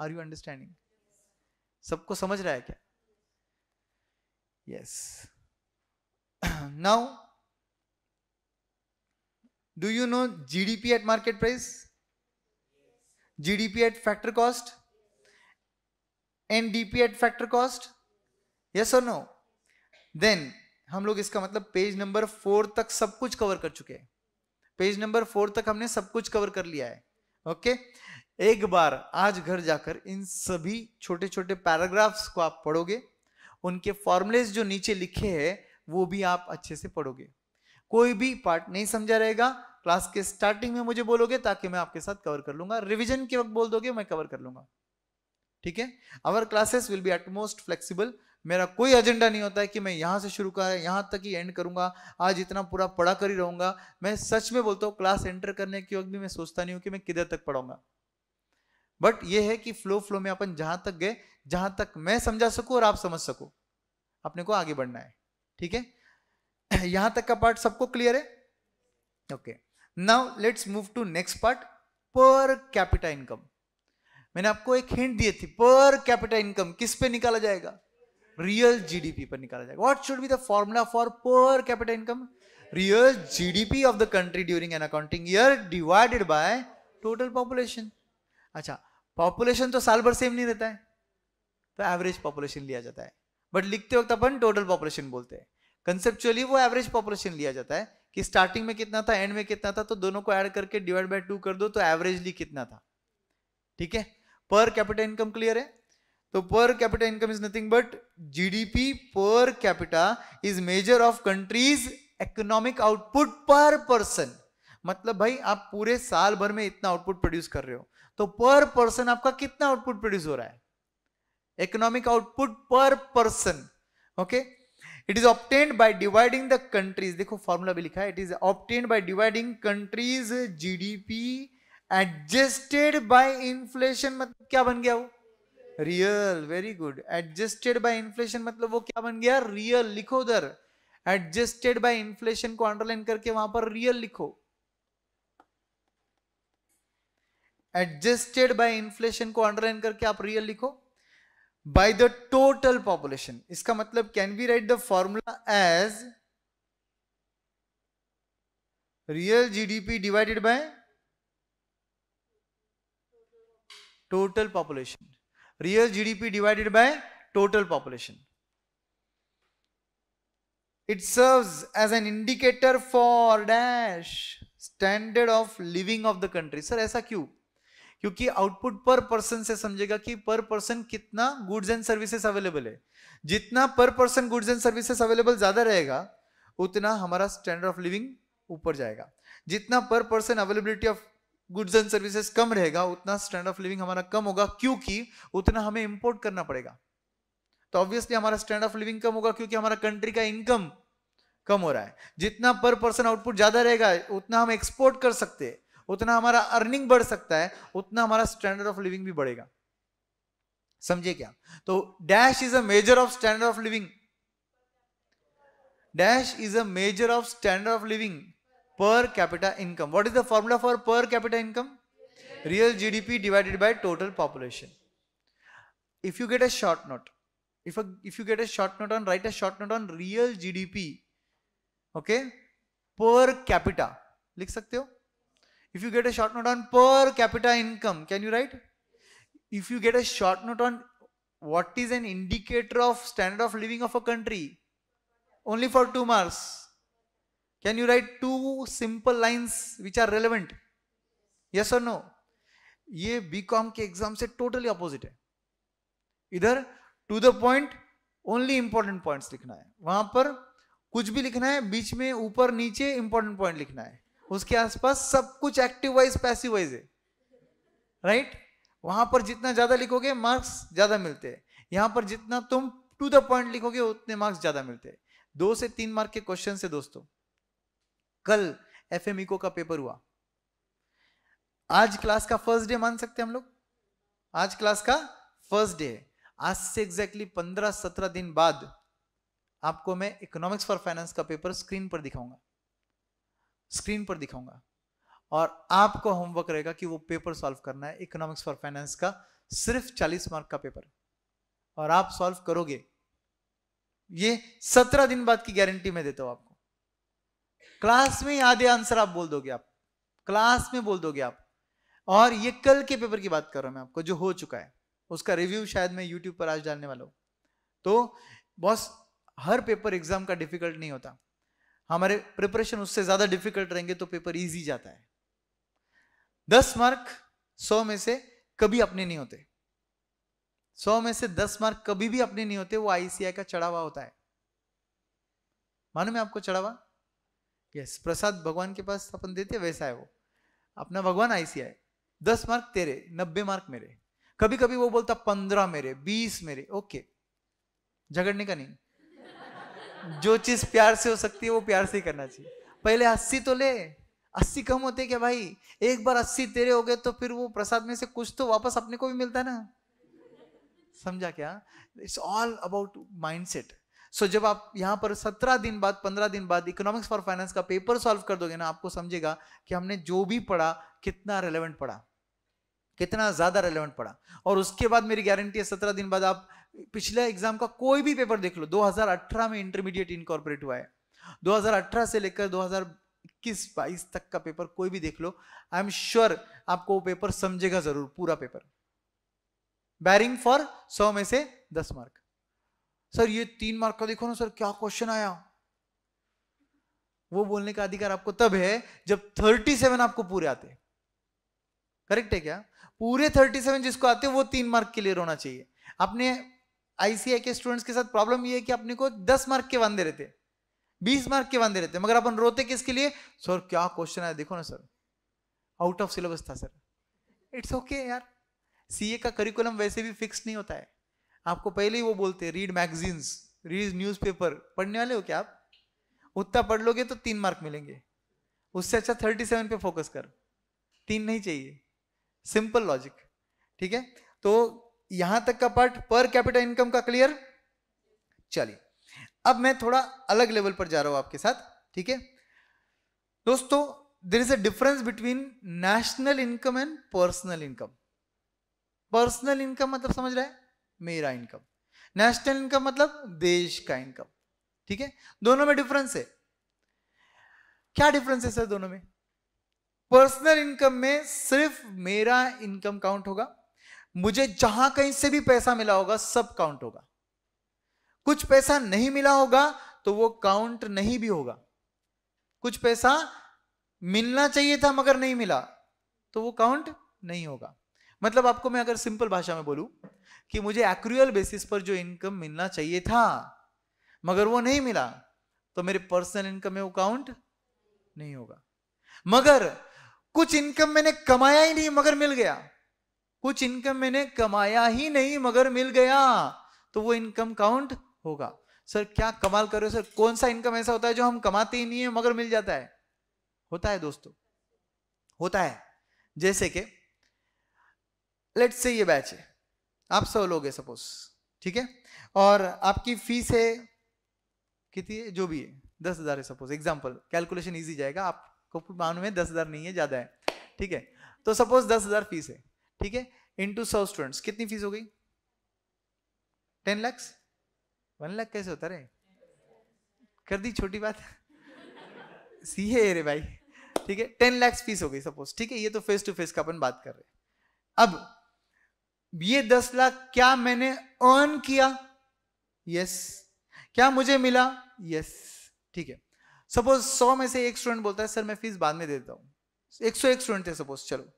S1: आर यू अंडरस्टैंडिंग सबको समझ रहा है क्या Yes. now, do you know GDP at market price? Yes. GDP at factor cost? NDP at factor cost? Yes or no? Then हम लोग इसका मतलब पेज नंबर फोर तक सब कुछ कवर कर चुके हैं पेज नंबर फोर तक हमने सब कुछ कवर कर लिया है ओके एक बार आज घर जाकर इन सभी छोटे छोटे पैराग्राफ्स को आप पढ़ोगे उनके फॉर्मुलेज जो नीचे लिखे हैं वो भी आप अच्छे से पढ़ोगे कोई भी पार्ट नहीं समझा रहेगा क्लास के स्टार्टिंग में मुझे बोलोगे ताकि मैं आपके साथ कवर कर लूंगा रिविजन के वक्त बोल दोगे मैं कवर कर लूंगा ठीक है our classes will be utmost flexible मेरा कोई एजेंडा नहीं होता है कि मैं यहां से शुरू कर यहाँ तक ही एंड करूंगा आज इतना पूरा पढ़ा कर ही रहूंगा मैं सच में बोलता हूँ क्लास एंटर करने के वक्त भी मैं सोचता नहीं हूँ कि मैं किधर तक पढ़ाऊंगा बट ये है कि फ्लो फ्लो में अपन जहां तक गए जहां तक मैं समझा सकूं और आप समझ सको अपने को आगे बढ़ना है ठीक है यहां तक का पार्ट सबको क्लियर है okay now let's move to next part per capita income मैंने आपको एक हिंट दी थी पर कैपिटा इनकम किस पे निकाला जाएगा रियल जीडीपी पर निकाला जाएगा what should be the formula for per capita income real GDP of the country during an accounting year divided by total population अच्छा पॉपुलेशन तो साल भर सेम नहीं रहता है तो एवरेज पॉपुलेशन लिया जाता है बट लिखते वक्त अपन टोटल पॉपुलेशन बोलते हैं कंसेप्चुअली वो एवरेज पॉपुलेशन लिया जाता है कि स्टार्टिंग में कितना था एंड में कितना था तो दोनों को ऐड करके डिवाइड बाय टू कर दो तो एवरेजली कितना था ठीक है पर कैपिटल इनकम क्लियर है तो per capital income is nothing but GDP per capita is measure of country's economic output per person मतलब भाई आप पूरे साल भर में इतना आउटपुट प्रोड्यूस कर रहे हो तो पर पर्सन आपका कितना आउटपुट प्रोड्यूस हो रहा है economic output per person okay it is obtained by dividing the countries देखो फॉर्मूला भी लिखा है it is obtained by dividing countries GDP adjusted by inflation मतलब क्या बन गया वो real very good adjusted by inflation मतलब वो क्या बन गया रियल लिखो उधर एडजस्टेड बाय इन्फ्लेशन को अंडरलाइन करके वहां पर रियल लिखो एडजस्टेड बाय इन्फ्लेशन को अंडरलाइन करके आप रियल लिखो by the total population. Iska matlab, can we write the formula as real GDP divided by total population. Real GDP divided by total population. It serves as an indicator for standard of living of the country. Sir, aisa kyun? क्योंकि output per person से समझेगा कि पर person कितना goods and services available है जितना per person goods and services available ज्यादा रहेगा उतना हमारा स्टैंडर्ड ऑफ लिविंग ऊपर जाएगा जितना per person availability of goods and services कम रहेगा उतना स्टैंडर्ड ऑफ लिविंग हमारा कम होगा क्योंकि उतना हमें इंपोर्ट करना पड़ेगा तो ऑब्वियसली हमारा स्टैंडर्ड ऑफ लिविंग कम होगा क्योंकि हमारा कंट्री का इनकम कम हो रहा है जितना पर पर्सन आउटपुट ज्यादा रहेगा उतना हम एक्सपोर्ट कर सकते हैं उतना हमारा अर्निंग बढ़ सकता है उतना हमारा स्टैंडर्ड ऑफ लिविंग भी बढ़ेगा समझे क्या तो dash is a measure of standard of living dash is a measure of standard of living per capita income what is the formula for per capita income real GDP divided by total population if you get a short note if if you get a short note on write a short note on real GDP okay per capita लिख सकते हो If you get a short note on per capita income, can you write? If you get a short note on what is an indicator of standard of living of a country, only for two marks, can you write two simple lines which are relevant? Yes or no? ye bcom ke exam se totally opposite hai idhar to the point only important points likhna hai wahan par kuch bhi likhna hai beech mein upar niche important point likhna hai उसके आसपास सब कुछ active wise passive wise है right वहां पर जितना ज्यादा लिखोगे मार्क्स ज्यादा मिलते हैं यहां पर जितना तुम टू द पॉइंट लिखोगे उतने मार्क्स ज्यादा मिलते हैं दो से तीन मार्क के क्वेश्चन से दोस्तों कल एफ एम इको का पेपर हुआ आज क्लास का फर्स्ट डे मान सकते हैं हम लोग आज क्लास का फर्स्ट डे आज से एग्जैक्टली पंद्रह सत्रह दिन बाद आपको मैं इकोनॉमिक्स फॉर फाइनेंस का पेपर स्क्रीन पर दिखाऊंगा स्क्रीन पर दिखाऊंगा और आपको होमवर्क रहेगा कि वो पेपर सॉल्व करना है इकोनॉमिक्स फॉर फाइनेंस का सिर्फ 40 मार्क का पेपर और आप सॉल्व करोगे ये 17 दिन बाद की गारंटी मैं देता हूं आपको क्लास में आधे आंसर आप बोल दोगे आप क्लास में बोल दोगे आप और ये कल के पेपर की बात कर रहा हूं मैं आपको जो हो चुका है उसका रिव्यू शायद मैं यूट्यूब पर आज डालने वाला हूं तो बॉस हर पेपर एग्जाम का डिफिकल्ट नहीं होता हमारे प्रिपरेशन उससे ज्यादा डिफिकल्ट रहेंगे तो पेपर इजी जाता है दस मार्क सौ में से कभी अपने नहीं होते सौ में से दस मार्क कभी भी अपने नहीं होते वो आईसीआई का चढ़ावा होता है मालूम है आपको चढ़ावा यस प्रसाद भगवान के पास अपन देते वैसा है वो अपना भगवान आईसीआई दस मार्क तेरे नब्बे मार्क मेरे कभी कभी वो बोलता पंद्रह मेरे बीस मेरे ओके झगड़ने का नहीं जो चीज प्यार से हो सकती है वो प्यार से ही करना चाहिए पहले अस्सी तो ले अस्सी कम होते क्या भाई एक बार अस्सी तेरे हो गए तो फिर वो प्रसाद में से कुछ तो वापस अपने को भी मिलता है ना समझा क्या it's all about mindset so जब आप यहां पर सत्रह दिन बाद पंद्रह दिन बाद इकोनॉमिक्स फॉर फाइनेंस का पेपर सॉल्व कर दोगे ना आपको समझेगा कि हमने जो भी पढ़ा कितना रेलेवेंट पढ़ा कितना ज्यादा रेलेवेंट पढ़ा और उसके बाद मेरी गारंटी है सत्रह दिन बाद आप पिछला एग्जाम का कोई भी पेपर देख लो 2018 में इंटरमीडिएट इनकॉर्पोरेट हुआ है 2018 से लेकर 2021 22 तक का पेपर कोई भी देख लो आई एम श्योर आपको वो पेपर समझेगा जरूर पूरा पेपर बैरिंग फॉर 100 में से 10 मार्क सर ये तीन मार्क का देखो ना सर क्या क्वेश्चन आया वो बोलने का अधिकार आपको तब है जब थर्टी आपको पूरे आते करेक्ट है क्या पूरे थर्टी जिसको आते वो तीन मार्क के लिए रोना चाहिए आपने आईसीआई के स्टूडेंट्स के साथ प्रॉब्लम ये है कि अपने को दस मार्क के वादे रहते बीस मार्क के वादे रहते मगर अपन रोते किसके लिए सर क्या क्वेश्चन है देखो ना सर आउट ऑफ सिलेबस था सर इट्स ओके okay यार सीए का करिकुलम वैसे भी फिक्स नहीं होता है आपको पहले ही वो बोलते हैं रीड मैगजीन्स रीड न्यूज पढ़ने वाले हो क्या आप उतना पढ़ लोगे तो तीन मार्क मिलेंगे उससे अच्छा थर्टी सेवन पे फोकस कर तीन नहीं चाहिए सिंपल लॉजिक ठीक है तो यहां तक का पार्ट पर कैपिटल इनकम का क्लियर चलिए अब मैं थोड़ा अलग लेवल पर जा रहा हूं आपके साथ ठीक है दोस्तों there is a difference between national income and personal income personal income मतलब समझ रहा है मेरा इनकम नेशनल इनकम मतलब देश का इनकम ठीक है दोनों में डिफरेंस है क्या डिफरेंस है सर दोनों में पर्सनल इनकम में सिर्फ मेरा इनकम काउंट होगा मुझे जहां कहीं से भी पैसा मिला होगा सब काउंट होगा कुछ पैसा नहीं मिला होगा तो वो काउंट नहीं भी होगा कुछ पैसा मिलना चाहिए था मगर नहीं मिला तो वो काउंट नहीं होगा मतलब आपको मैं अगर सिंपल भाषा में बोलूं कि मुझे एक्रुअल बेसिस पर जो इनकम मिलना चाहिए था मगर वो नहीं मिला तो मेरे पर्सनल इनकम में वो काउंट नहीं होगा मगर कुछ इनकम मैंने कमाया ही नहीं मगर मिल गया कुछ इनकम मैंने कमाया ही नहीं मगर मिल गया तो वो इनकम काउंट होगा सर क्या कमाल कर रहे हो सर कौन सा इनकम ऐसा होता है जो हम कमाते ही नहीं है मगर मिल जाता है होता है दोस्तों होता है जैसे कि लेट्स से ये बैच है आप सौ लोग है सपोज ठीक है और आपकी फीस है कितनी है जो भी है दस हजार है सपोज एग्जाम्पल कैलकुलेशन ईजी जाएगा आपको मालूम है दस हजार नहीं है ज्यादा है ठीक है तो सपोज दस हजार फीस है ठीक है इंटू सौ स्टूडेंट्स कितनी फीस हो गई टेन लैक्स वन लैख कैसे होता रे कर दी छोटी बात सी है रे भाई ठीक है टेन लैक्स फीस हो गई सपोज ठीक है ये तो फेस टू फेस का अपन बात कर रहे अब ये दस लाख क्या मैंने अर्न किया यस yes. क्या मुझे मिला यस yes. ठीक है सपोज सौ में से एक स्टूडेंट बोलता है सर मैं फीस बाद में दे देता हूं एक सौ एक स्टूडेंट थे सपोज चलो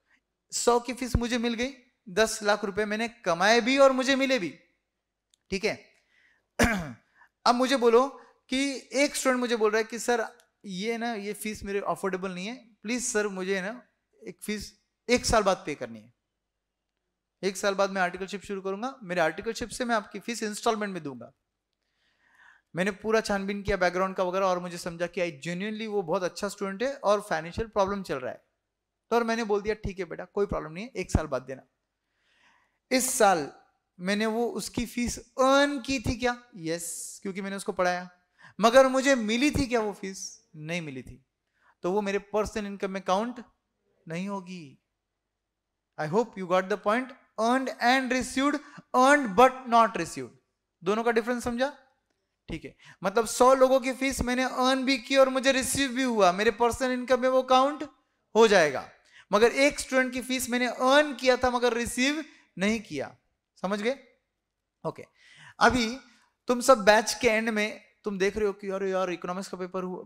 S1: सौ की फीस मुझे मिल गई दस लाख रुपए मैंने कमाए भी और मुझे मिले भी ठीक है अब मुझे बोलो कि एक स्टूडेंट मुझे बोल रहा है कि सर ये ना ये फीस मेरे अफोर्डेबल नहीं है प्लीज सर मुझे ना एक फीस एक साल बाद पे करनी है एक साल बाद मैं आर्टिकलशिप शुरू करूंगा मेरे आर्टिकलशिप से मैं आपकी फीस इंस्टॉलमेंट में दूंगा मैंने पूरा छानबीन किया बैकग्राउंड का वगैरह और मुझे समझा कि आई जेन्यूनली वो बहुत अच्छा स्टूडेंट है और फाइनेंशियल प्रॉब्लम चल रहा है तो और मैंने बोल दिया ठीक है बेटा कोई प्रॉब्लम नहीं है एक साल बाद देना इस साल मैंने वो उसकी फीस अर्न की थी क्या यस yes, क्योंकि मैंने उसको पढ़ाया मगर मुझे मिली थी क्या वो फीस नहीं मिली थी तो वो मेरे पर्सनल इनकम में काउंट नहीं होगी I hope you got the point earn and received earn but not received दोनों का डिफरेंस समझा ठीक है मतलब सौ लोगों की फीस मैंने अर्न भी की और मुझे रिसीव भी हुआ मेरे पर्सनल इनकम में वो काउंट हो जाएगा मगर एक स्टूडेंट की फीस मैंने अर्न किया था मगर रिसीव नहीं किया समझ गए ओके okay. अभी तुम सब बैच के एंड में तुम देख रहे हो कि यार यार इकोनॉमिक्स का पेपर हुआ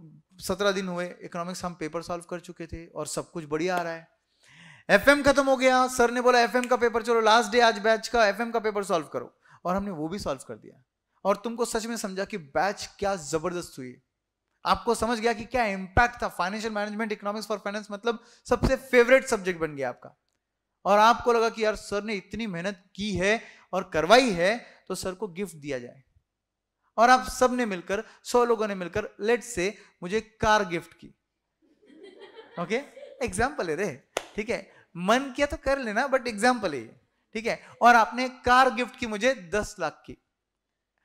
S1: सत्रह दिन हुए इकोनॉमिक्स हम पेपर सॉल्व कर चुके थे और सब कुछ बढ़िया आ रहा है एफ खत्म हो गया सर ने बोला एफ का पेपर चलो लास्ट डे आज बैच का एफ का पेपर सॉल्व करो और हमने वो भी सॉल्व कर दिया और तुमको सच में समझा कि बैच क्या जबरदस्त हुई आपको समझ गया कि क्या इंपैक्ट था financial management economics for finance मतलब सबसे फेवरेट सब्जेक्ट बन गया आपका और आपको लगा कि यार सर ने इतनी मेहनत की है और करवाई है तो सर को गिफ्ट दिया जाए और आप सब ने मिलकर सौ लोगों ने मिलकर लेट से मुझे कार गिफ्ट की ओके एग्जाम्पल है रे ठीक है मन किया तो कर लेना बट एग्जाम्पल है ठीक है और आपने कार गिफ्ट की मुझे दस लाख की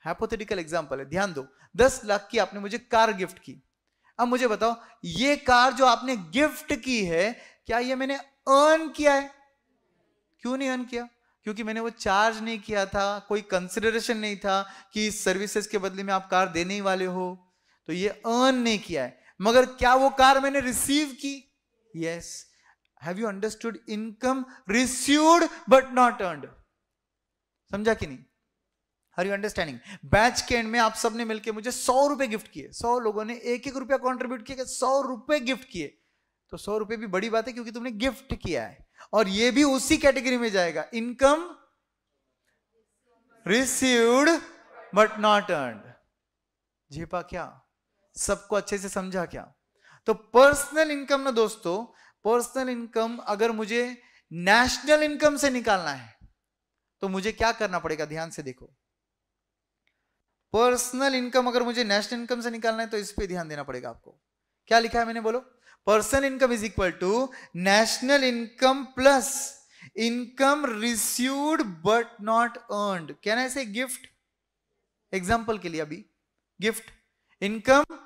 S1: हाइपोथेटिकल एग्जाम्पल है ध्यान दो दस लाख की आपने मुझे कार गिफ्ट की अब मुझे बताओ ये कार जो आपने गिफ्ट की है क्या ये मैंने अर्न किया है क्यों नहीं अर्न किया क्योंकि मैंने वो चार्ज नहीं किया था कोई कंसिडरेशन नहीं था कि सर्विसेज के बदले में आप कार देने ही वाले हो तो ये अर्न नहीं किया है मगर क्या वो कार मैंने रिसीव की yes have you understood income received but not earn समझा कि नहीं हर यू अंडरस्टैंडिंग बैच के एंड में आप सबने मिलकर मुझे सौ रुपए गिफ्ट किए सौ लोगों ने एक एक रुपया कॉन्ट्रीब्यूट किया सौ रुपए गिफ्ट किए तो सौ रुपए भी बड़ी बात है क्योंकि तुमने गिफ्ट किया है और ये भी उसी कैटेगरी में जाएगा income received but not earn झेपा क्या सबको अच्छे से समझा क्या तो पर्सनल इनकम ना दोस्तों पर्सनल इनकम अगर मुझे नेशनल इनकम से निकालना है तो मुझे क्या करना पड़ेगा ध्यान से देखो पर्सनल इनकम अगर मुझे नेशनल इनकम से निकालना है तो इस पर ध्यान देना पड़ेगा आपको क्या लिखा है मैंने बोलो personal income is equal to national income plus income received but not earned क्या ना ऐसे गिफ्ट एग्जाम्पल के लिए अभी gift income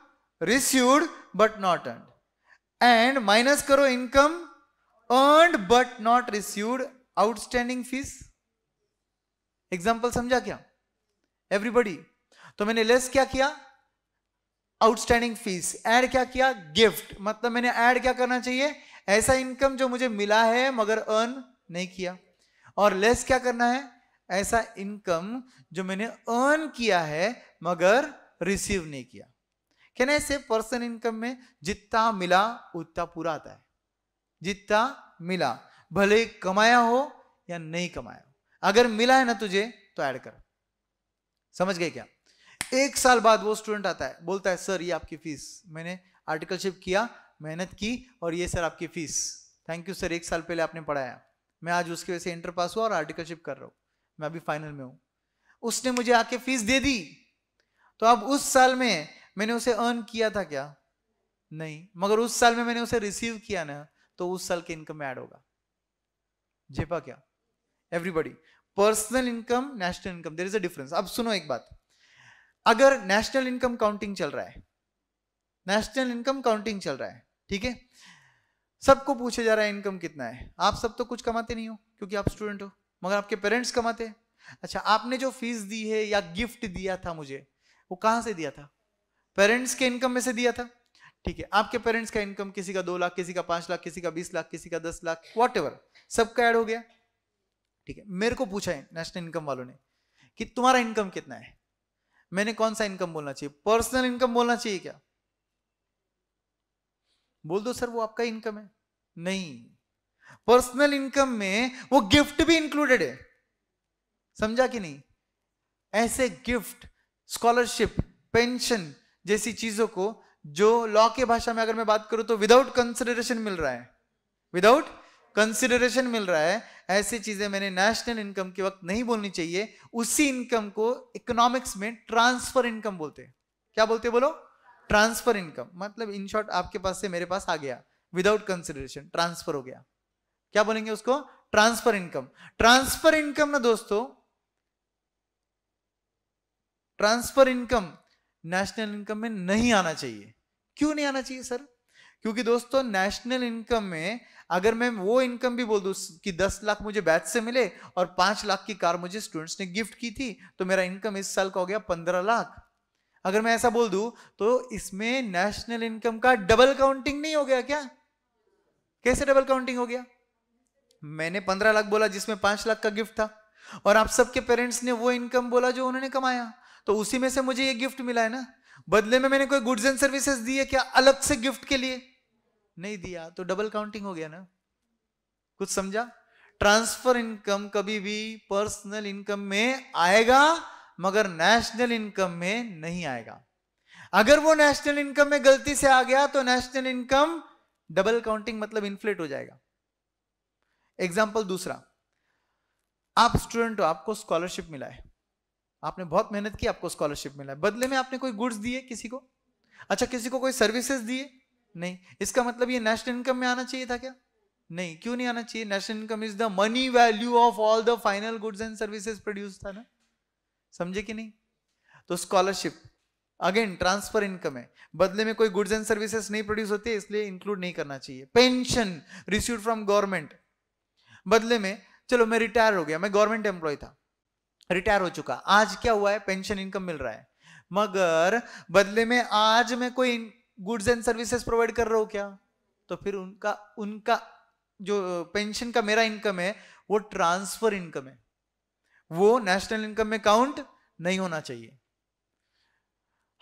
S1: received but not earned and minus करो income earned but not received outstanding fees example समझा क्या everybody तो मैंने लेस क्या किया आउटस्टैंडिंग फीस एड क्या किया गिफ्ट मतलब मैंने ऐड क्या करना चाहिए ऐसा इनकम जो मुझे मिला है मगर अर्न नहीं किया और लेस क्या करना है ऐसा इनकम जो मैंने अर्न किया है मगर रिसीव नहीं किया कहना ऐसे पर्सन इनकम में जितना मिला उतना पूरा आता है जितना मिला भले कमाया हो या नहीं कमाया हो अगर मिला है ना तुझे तो ऐड कर समझ गए क्या एक साल बाद वो स्टूडेंट आता है बोलता है सर ये आपकी फीस मैंने आर्टिकलशिप किया मेहनत की और ये सर आपकी फीस थैंक यू सर एक साल पहले आपने पढ़ाया मैं आज उसकी वजह से इंटर पास हुआ और आर्टिकलशिप कर रहा हूँ मैं अभी फाइनल में हूँ उसने मुझे आके फीस दे दी तो अब उस साल में मैंने उसे अर्न किया था क्या नहीं मगर उस साल में मैंने उसे रिसीव किया ना तो उस साल के इनकम ऐड होगा जेपा क्या everybody personal income national income there is a difference अब सुनो एक बात अगर नेशनल इनकम काउंटिंग चल रहा है नेशनल इनकम काउंटिंग चल रहा है ठीक है सबको पूछा जा रहा है इनकम कितना है आप सब तो कुछ कमाते नहीं हो क्योंकि आप स्टूडेंट हो मगर आपके पेरेंट्स कमाते हैं अच्छा आपने जो फीस दी है या गिफ्ट दिया था मुझे वो कहां से दिया था पेरेंट्स के इनकम में से दिया था ठीक है आपके पेरेंट्स का इनकम किसी का दो लाख किसी का पांच लाख किसी का बीस लाख किसी का दस लाख वॉट एवर सबका ऐड हो गया ठीक है मेरे को पूछा है नेशनल इनकम वालों ने कि तुम्हारा इनकम कितना है मैंने कौन सा इनकम बोलना चाहिए पर्सनल इनकम बोलना चाहिए क्या बोल दो सर वो आपका इनकम है नहीं पर्सनल इनकम में वो गिफ्ट भी इंक्लूडेड है समझा कि नहीं ऐसे गिफ्ट स्कॉलरशिप पेंशन जैसी चीजों को जो लॉ के भाषा में अगर मैं बात करूं तो विदाउट कंसिडरेशन मिल रहा है विदाउट कंसिडरेशन मिल रहा है ऐसी चीज़ें मैंने नेशनल इनकम के वक्त नहीं बोलनी चाहिए उसी इनकम को इकोनॉमिक्स में ट्रांसफर इनकम बोलते हैं क्या बोलते बोलो ट्रांसफर इनकम मतलब इन शॉर्ट आपके पास से मेरे पास आ गया विदाउट कंसिडरेशन ट्रांसफर हो गया क्या बोलेंगे उसको ट्रांसफर इनकम ट्रांसफर इनकम ना दोस्तों ट्रांसफर इनकम नेशनल इनकम में नहीं आना चाहिए क्यों नहीं आना चाहिए सर क्योंकि दोस्तों नेशनल इनकम में अगर मैं वो इनकम भी बोल दूँ कि दस लाख मुझे बैच से मिले और पांच लाख की कार मुझे स्टूडेंट्स ने गिफ्ट की थी तो मेरा इनकम इस साल का हो गया पंद्रह लाख अगर मैं ऐसा बोल दू तो इसमें नेशनल इनकम का डबल काउंटिंग नहीं हो गया क्या कैसे डबल काउंटिंग हो गया मैंने पंद्रह लाख बोला जिसमें पांच लाख का गिफ्ट था और आप सबके पेरेंट्स ने वो इनकम बोला जो उन्होंने कमाया तो उसी में से मुझे ये गिफ्ट मिला है ना बदले में मैंने कोई गुड्स एंड सर्विसेज दी है क्या अलग से गिफ्ट के लिए नहीं दिया तो डबल काउंटिंग हो गया ना कुछ समझा ट्रांसफर इनकम कभी भी पर्सनल इनकम में आएगा मगर नेशनल इनकम में नहीं आएगा अगर वो नेशनल इनकम में गलती से आ गया तो नेशनल इनकम डबल काउंटिंग मतलब इन्फ्लेट हो जाएगा एग्जाम्पल दूसरा आप स्टूडेंट हो आपको स्कॉलरशिप मिला है आपने बहुत मेहनत की आपको स्कॉलरशिप मिला है बदले में आपने कोई गुड्स दिए किसी को अच्छा किसी को कोई सर्विसेज दिए नहीं इसका मतलब ये नेशनल इनकम में आना चाहिए था क्या नहीं क्यों नहीं आना चाहिए national income is the money value of all the final goods and services produce था ना समझे कि नहीं तो स्कॉलरशिप अगेन ट्रांसफर इनकम है बदले में कोई गुड्स एंड सर्विसेज नहीं प्रोड्यूस होती है इसलिए इंक्लूड नहीं करना चाहिए पेंशन रिसीव फ्रॉम गवर्नमेंट बदले में चलो मैं रिटायर हो गया मैं गवर्नमेंट एम्प्लॉय था रिटायर हो चुका आज क्या हुआ है पेंशन इनकम मिल रहा है मगर बदले में आज मैं कोई गुड्स एंड सर्विसेज प्रोवाइड कर रहे हो क्या तो फिर उनका उनका जो पेंशन का मेरा इनकम है वो ट्रांसफर इनकम है वो नेशनल इनकम में काउंट नहीं होना चाहिए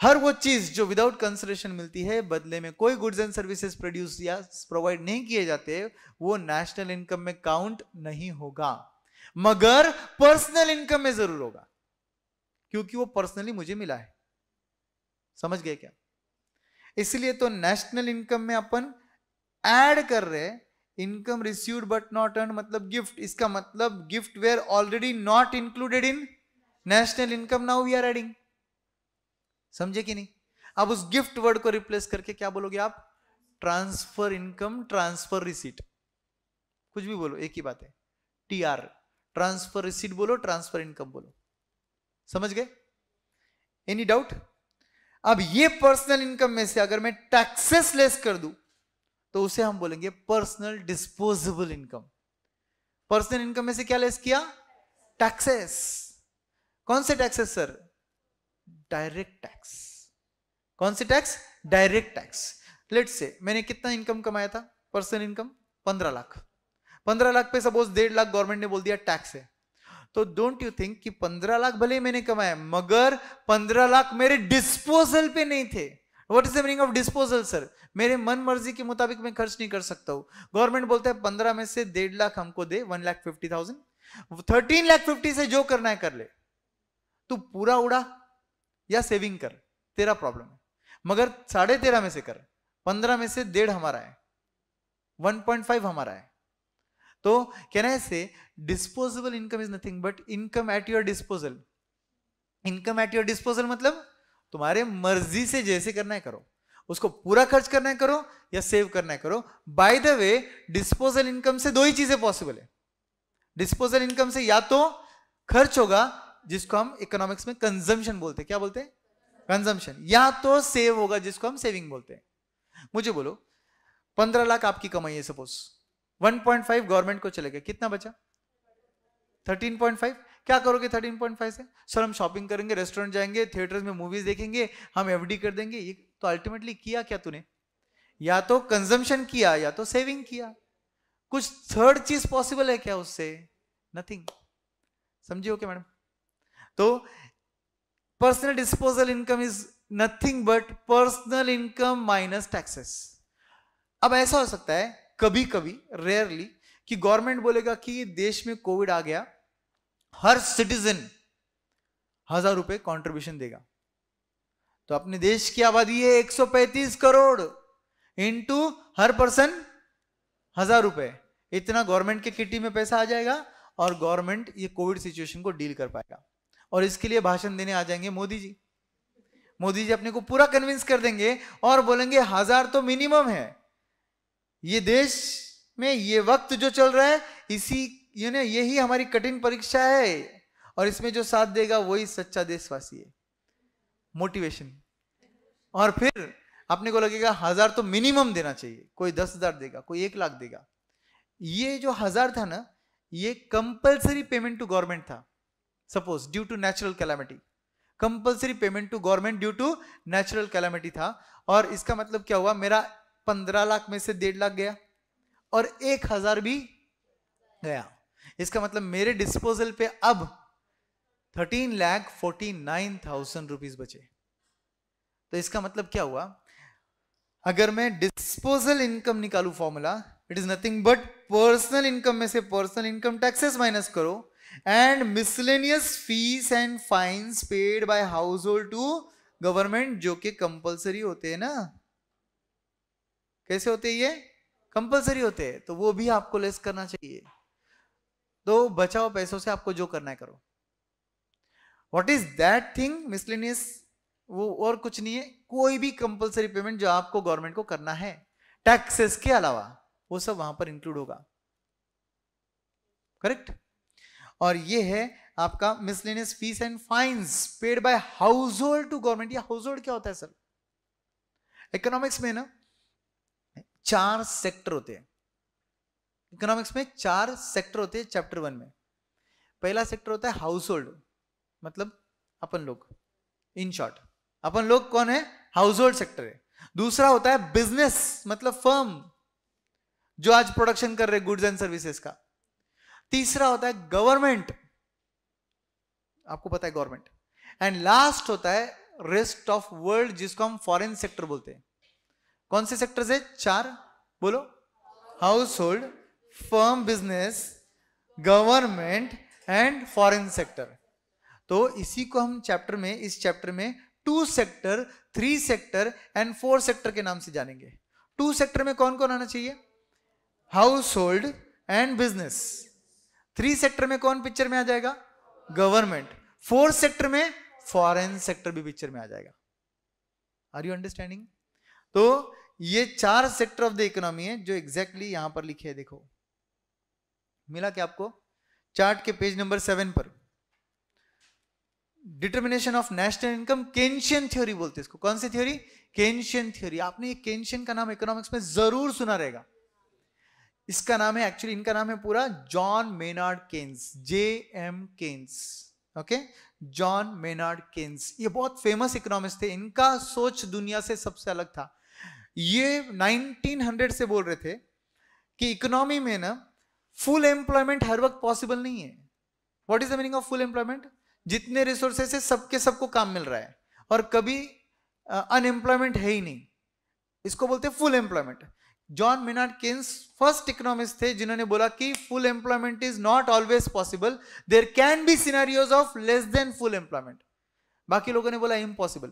S1: हर वो चीज जो विदाउट कंसलेशन मिलती है बदले में कोई गुड्स एंड सर्विसेज प्रोड्यूस या प्रोवाइड नहीं किए जाते वो नेशनल इनकम में काउंट नहीं होगा मगर पर्सनल इनकम में जरूर होगा क्योंकि वो पर्सनली मुझे मिला है समझ गए क्या इसलिए तो नेशनल इनकम में अपन ऐड कर रहे income received but not earn मतलब गिफ्ट इसका मतलब gift were already not included in national income now we are adding समझे कि नहीं अब उस गिफ्ट वर्ड को रिप्लेस करके क्या बोलोगे आप ट्रांसफर इनकम ट्रांसफर रिसीट कुछ भी बोलो एक ही बात है टी आर ट्रांसफर रिसीट बोलो ट्रांसफर इनकम बोलो समझ गए एनी डाउट अब ये पर्सनल इनकम में से अगर मैं टैक्सेस लेस कर दू तो उसे हम बोलेंगे personal disposable income personal income में से क्या लेस किया टैक्सेस कौन से टैक्सेस सर डायरेक्ट टैक्स कौन से टैक्स डायरेक्ट टैक्स लेट से मैंने कितना इनकम कमाया था पर्सनल इनकम पंद्रह लाख पंद्रह लाख पे सपोज डेढ़ लाख गवर्नमेंट ने बोल दिया टैक्स है तो डोंट यू थिंक कि पंद्रह लाख भले मैंने कमाया मगर पंद्रह लाख मेरे डिस्पोजल पे नहीं थे what is the meaning of disposal sir मेरे मन मर्जी के मुताबिक मैं खर्च नहीं कर सकता हूं गवर्नमेंट बोलता है पंद्रह में से डेढ़ लाख हमको दे one lakh fifty thousand thirteen lakh fifty से जो करना है कर ले तू पूरा उड़ा या सेविंग कर तेरा प्रॉब्लम है मगर साढ़े तेरह में से कर पंद्रह में से डेढ़ हमारा है वन पॉइंट फाइव हमारा है तो can I say disposable income is nothing but income at your disposal income at your disposal मतलब तुम्हारे मर्जी से जैसे करना है करो उसको पूरा खर्च करना है करो या सेव करना है करो by the way disposal income से दो ही चीजें पॉसिबल है डिस्पोजल इनकम से या तो खर्च होगा जिसको हम इकोनॉमिक्स में कंजम्पशन बोलते हैं क्या बोलते हैं कंजम्पशन या तो सेव होगा जिसको हम सेविंग बोलते हैं मुझे बोलो पंद्रह लाख आपकी कमाई है सपोज 1.5 गवर्नमेंट को चले गए कितना बचा 13.5 क्या करोगे 13.5 से सर हम शॉपिंग करेंगे रेस्टोरेंट जाएंगे थिएटर में मूवीज देखेंगे हम एफडी कर देंगे ये तो अल्टीमेटली किया क्या तूने या तो कंजम्पशन किया या तो सेविंग किया कुछ थर्ड चीज पॉसिबल है क्या उससे नथिंग समझे ओके मैडम तो personal disposal income is nothing but personal income minus taxes अब ऐसा हो सकता है कभी कभी रेयरली कि गवर्नमेंट बोलेगा कि देश में कोविड आ गया हर सिटीजन हजार रुपए कॉन्ट्रीब्यूशन देगा तो अपने देश की आबादी है 135 करोड़ इंटू हर पर्सन हजार रुपए इतना गवर्नमेंट के किटी में पैसा आ जाएगा और गवर्नमेंट ये कोविड सिचुएशन को डील कर पाएगा और इसके लिए भाषण देने आ जाएंगे मोदी जी मोदी जी अपने को पूरा कन्विंस कर देंगे और बोलेंगे हजार तो मिनिमम है ये देश में ये वक्त जो चल रहा है इसी यू नो यही हमारी कठिन परीक्षा है और इसमें जो साथ देगा वही सच्चा देशवासी है मोटिवेशन और फिर अपने को लगेगा हजार तो मिनिमम देना चाहिए कोई दस हजार देगा कोई एक लाख देगा ये जो हजार था ना ये कंपलसरी पेमेंट टू गवर्नमेंट था suppose due to natural calamity compulsory payment to government due to natural calamity था और इसका मतलब क्या हुआ मेरा पंद्रह लाख में से डेढ़ लाख गया और एक हजार भी गया इसका मतलब मेरे डिस्पोजल पे अब thirteen lakh forty nine thousand rupees बचे तो इसका मतलब क्या हुआ अगर मैं डिस्पोजल इनकम निकालू formula it is nothing but personal income में से पर्सनल इनकम टैक्सेस माइनस करो and miscellaneous fees and fines paid by household to government जो कि कंपलसरी होते हैं ना कैसे होते ये कंपलसरी होते हैं तो वो भी आपको लेस करना चाहिए तो बचाओ पैसों से आपको जो करना है करो what is that thing miscellaneous वो और कुछ नहीं है कोई भी कंपलसरी पेमेंट जो आपको गवर्नमेंट को करना है टैक्सेस के अलावा वो सब वहां पर इंक्लूड होगा करेक्ट और ये है आपका miscellaneous fees and fines paid by household to government या हाउस होल्ड क्या होता है सर इकोनॉमिक्स में ना चार सेक्टर होते हैं इकोनॉमिक्स में चार सेक्टर होते हैं चैप्टर वन में पहला सेक्टर होता है हाउस होल्ड मतलब अपन लोग इन शॉर्ट अपन लोग कौन है हाउस होल्ड सेक्टर है दूसरा होता है बिजनेस मतलब फर्म जो आज प्रोडक्शन कर रहे गुड्स एंड सर्विसेज का तीसरा होता है गवर्नमेंट आपको पता है गवर्नमेंट एंड लास्ट होता है रेस्ट ऑफ वर्ल्ड जिसको हम फॉरेन सेक्टर बोलते हैं कौन से सेक्टर से चार बोलो household firm business government and foreign sector तो इसी को हम चैप्टर में इस चैप्टर में two sector three sector and four sector के नाम से जानेंगे टू सेक्टर में कौन कौन आना चाहिए household and business three sector में कौन पिक्चर में आ जाएगा गवर्नमेंट फोर्थ सेक्टर में फॉरेन सेक्टर भी पिक्चर में आ जाएगा आर यू अंडरस्टैंडिंग तो ये चार सेक्टर ऑफ द इकोनॉमी है जो एग्जैक्टली exactly यहां पर लिखे है देखो मिला क्या आपको चार्ट के पेज नंबर सेवन पर determination of national income Keynesian theory बोलते इसको कौन सी थ्योरी केंशियन थ्योरी आपने ये केंशियन का नाम इकोनॉमिक्स में जरूर सुना रहेगा इसका नाम है एक्चुअली इनका नाम है पूरा John Maynard Keynes J M Keynes okay John Maynard Keynes ये बहुत फेमस इकोनॉमिक्स थे इनका सोच दुनिया से सबसे अलग था ये 1900 से बोल रहे थे कि इकोनॉमी में ना फुल एम्प्लॉयमेंट हर वक्त पॉसिबल नहीं है what is the meaning of full employment जितने रिसोर्सेस है सबके सबको काम मिल रहा है और कभी अनएम्प्लॉयमेंट uh, है ही नहीं इसको बोलते full employment John Maynard Keynes first economist थे जिन्होंने बोला कि full employment is not always possible there can be scenarios of less than full employment बाकी लोगों ने बोला इम्पॉसिबल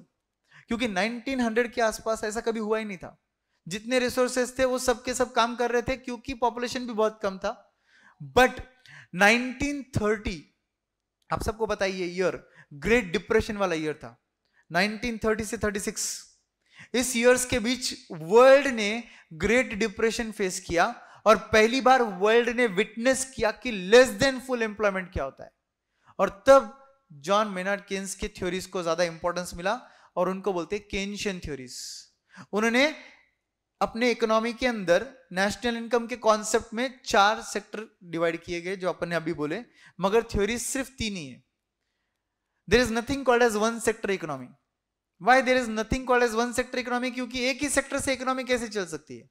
S1: क्योंकि 1900 के आसपास ऐसा कभी हुआ ही नहीं था जितने रिसोर्सेस थे वो सबके सब काम कर रहे थे क्योंकि पॉपुलेशन भी बहुत कम था बट 1930 आप सबको बताइए ईयर ग्रेट डिप्रेशन वाला ईयर था 1930 से 36 इस ईयर्स के बीच वर्ल्ड ने ग्रेट डिप्रेशन फेस किया और पहली बार वर्ल्ड ने विटनेस किया कि लेस देन फुल एम्प्लॉयमेंट क्या होता है और तब जॉन मेनार्ड केन्स के थ्योरीज को ज्यादा इंपॉर्टेंस मिला और उनको बोलते हैं केंशियन थ्योरीज उन्होंने अपने इकोनॉमी के अंदर नेशनल इनकम के कॉन्सेप्ट में चार सेक्टर डिवाइड किए गए जो अपन ने अभी बोले मगर थ्योरी सिर्फ तीन ही है there is nothing called as one sector economy why there is nothing called as one sector economy क्योंकि एक ही सेक्टर से इकोनॉमी कैसे चल सकती है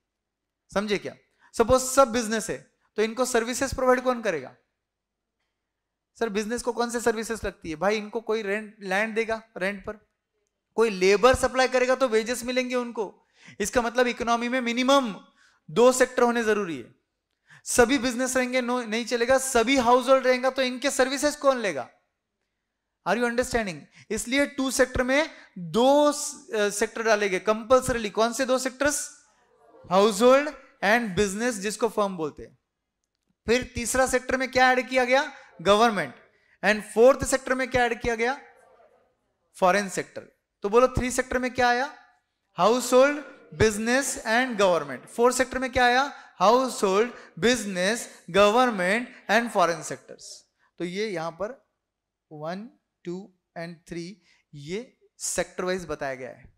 S1: समझे क्या सपोज सब बिजनेस है तो इनको सर्विसेस प्रोवाइड कौन करेगा सर बिजनेस को कौन से सर्विसेस लगती है भाई इनको कोई रेंट लैंड देगा रेंट पर कोई लेबर सप्लाई करेगा तो वेजेस मिलेंगे उनको इसका मतलब इकोनॉमी में मिनिमम दो सेक्टर होने जरूरी है सभी बिजनेस रहेंगे नो नहीं चलेगा सभी हाउस होल्ड रहेगा तो इनके सर्विसेज कौन लेगा आर यू अंडरस्टैंडिंग इसलिए टू सेक्टर में दो सेक्टर डालेंगे कंपल्सरली कौन से दो sectors household and business जिसको फर्म बोलते हैं फिर तीसरा सेक्टर में क्या ऐड किया गया गवर्नमेंट एंड फोर्थ सेक्टर में क्या ऐड किया गया फॉरेन सेक्टर तो बोलो थ्री सेक्टर में क्या आया household business and government four sector में क्या आया household business government and foreign sectors तो ये यहां पर वन टू एंड थ्री ये सेक्टर वाइज बताया गया है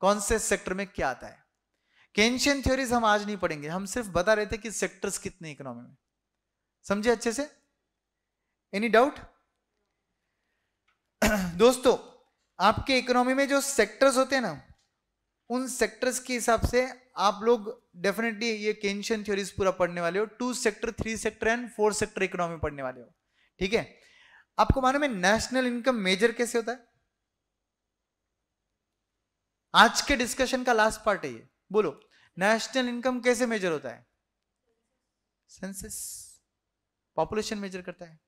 S1: कौन से सेक्टर में क्या आता है केंशियन थ्योरीज हम आज नहीं पढ़ेंगे हम सिर्फ बता रहे थे कि सेक्टर्स कितने इकोनॉमी में समझे अच्छे से एनी डाउट दोस्तों आपके इकोनॉमी में जो सेक्टर्स होते हैं ना उन सेक्टर्स के हिसाब से आप लोग डेफिनेटली ये केंशियन थ्योरीज पूरा पढ़ने वाले हो two sector three sector and four sector economy पढ़ने वाले हो ठीक है आपको मालूम है नेशनल इनकम मेजर कैसे होता है आज के डिस्कशन का लास्ट पार्ट है ये बोलो नेशनल इनकम कैसे मेजर होता है सेंसस पॉपुलेशन मेजर करता है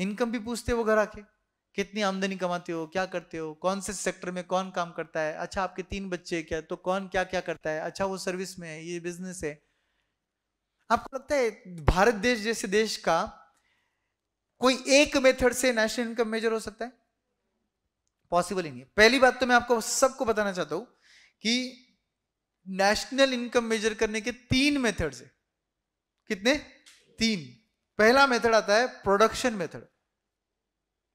S1: इनकम भी पूछते वो घर आके कितनी आमदनी कमाते हो क्या करते हो कौन से सेक्टर में कौन काम करता है अच्छा आपके तीन बच्चे क्या तो कौन क्या क्या करता है अच्छा वो सर्विस में है ये बिजनेस है आपको लगता है भारत देश जैसे देश का कोई एक मेथड से नेशनल इनकम मेजर हो सकता है पॉसिबल ही नहीं पहली बात तो मैं आपको सबको बताना चाहता हूं कि नेशनल इनकम मेजर करने के तीन मेथड्स है कितने तीन पहला मेथड आता है प्रोडक्शन मेथड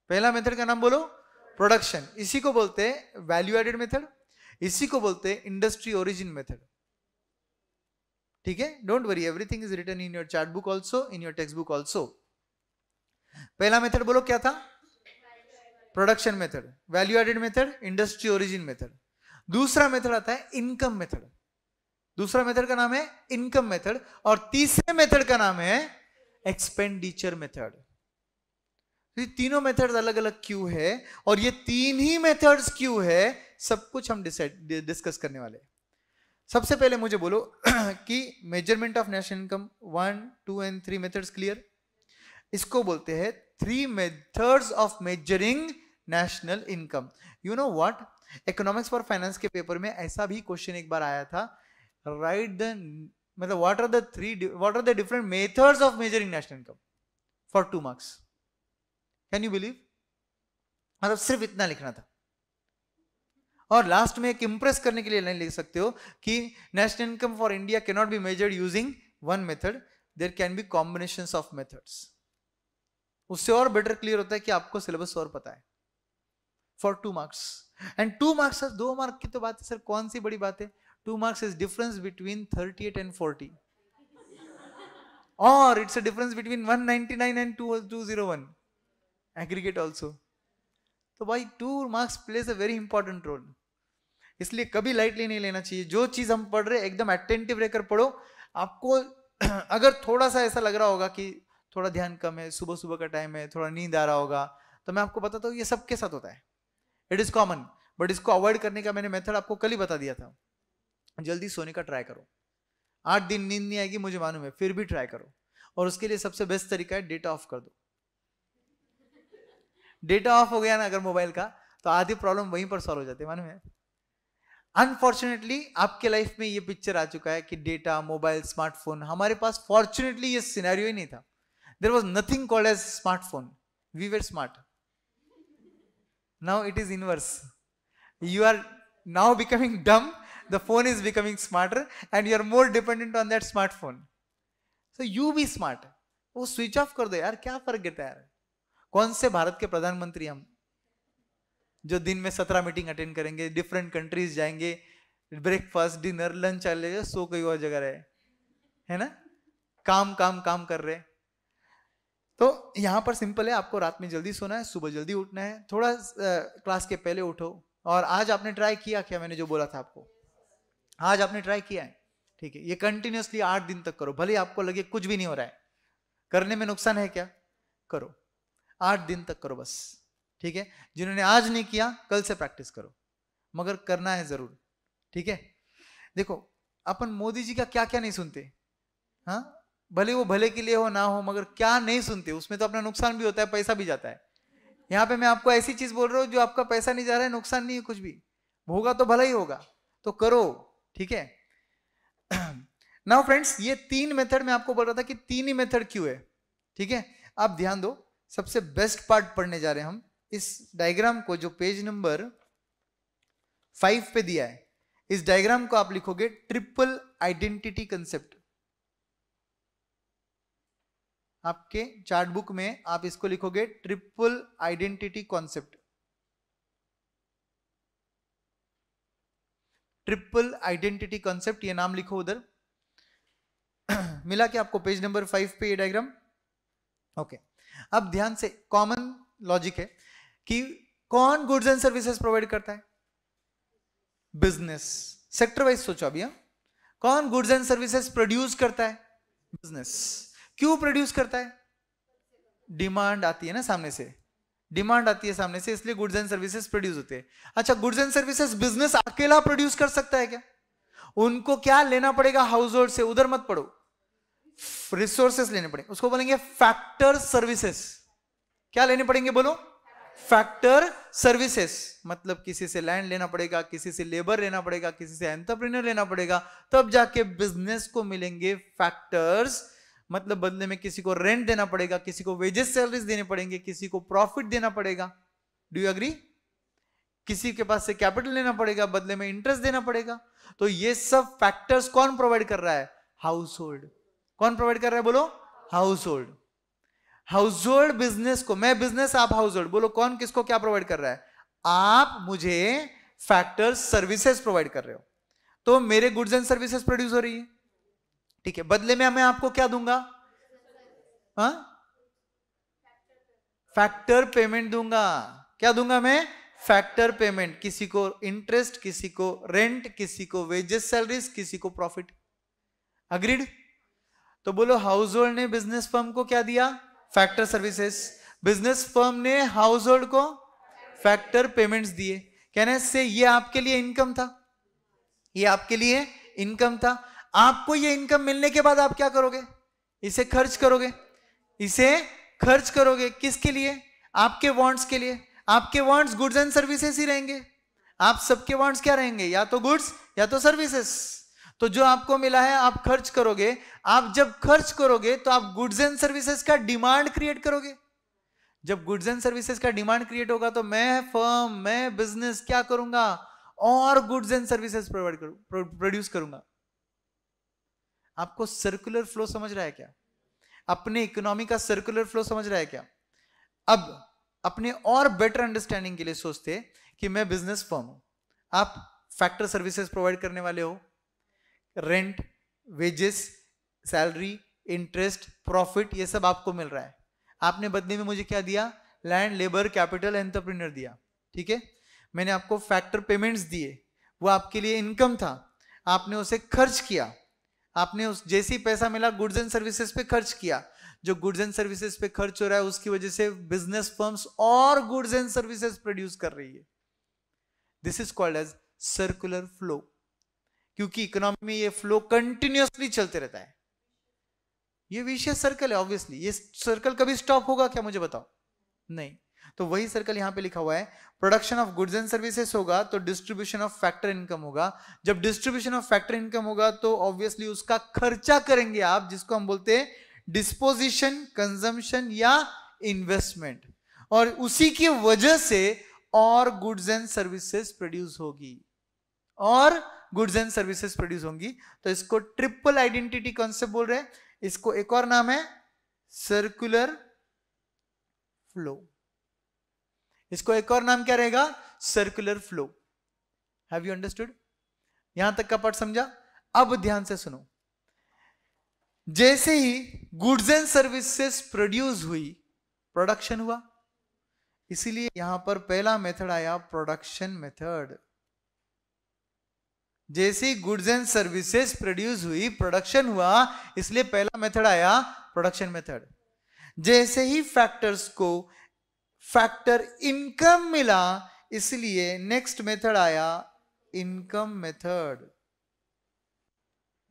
S1: पहला मेथड का नाम बोलो प्रोडक्शन इसी को बोलते हैं वैल्यू एडेड मेथड इसी को बोलते हैं इंडस्ट्री ओरिजिन मेथड ठीक है don't worry everything is written in your chart book also in your textbook also पहला मेथड बोलो क्या था production method value added method industry origin method दूसरा मेथड आता है इनकम मेथड दूसरा मेथड का नाम है इनकम मेथड और तीसरे मेथड का नाम है एक्सपेंडिचर मेथड तो ये तीनों मेथड्स अलग अलग क्यों है और ये तीन ही मेथड्स क्यों है सब कुछ हम डिस्कस करने वाले सबसे पहले मुझे बोलो कि measurement of national income one two and three methods clear इसको बोलते हैं three methods of measuring national income you know what economics for finance के पेपर में ऐसा भी क्वेश्चन एक बार आया था राइट द मतलब what are the three what are the different methods of measuring national income for two marks can you believe मतलब सिर्फ इतना लिखना था और लास्ट में एक इंप्रेस करने के लिए नहीं लिख सकते हो कि national income for India not be measured using one method there can be combination of methods उससे और बेटर क्लियर होता है कि आपको सिलेबस और पता है for two marks and two marks sir दो मार्क की तो बात है सर कौन सी बड़ी बात है two marks is difference between thirty eight and forty और it's a difference between one ninety nine and two two zero one aggregate also तो भाई two marks plays a very important role इसलिए कभी lightly नहीं लेना चाहिए जो चीज हम पढ़ रहे एकदम अटेंटिव रहकर पढ़ो आपको अगर थोड़ा सा ऐसा लग रहा होगा कि थोड़ा ध्यान कम है सुबह सुबह का टाइम है थोड़ा नींद आ रहा होगा तो मैं आपको बताता हूँ ये सबके साथ होता है इट इज कॉमन बट इसको अवॉइड करने का मैंने मेथड आपको कल ही बता दिया था जल्दी सोने का ट्राई करो आठ दिन नींद नहीं आएगी मुझे मालूम है फिर भी ट्राई करो और उसके लिए सबसे बेस्ट तरीका है डेटा ऑफ कर दो डेटा ऑफ हो गया ना अगर मोबाइल का तो आधी प्रॉब्लम वहीं पर सॉल्व हो जाती है मानू अनफॉर्चुनेटली आपके लाइफ में ये पिक्चर आ चुका है कि डेटा मोबाइल स्मार्टफोन हमारे पास फॉर्चुनेटली ये सिनेरियो ही नहीं था there was nothing called as smartphone we were smart now it is inverse you are now becoming dumb the phone is becoming smarter and you are more dependent on that smartphone so you be smart वो switch off कर दो यार क्या फर्क देता है यार कौन से भारत के प्रधानमंत्री हम जो दिन में सत्रह मीटिंग अटेंड करेंगे डिफरेंट कंट्रीज जाएंगे ब्रेकफास्ट डिनर लंच सो कई और जगह रहे है ना काम काम काम कर रहे तो यहां पर सिंपल है आपको रात में जल्दी सोना है सुबह जल्दी उठना है थोड़ा क्लास के पहले उठो और आज आपने ट्राई किया क्या मैंने जो बोला था आपको आज आपने ट्राई किया है ठीक है ये कंटिन्यूसली आठ दिन तक करो भले आपको लगे कुछ भी नहीं हो रहा है करने में नुकसान है क्या करो आठ दिन तक करो बस ठीक है जिन्होंने आज नहीं किया कल से प्रैक्टिस करो मगर करना है जरूर ठीक है देखो अपन मोदी जी का क्या क्या नहीं सुनते हाँ भले वो भले के लिए हो ना हो मगर क्या नहीं सुनते उसमें तो अपना नुकसान भी होता है पैसा भी जाता है यहाँ पे मैं आपको ऐसी चीज बोल रहा हूँ जो आपका पैसा नहीं जा रहा है नुकसान नहीं है कुछ भी होगा तो भला ही होगा तो करो ठीक है नाउ फ्रेंड्स ये तीन मेथड में आपको बोल रहा था कि तीन ही मेथड क्यों है ठीक है आप ध्यान दो सबसे बेस्ट पार्ट पढ़ने जा रहे हैं हम इस डायग्राम को जो पेज नंबर फाइव पे दिया है इस डायग्राम को आप लिखोगे ट्रिपल आइडेंटिटी कंसेप्ट आपके चार्ट बुक में आप इसको लिखोगे triple identity concept triple identity concept ये नाम लिखो उधर मिला क्या आपको पेज नंबर फाइव पे ये डायग्राम ओके okay. अब ध्यान से कॉमन लॉजिक है कि कौन गुड्स एंड सर्विसेज प्रोवाइड करता है बिजनेस सेक्टर वाइज सोचो अभी हम हाँ। कौन गुड्स एंड सर्विसेज प्रोड्यूस करता है बिजनेस क्यों प्रोड्यूस करता है डिमांड आती है ना सामने से डिमांड आती है सामने से इसलिए गुड्स एंड सर्विसेज प्रोड्यूस होते हैं अच्छा गुड्स एंड सर्विसेज बिजनेस अकेला प्रोड्यूस कर सकता है क्या उनको क्या लेना पड़ेगा हाउस होल्ड से उधर मत पढ़ो रिसोर्सेस लेने पड़ेंगे उसको बोलेंगे फैक्टर सर्विसेस क्या लेने पड़ेंगे बोलो फैक्टर सर्विसेस मतलब किसी से लैंड लेना पड़ेगा किसी से लेबर लेना पड़ेगा किसी से एंटरप्रेन्योर लेना पड़ेगा तब जाके बिजनेस को मिलेंगे फैक्टर्स मतलब बदले में किसी को रेंट देना पड़ेगा किसी को वेजेस सैलरीज देने पड़ेंगे किसी को प्रॉफिट देना पड़ेगा डू यू अग्री किसी के पास से कैपिटल लेना पड़ेगा बदले में इंटरेस्ट देना पड़ेगा तो ये सब फैक्टर्स कौन प्रोवाइड कर रहा है हाउस होल्ड कौन प्रोवाइड कर रहा है बोलो household household business को मैं बिजनेस आप हाउस होल्ड बोलो कौन किसको क्या प्रोवाइड कर रहा है आप मुझे फैक्टर सर्विसेज प्रोवाइड कर रहे हो तो मेरे गुड्स एंड सर्विसेज प्रोड्यूस हो रही है ठीक है बदले में मैं आपको क्या दूंगा हा? फैक्टर पेमेंट दूंगा क्या दूंगा मैं फैक्टर पेमेंट किसी को इंटरेस्ट किसी को रेंट किसी को वेजेस सैलरीज किसी को प्रॉफिट अग्रीड तो बोलो हाउस होल्ड ने बिजनेस फर्म को क्या दिया फैक्टर सर्विसेज बिजनेस फर्म ने हाउस होल्ड को फैक्टर पेमेंट्स दिए कहने से ये आपके लिए इनकम था ये आपके लिए इनकम था आपको ये इनकम मिलने के बाद आप क्या करोगे इसे खर्च करोगे इसे खर्च करोगे किसके लिए आपके वांट्स के लिए आपके वांट्स गुड्स एंड सर्विसेस ही रहेंगे आप सबके वांट्स क्या रहेंगे या तो गुड्स या तो सर्विसेस तो जो आपको मिला है आप खर्च करोगे आप जब खर्च करोगे तो आप गुड्स एंड सर्विसेज का डिमांड क्रिएट करोगे जब गुड्स एंड सर्विसेज का डिमांड क्रिएट होगा तो मैं फर्म मैं बिजनेस क्या करूंगा और गुड्स एंड सर्विसेज प्रोवाइड करू प्रोड्यूस करूंगा आपको सर्कुलर फ्लो समझ रहा है क्या अपने इकोनॉमी का सर्कुलर फ्लो समझ रहा है क्या अब अपने और बेटर अंडरस्टैंडिंग के लिए सोचते कि मैं बिजनेस फर्म हूं आप फैक्टर सर्विसेज प्रोवाइड करने वाले हो rent wages salary interest profit ये सब आपको मिल रहा है आपने बदले में मुझे क्या दिया लैंड लेबर कैपिटल एंटरप्रेन्योर दिया ठीक है मैंने आपको फैक्टर पेमेंट्स दिए वो आपके लिए इनकम था आपने उसे खर्च किया आपने उस जैसे ही पैसा मिला गुड्स एंड सर्विसेज पे खर्च किया जो गुड्स एंड सर्विसेज पे खर्च हो रहा है उसकी वजह से बिजनेस फर्म्स और गुड्स एंड सर्विसेज प्रोड्यूस कर रही है this is called as circular flow क्योंकि इकोनॉमी में ये फ्लो कंटिन्यूसली चलते रहता है ये विशेष सर्कल है ऑब्वियसली ये सर्कल कभी स्टॉप होगा क्या मुझे बताओ नहीं तो वही सर्कल यहां पे लिखा हुआ है production of goods and services होगा तो डिस्ट्रीब्यूशन ऑफ फैक्टर इनकम होगा जब डिस्ट्रीब्यूशन ऑफ फैक्टर इनकम होगा तो ऑब्वियसली उसका खर्चा करेंगे आप जिसको हम बोलते हैं डिस्पोजिशन कंजम्पशन या इन्वेस्टमेंट और उसी की वजह से और गुड्स एंड सर्विसेज प्रोड्यूस होगी और गुड्स एंड सर्विसेज प्रोड्यूस होंगी तो इसको ट्रिपल आइडेंटिटी कॉन्सेप्ट बोल रहे हैं इसको एक और नाम है सर्कुलर फ्लो इसको एक और नाम क्या रहेगा circular flow have you understood यहां तक का पार्ट समझा अब ध्यान से सुनो जैसे ही गुड्स एंड सर्विसेस प्रोड्यूस हुई प्रोडक्शन हुआ इसीलिए यहां पर पहला मेथड आया प्रोडक्शन मेथड जैसे गुड्स एंड सर्विसेज प्रोड्यूस हुई प्रोडक्शन हुआ इसलिए पहला मेथड आया प्रोडक्शन मेथड जैसे ही फैक्टर्स को फैक्टर इनकम मिला इसलिए नेक्स्ट मेथड आया इनकम मेथड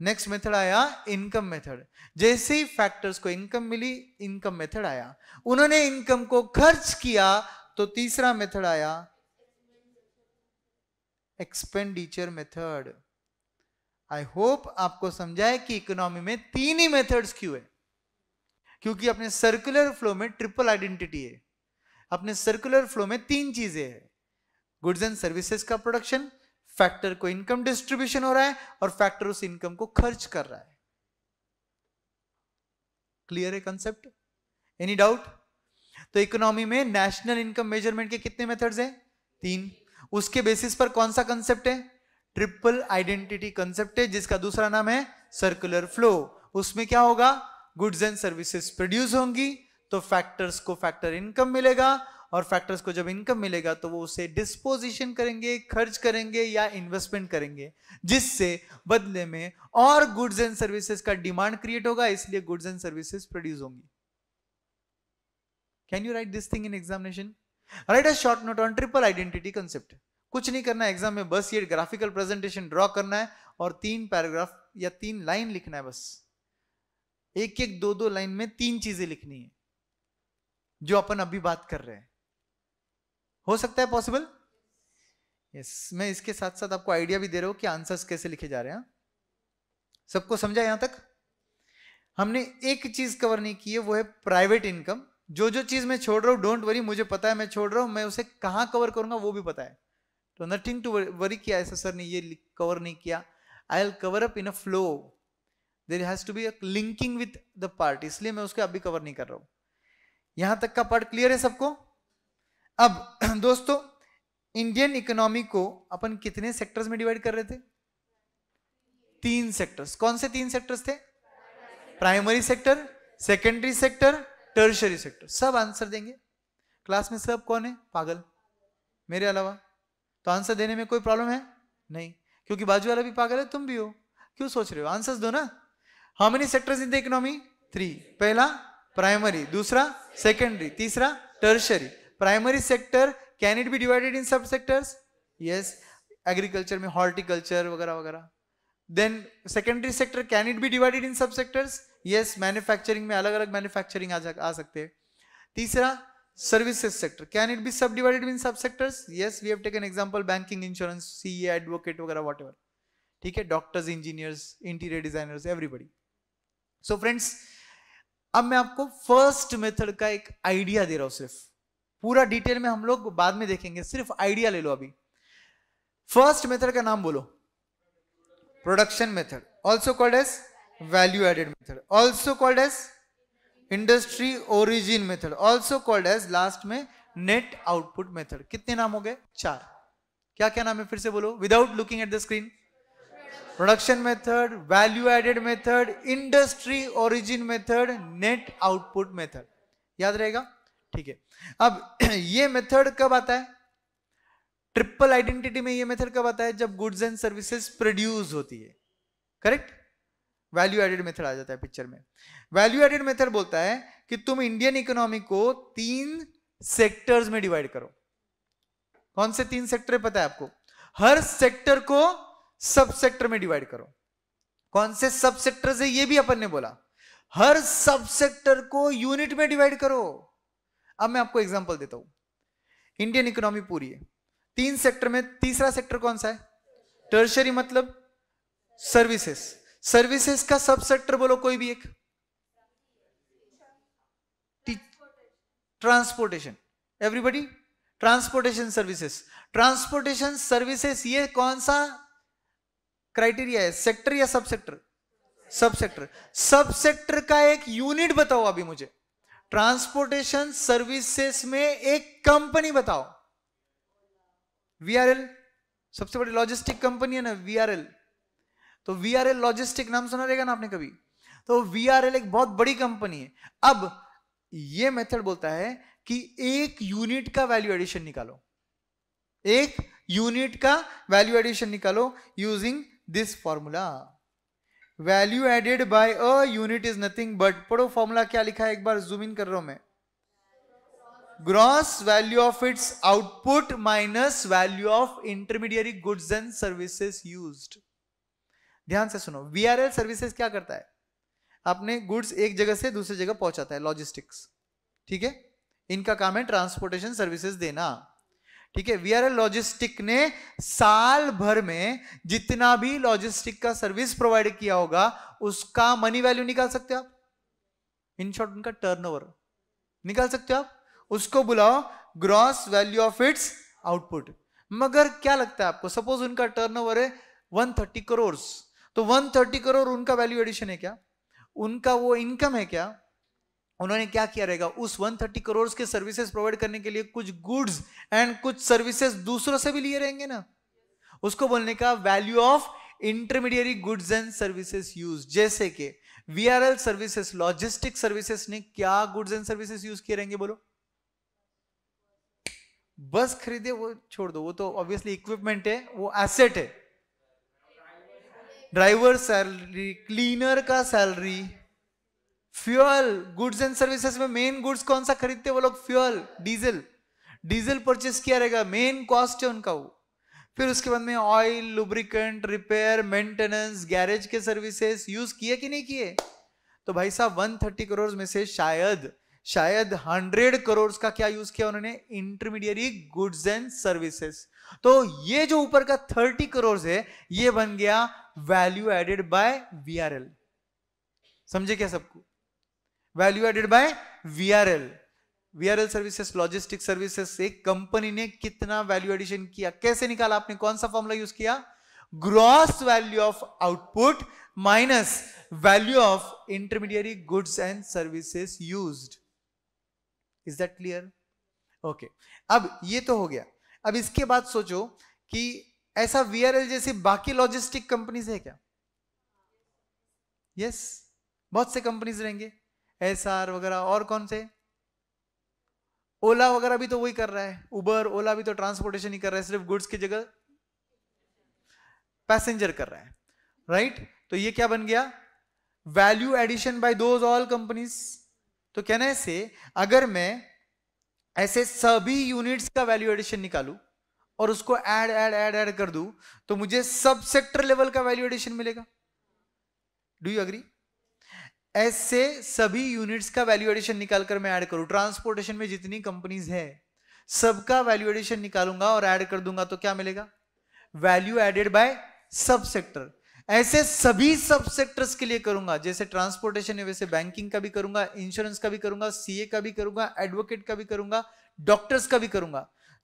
S1: नेक्स्ट मेथड आया इनकम मेथड जैसे ही फैक्टर्स को इनकम मिली इनकम मेथड आया उन्होंने इनकम को खर्च किया तो तीसरा मेथड आया एक्सपेंडिचर मेथड आई होप आपको समझाए कि इकोनॉमी में तीन ही मेथड्स क्यों है क्योंकि अपने सर्कुलर फ्लो में ट्रिपल आइडेंटिटी है अपने सर्कुलर फ्लो में तीन चीजें हैं गुड्स एंड सर्विसेज का प्रोडक्शन फैक्टर को इनकम डिस्ट्रीब्यूशन हो रहा है और फैक्टर उस इनकम को खर्च कर रहा है क्लियर है कंसेप्ट एनी डाउट तो इकोनॉमी में नेशनल इनकम मेजरमेंट के कितने मेथड्स हैं तीन उसके बेसिस पर कौन सा कंसेप्ट है ट्रिपल आइडेंटिटी कंसेप्ट है जिसका दूसरा नाम है सर्कुलर फ्लो उसमें क्या होगा गुड्स एंड सर्विसेज प्रोड्यूस होंगी तो फैक्टर्स को फैक्टर इनकम मिलेगा और फैक्टर्स को जब इनकम मिलेगा तो वो उसे डिस्पोजिशन करेंगे खर्च करेंगे या इन्वेस्टमेंट करेंगे जिससे बदले में और गुड्स एंड सर्विसेज का डिमांड क्रिएट होगा इसलिए गुड्स एंड सर्विसेज प्रोड्यूस होंगी can you write this thing in examination write a short note on triple identity concept कुछ नहीं करना एग्जाम में बस ये ग्राफिकल प्रेजेंटेशन ड्रॉ करना है और तीन पैराग्राफ या तीन लाइन लिखना है बस एक एक दो दो लाइन में तीन चीजें लिखनी है जो अपन अभी बात कर रहे हैं हो सकता है पॉसिबल यस मैं इसके साथ साथ आपको आइडिया भी दे रहा हूं कि आंसर्स कैसे लिखे जा रहे हैं सबको समझा यहां तक हमने एक चीज कवर नहीं की है वो है प्राइवेट इनकम जो जो चीज मैं छोड़ रहा हूँ डोंट वरी मुझे पता है मैं छोड़ रहा हूँ मैं उसे कहाँ कवर करूंगा वो भी पता है तो नथिंग टू वरी किया ऐसा सर ने ये कवर नहीं किया I'll cover up in a flow there has to be a linking with the part इसलिए मैं उसके अभी कवर नहीं कर रहा हूं यहां तक का पार्ट क्लियर है सबको अब दोस्तों इंडियन इकोनॉमी को अपन कितने सेक्टर्स में डिवाइड कर रहे थे तीन सेक्टर्स कौन से तीन सेक्टर्स थे primary sector secondary sector tertiary sector सब आंसर देंगे क्लास में सब कौन है पागल मेरे अलावा तो आंसर देने में कोई प्रॉब्लम है नहीं क्योंकि बाजू वाला भी पागल है तुम भी हो क्यों सोच रहे हो आंसर दो ना how many sectors in the economy three पहला प्राइमरी दूसरा सेकेंडरी तीसरा tertiary primary sector can it be divided in sub sectors yes agriculture में हॉर्टिकल्चर वगैरह वगैरह then secondary sector can it be divided in sub sectors yes manufacturing में अलग अलग manufacturing आ, आ सकते हैं तीसरा services sector can it be sub divided in sub sectors yes we have taken example banking insurance सी advocate वगैरह what ठीक है doctors engineers interior designers everybody so friends अब मैं आपको फर्स्ट मेथड का एक आइडिया दे रहा हूं सिर्फ पूरा डिटेल में हम लोग बाद में देखेंगे सिर्फ आइडिया ले लो अभी फर्स्ट मेथड का नाम बोलो production method also called as value added method also called as industry origin method also called as last में नेट आउटपुट मेथड कितने नाम हो गए चार क्या क्या नाम है फिर से बोलो without looking at the screen production method value added method industry origin method net output method याद रहेगा ठीक है अब ये मेथड कब आता है ट्रिपल आइडेंटिटी में ये मेथड कब आता है जब गुड्स एंड सर्विसेज प्रोड्यूस होती है करेक्ट वैल्यू एडेड मेथड आ जाता है पिक्चर में वैल्यू एडेड मेथड बोलता है कि तुम इंडियन इकोनॉमी को तीन सेक्टर्स में डिवाइड करो कौन से तीन सेक्टर है पता है आपको हर सेक्टर को सब सेक्टर में डिवाइड करो कौन से सब सेक्टर से ये भी अपन ने बोला हर सब सेक्टर को यूनिट में डिवाइड करो अब मैं आपको एग्जांपल देता हूं इंडियन इकोनॉमी पूरी है तीन सेक्टर में तीसरा सेक्टर कौन सा है टर्शरी मतलब सर्विसेस सर्विसेस का सब सेक्टर बोलो कोई भी एक transportation everybody transportation services transportation services ये कौन सा क्राइटेरिया है सेक्टर या सब सेक्टर सब सेक्टर सब सेक्टर का एक यूनिट बताओ अभी मुझे ट्रांसपोर्टेशन सर्विसेस में एक कंपनी बताओ वीआरएल सबसे बड़ी लॉजिस्टिक कंपनी है ना वीआरएल तो वीआरएल लॉजिस्टिक नाम सुना रहेगा ना आपने कभी तो वीआरएल एक बहुत बड़ी कंपनी है अब ये मेथड बोलता है कि एक यूनिट का वैल्यू एडिशन निकालो एक यूनिट का वैल्यू एडिशन निकालो using this formula value added by a unit is nothing but पढ़ो फॉर्मूला क्या लिखा है एक बार जूम इन कर रहा हूं मैं gross value of its output minus value of intermediary goods and services used ध्यान से सुनो वीआरएल सर्विसेज क्या करता है अपने गुड्स एक जगह से दूसरी जगह पहुंचाता है लॉजिस्टिक्स ठीक है इनका काम है ट्रांसपोर्टेशन सर्विसेज देना ठीक है वीआरएल लॉजिस्टिक ने साल भर में जितना भी लॉजिस्टिक का सर्विस प्रोवाइड किया होगा उसका मनी वैल्यू निकाल सकते हो आप इन शॉर्ट उनका टर्नओवर निकाल सकते हो आप उसको बुलाओ gross value of its output मगर क्या लगता है आपको सपोज उनका टर्नओवर है 130 करोड़ तो 130 करोड़ उनका वैल्यू एडिशन है क्या उनका वो इनकम है क्या उन्होंने क्या किया रहेगा उस 130 करोड़ के सर्विसेज प्रोवाइड करने के लिए कुछ गुड्स एंड कुछ सर्विसेज दूसरों से भी लिए रहेंगे ना उसको बोलने का value of intermediary goods and services use जैसे कि V R L services logistic services ने क्या गुड्स एंड सर्विसेज यूज किए रहेंगे बोलो बस खरीदे वो छोड़ दो वो तो ऑब्वियसली इक्विपमेंट है वो एसेट है ड्राइवर सैलरी क्लीनर का salary fuel goods and services में मेन गुड्स कौन सा खरीदते वो लोग फ्यूल डीजल डीजल परचेस किया रहेगा मेन कॉस्ट है उनका वो फिर उसके बाद में oil lubricant repair maintenance garage के सर्विसेज यूज किए कि नहीं किए तो भाई साहब 130 करोड़ में से शायद शायद हंड्रेड करोड़ का क्या यूज किया उन्होंने इंटरमीडियरी गुड्स एंड सर्विसेस तो ये जो ऊपर का थर्टी करोड़ है ये बन गया वैल्यू एडेड बाय वीआरएल समझे क्या सबको value added by VRL VRL services logistic services से कंपनी ने कितना वैल्यू एडिशन किया कैसे निकाला आपने कौन सा फॉर्मूला यूज किया gross value of output minus value of intermediary goods and services used is that clear okay अब ये तो हो गया अब इसके बाद सोचो कि ऐसा वीआरएल जैसी बाकी लॉजिस्टिक कंपनीज है क्या यस yes, बहुत से कंपनीज रहेंगे एस वगैरह और कौन से ओला वगैरह भी तो वही कर रहा है उबर ओला भी तो ट्रांसपोर्टेशन ही कर रहा है सिर्फ गुड्स की जगह पैसेंजर कर रहा है राइट right? तो ये क्या बन गया value addition by those all companies तो कहने से अगर मैं ऐसे सभी यूनिट्स का वैल्यू एडिशन निकालू और उसको ऐड ऐड ऐड ऐड कर दू तो मुझे सब सेक्टर लेवल का वैल्यू एडिशन मिलेगा डू यू अग्री ऐसे सभी यूनिट्स का वैल्यू एडिशन निकालकर मैं ऐड करूं ट्रांसपोर्टेशन में जितनी कंपनीज है सबका वैल्यू एडिशन निकालूंगा और ऐड कर दूंगा तो क्या मिलेगा value added by sub sector ऐसे सभी सब सेक्टर्स के लिए करूंगा जैसे ट्रांसपोर्टेशन है वैसे बैंकिंग का भी करूंगा इंश्योरेंस का भी करूंगा सीए का भी करूंगा एडवोकेट का भी करूंगा डॉक्टर्स का भी करूंगा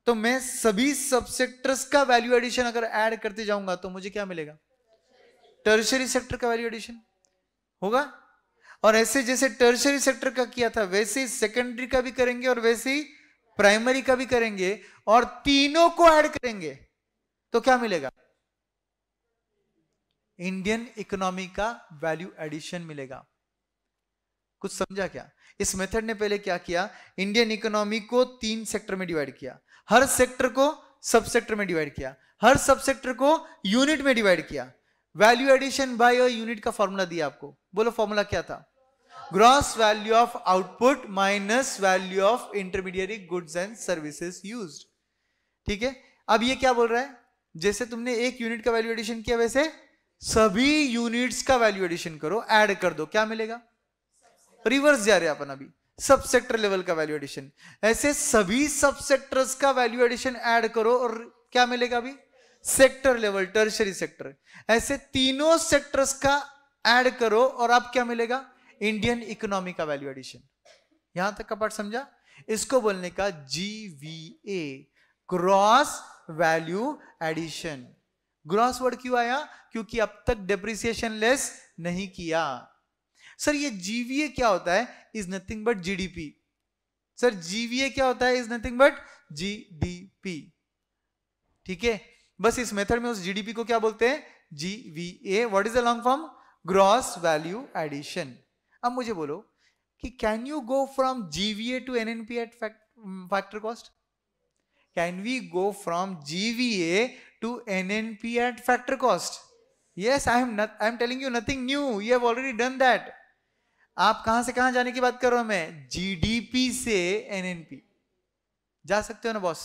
S1: तो मैं सभी सब सेक्टर्स का वैल्यू एडिशन अगर ऐड करते जाऊंगा तो मुझे क्या मिलेगा टर्शरी सेक्टर का वैल्यू एडिशन होगा और ऐसे जैसे टर्शरी सेक्टर का किया था वैसे ही सेकेंडरी का भी करेंगे और वैसे ही प्राइमरी का भी करेंगे और तीनों को ऐड करेंगे तो क्या मिलेगा इंडियन इकोनॉमी का वैल्यू एडिशन मिलेगा कुछ समझा क्या इस मेथड ने पहले क्या किया इंडियन इकोनॉमी को तीन सेक्टर में डिवाइड किया हर सेक्टर को सब सेक्टर में डिवाइड किया हर सब सेक्टर को यूनिट में डिवाइड किया वैल्यू एडिशन बाय यूनिट का फॉर्मूला दिया आपको बोलो फॉर्मूला क्या था gross value of output minus value of intermediate goods and services use ठीक है अब ये क्या बोल रहा है जैसे तुमने एक यूनिट का वैल्यू एडिशन किया वैसे सभी यूनिट्स का वैल्यू एडिशन करो ऐड कर दो क्या मिलेगा रिवर्स जा रहे अपन अभी सब सेक्टर लेवल का वैल्यू एडिशन ऐसे सभी सब सेक्टर्स का वैल्यू एडिशन ऐड करो और क्या मिलेगा अभी सेक्टर लेवल टर्शरी सेक्टर ऐसे तीनों सेक्टर्स का ऐड करो और अब क्या मिलेगा इंडियन इकोनॉमी का वैल्यू एडिशन यहां तक का पार्ट समझा इसको बोलने का GVA gross value addition gross word क्यों आया क्योंकि अब तक डेप्रिसिएशन लेस नहीं किया सर ये जीवीए क्या होता है is nothing but GDP sir GVA क्या होता है इज नथिंग बट जीडीपी ठीक है बस इस मेथड में उस जीडीपी को क्या बोलते हैं GVA what is the long form gross value addition अब मुझे बोलो कि can you go from GVA to NNP at factor cost can we go from GVA to N N P at Yes, cost am I I am telling you nothing new you have already done that आप कहां से कहां जाने की बात कर रहा हूं मैं जीडीपी से एनएनपी जा सकते हो ना बॉस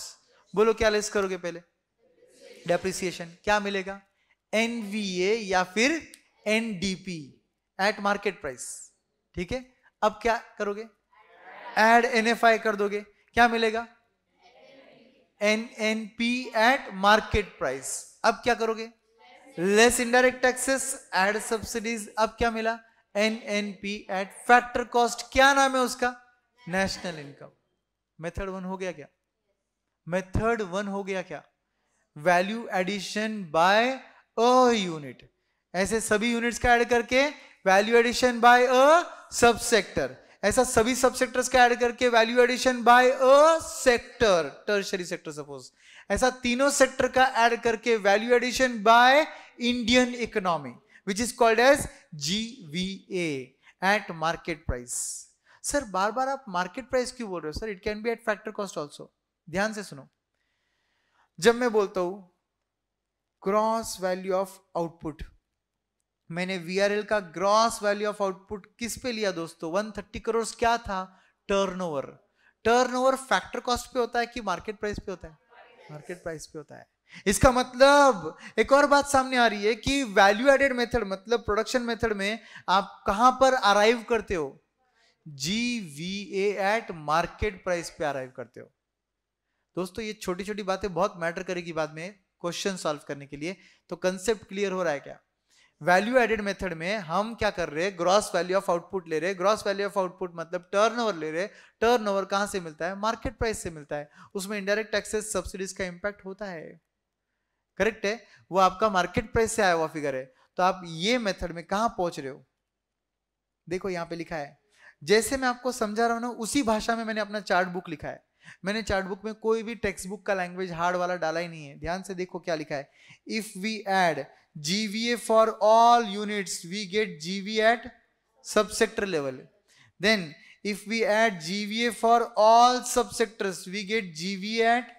S1: बोलो क्या लेस करोगे पहले डेप्रिसिएशन क्या मिलेगा एनवीए या फिर एनडीपी एट मार्केट प्राइस ठीक है अब क्या करोगे एड एनएफआई कर दोगे क्या मिलेगा N N P at market price अब क्या करोगे less indirect taxes add subsidies अब क्या मिला N N P at factor cost क्या नाम है उसका नेशनल इनकम मेथड वन हो गया क्या मेथड वन हो गया क्या value addition by a unit ऐसे सभी यूनिट्स का ऐड करके value addition by a subsector ऐसा सभी सब सेक्टर्स का ऐड करके value addition by a sector tertiary sector suppose ऐसा तीनों सेक्टर का ऐड करके value addition by Indian economy which is called as G V at market price sir बार बार आप मार्केट प्राइस क्यों बोल रहे हो sir it can be eight factor cost also ध्यान से सुनो जब मैं बोलता हूं क्रॉस वैल्यू ऑफ आउटपुट मैंने वी का ग्रॉस वैल्यू ऑफ आउटपुट किस पे लिया दोस्तों 130 करोड़ क्या था टर्नओवर टर्नओवर फैक्टर कॉस्ट पे होता है कि मार्केट प्राइस पे होता है मार्केट प्राइस पे होता है इसका मतलब एक और बात सामने आ रही है कि वैल्यू एडेड मेथड मतलब प्रोडक्शन मेथड में आप कहां पर अराइव करते हो G V at market price पे अराइव करते हो दोस्तों ये छोटी छोटी बातें बहुत मैटर करेगी बाद में क्वेश्चन सॉल्व करने के लिए तो कंसेप्ट क्लियर हो रहा है क्या वैल्यू एडेड मेथड में हम क्या कर रहे हैं ग्रॉस वैल्यू ऑफ आउटपुट ले रहे हैं ग्रॉस वैल्यू ऑफ आउटपुट मतलब टर्नओवर ले रहे हैं टर्नओवर कहां से मिलता है मार्केट प्राइस से मिलता है उसमें इंडायरेक्ट टैक्सेस सब्सिडीज का इंपैक्ट होता है करेक्ट है वो आपका मार्केट प्राइस से आया हुआ फिगर है तो आप ये मेथड में कहा पहुंच रहे हो देखो यहाँ पे लिखा है जैसे मैं आपको समझा रहा हूँ ना उसी भाषा में मैंने अपना चार्ट बुक लिखा है मैंने चार्ट बुक में कोई भी टेक्स्ट बुक का लैंग्वेज हार्ड वाला डाला ही नहीं है ध्यान से देखो क्या लिखा है if we add GVA for all units, we get GV at subsector level. Then if we add GVA for all subsectors, we get GV at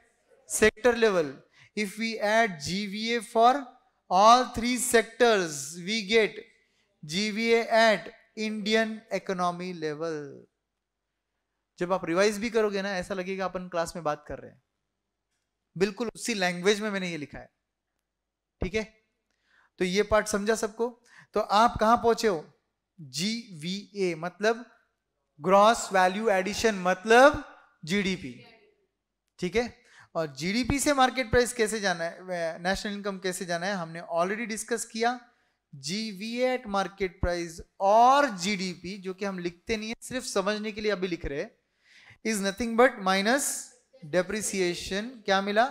S1: sector level. If we add GVA for all three sectors, we get GVA at Indian economy level. जब आप revise भी करोगे ना ऐसा लगेगा अपन class में बात कर रहे हैं बिल्कुल उसी लैंग्वेज में मैंने ये लिखा है ठीक है तो ये पार्ट समझा सबको तो आप कहां पहुंचे हो जी वी ए मतलब ग्रॉस वैल्यू एडिशन मतलब जीडीपी ठीक है और जीडीपी से मार्केट प्राइस कैसे जाना है नेशनल इनकम कैसे जाना है हमने ऑलरेडी डिस्कस किया जीवी एट मार्केट प्राइस और जीडीपी जो कि हम लिखते नहीं है सिर्फ समझने के लिए अभी लिख रहे is nothing but minus depreciation क्या मिला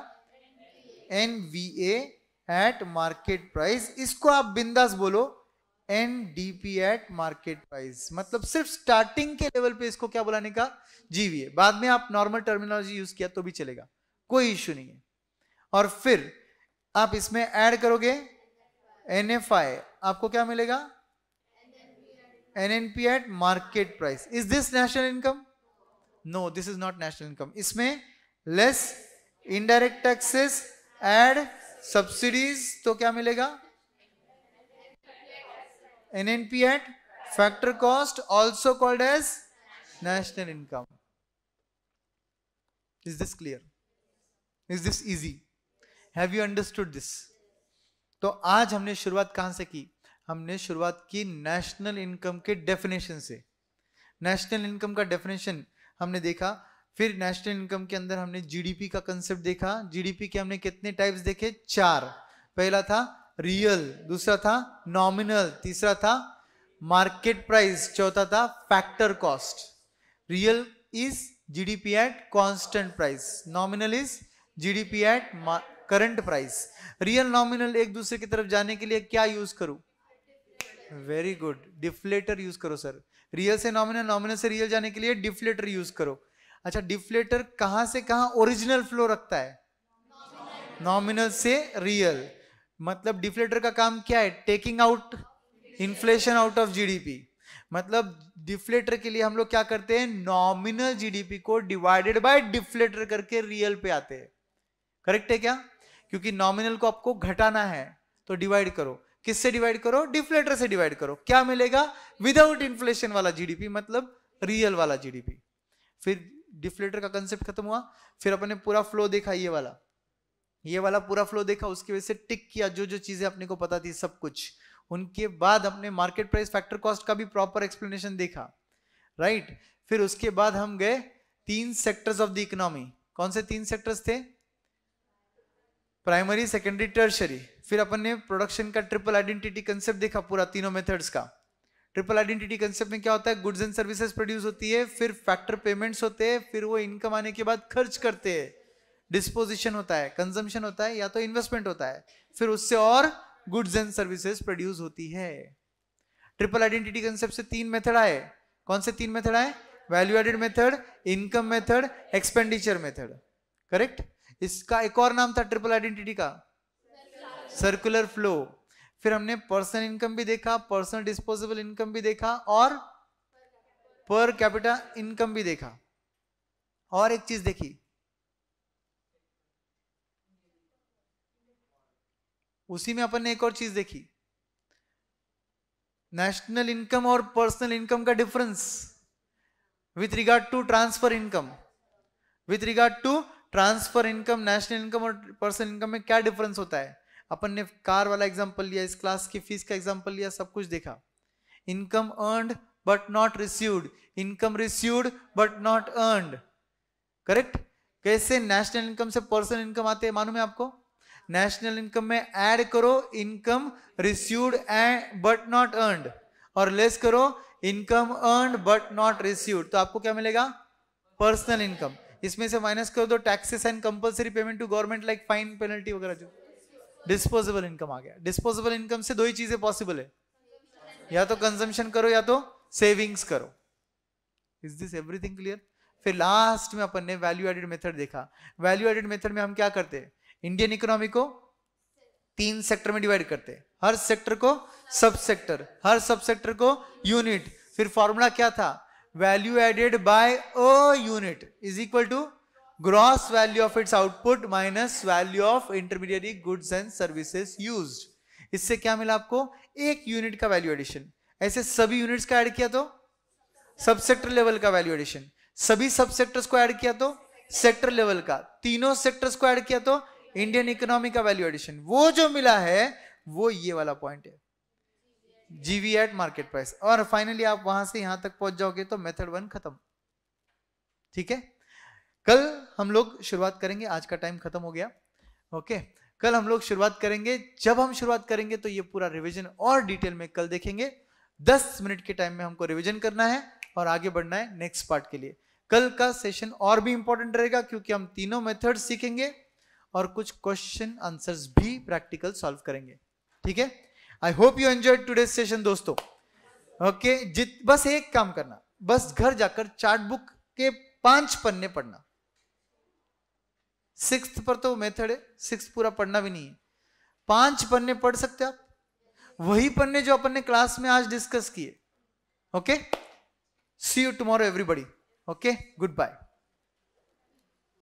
S1: N V A at market price इसको आप बिंदास बोलो N D P at market price मतलब सिर्फ स्टार्टिंग के लेवल पे इसको क्या बुलाने का जीवीए बाद में आप नॉर्मल टर्मिनोलॉजी यूज किया तो भी चलेगा कोई इश्यू नहीं है और फिर आप इसमें ऐड करोगे एन एफ आई आपको क्या मिलेगा N N P at market price is this national income no this is not national income इसमें लेस इनडायरेक्ट टैक्सेस एड सब्सिडीज तो क्या मिलेगा N N P at factor cost also called as national income is this clear is this easy have you understood this तो आज हमने शुरुआत कहां से की हमने शुरुआत की नेशनल इनकम के डेफिनेशन से नेशनल इनकम का डेफिनेशन हमने देखा फिर नेशनल इनकम के अंदर हमने जीडीपी का कंसेप्ट देखा जीडीपी के हमने कितने टाइप्स देखे चार पहला था रियल दूसरा था नॉमिनल तीसरा था मार्केट प्राइस चौथा था factor cost real is GDP at constant price nominal is GDP at current price real nominal एक दूसरे की तरफ जाने के लिए क्या यूज करूं वेरी गुड डिफ्लेटर यूज करो सर रियल से नॉमिनल नॉमिनल से रियल जाने के लिए डिफ्लेटर यूज करो अच्छा डिफ्लेटर कहां से कहां ओरिजिनल फ्लो रखता है नॉमिनल से रियल मतलब डिफ्लेटर का काम क्या है taking out inflation out of GDP मतलब डिफ्लेटर के लिए हम लोग क्या करते हैं नॉमिनल जीडीपी को डिवाइडेड बाय डिफ्लेटर करके रियल पे आते हैं करेक्ट है क्या क्योंकि नॉमिनल को आपको घटाना है तो डिवाइड करो किससे डिवाइड करो डिफ्लेटर से डिवाइड करो क्या मिलेगा विदाउट इन्फ्लेशन वाला जीडीपी मतलब रियल वाला जीडीपी फिर डिफ्लेटर का कंसेप्ट खत्म हुआ फिर अपने पूरा फ्लो देखा ये वाला ये वाला पूरा फ्लो देखा उसकी वजह से टिक किया जो जो चीजें अपने को पता थी सब कुछ उनके बाद हमने मार्केट प्राइस फैक्टर कॉस्ट का भी प्रॉपर एक्सप्लेनेशन देखा राइट right? फिर उसके बाद हम गए तीन सेक्टर्स ऑफ द इकोनॉमी कौन से तीन सेक्टर्स थे प्राइमरी सेकेंडरी टर्शरी फिर अपन ने प्रोडक्शन का ट्रिपल आइडेंटिटी कंसेप्ट देखा पूरा तीनों मेथड्स का ट्रिपल आइडेंटिटी कंसेप्ट में क्या होता है गुड्स एंड सर्विसेज प्रोड्यूस होती है फिर फैक्टर पेमेंट्स होते हैं फिर वो इनकम आने के बाद खर्च करते हैं डिस्पोजिशन होता है कंजम्पशन होता है या तो इन्वेस्टमेंट होता है फिर उससे और गुड्स एंड सर्विसेज प्रोड्यूस होती है ट्रिपल आइडेंटिटी कंसेप्ट से तीन मेथड आए कौन से तीन मेथड आए value added method income method expenditure method correct इसका एक और नाम था ट्रिपल आइडेंटिटी का सर्कुलर फ्लो फिर हमने पर्सन इनकम भी देखा पर्सन डिस्पोजेबल इनकम भी देखा और पर कैपिटा इनकम भी देखा और एक चीज देखी उसी में अपन ने एक और चीज देखी नेशनल इनकम और पर्सनल इनकम का difference with regard to transfer income with regard to transfer income national income और पर्सनल इनकम में क्या डिफरेंस होता है अपन ने कार वाला एग्जाम्पल लिया इस क्लास की फीस का एग्जाम्पल लिया सब कुछ देखा income earned but not received income received but not earned correct कैसे नेशनल इनकम से पर्सनल इनकम आते हैं मालूम है आपको नेशनल इनकम में ऐड करो income received and but not earned और लेस करो income earn but not received तो आपको क्या मिलेगा पर्सनल इनकम इसमें से माइनस करो दो taxes and compulsory payment to government like fine penalty वगैरह जो डिस्पोजेबल इनकम आ गया डिस्पोजेबल इनकम से दो ही चीजें पॉसिबल है या तो कंजम्पशन करो या तो सेविंग्स करो इज दिस एवरीथिंग क्लियर फिर लास्ट में अपन ने वैल्यू एडेड मेथड देखा वैल्यू एडेड मेथड में हम क्या करते हैं इंडियन इकोनॉमी को तीन सेक्टर में डिवाइड करते हैं हर सेक्टर को सब सेक्टर हर सब सेक्टर को यूनिट फिर फॉर्मूला क्या था value added by a unit is equal to gross value of its output minus value of intermediary goods and services use इससे क्या मिला आपको एक यूनिट का वैल्यू एडिशन ऐसे सभी यूनिट्स का ऐड किया तो सबसेक्टर लेवल का वैल्यू एडिशन सभी सबसेक्टर्स को ऐड किया तो सेक्टर लेवल का तीनों सेक्टर्स को ऐड किया तो इंडियन इकोनॉमी का वैल्यू एडिशन वो जो मिला है वो ये वाला पॉइंट है जीवी एट मार्केट प्राइस और फाइनली आप वहां से यहां तक पहुंच जाओगे तो मेथड वन खत्म ठीक है कल हम लोग शुरुआत करेंगे आज का टाइम खत्म हो गया ओके कल हम लोग शुरुआत करेंगे जब हम शुरुआत करेंगे तो ये पूरा रिवीजन और डिटेल में कल देखेंगे 10 मिनट के टाइम में हमको रिवीजन करना है और आगे बढ़ना है नेक्स्ट पार्ट के लिए कल का सेशन और भी इंपॉर्टेंट रहेगा क्योंकि हम तीनों मेथड सीखेंगे और कुछ क्वेश्चन आंसर्स भी प्रैक्टिकल सॉल्व करेंगे ठीक है I hope you enjoy today session दोस्तों ओके okay, जित बस एक काम करना बस घर जाकर चार्ट बुक के पांच पन्ने पढ़ना सिक्स पर तो मेथड है सिक्स पूरा पढ़ना भी नहीं है पांच पन्ने पढ़ सकते आप वही पन्ने जो अपन ने क्लास में आज डिस्कस किए okay see you tomorrow everybody okay good bye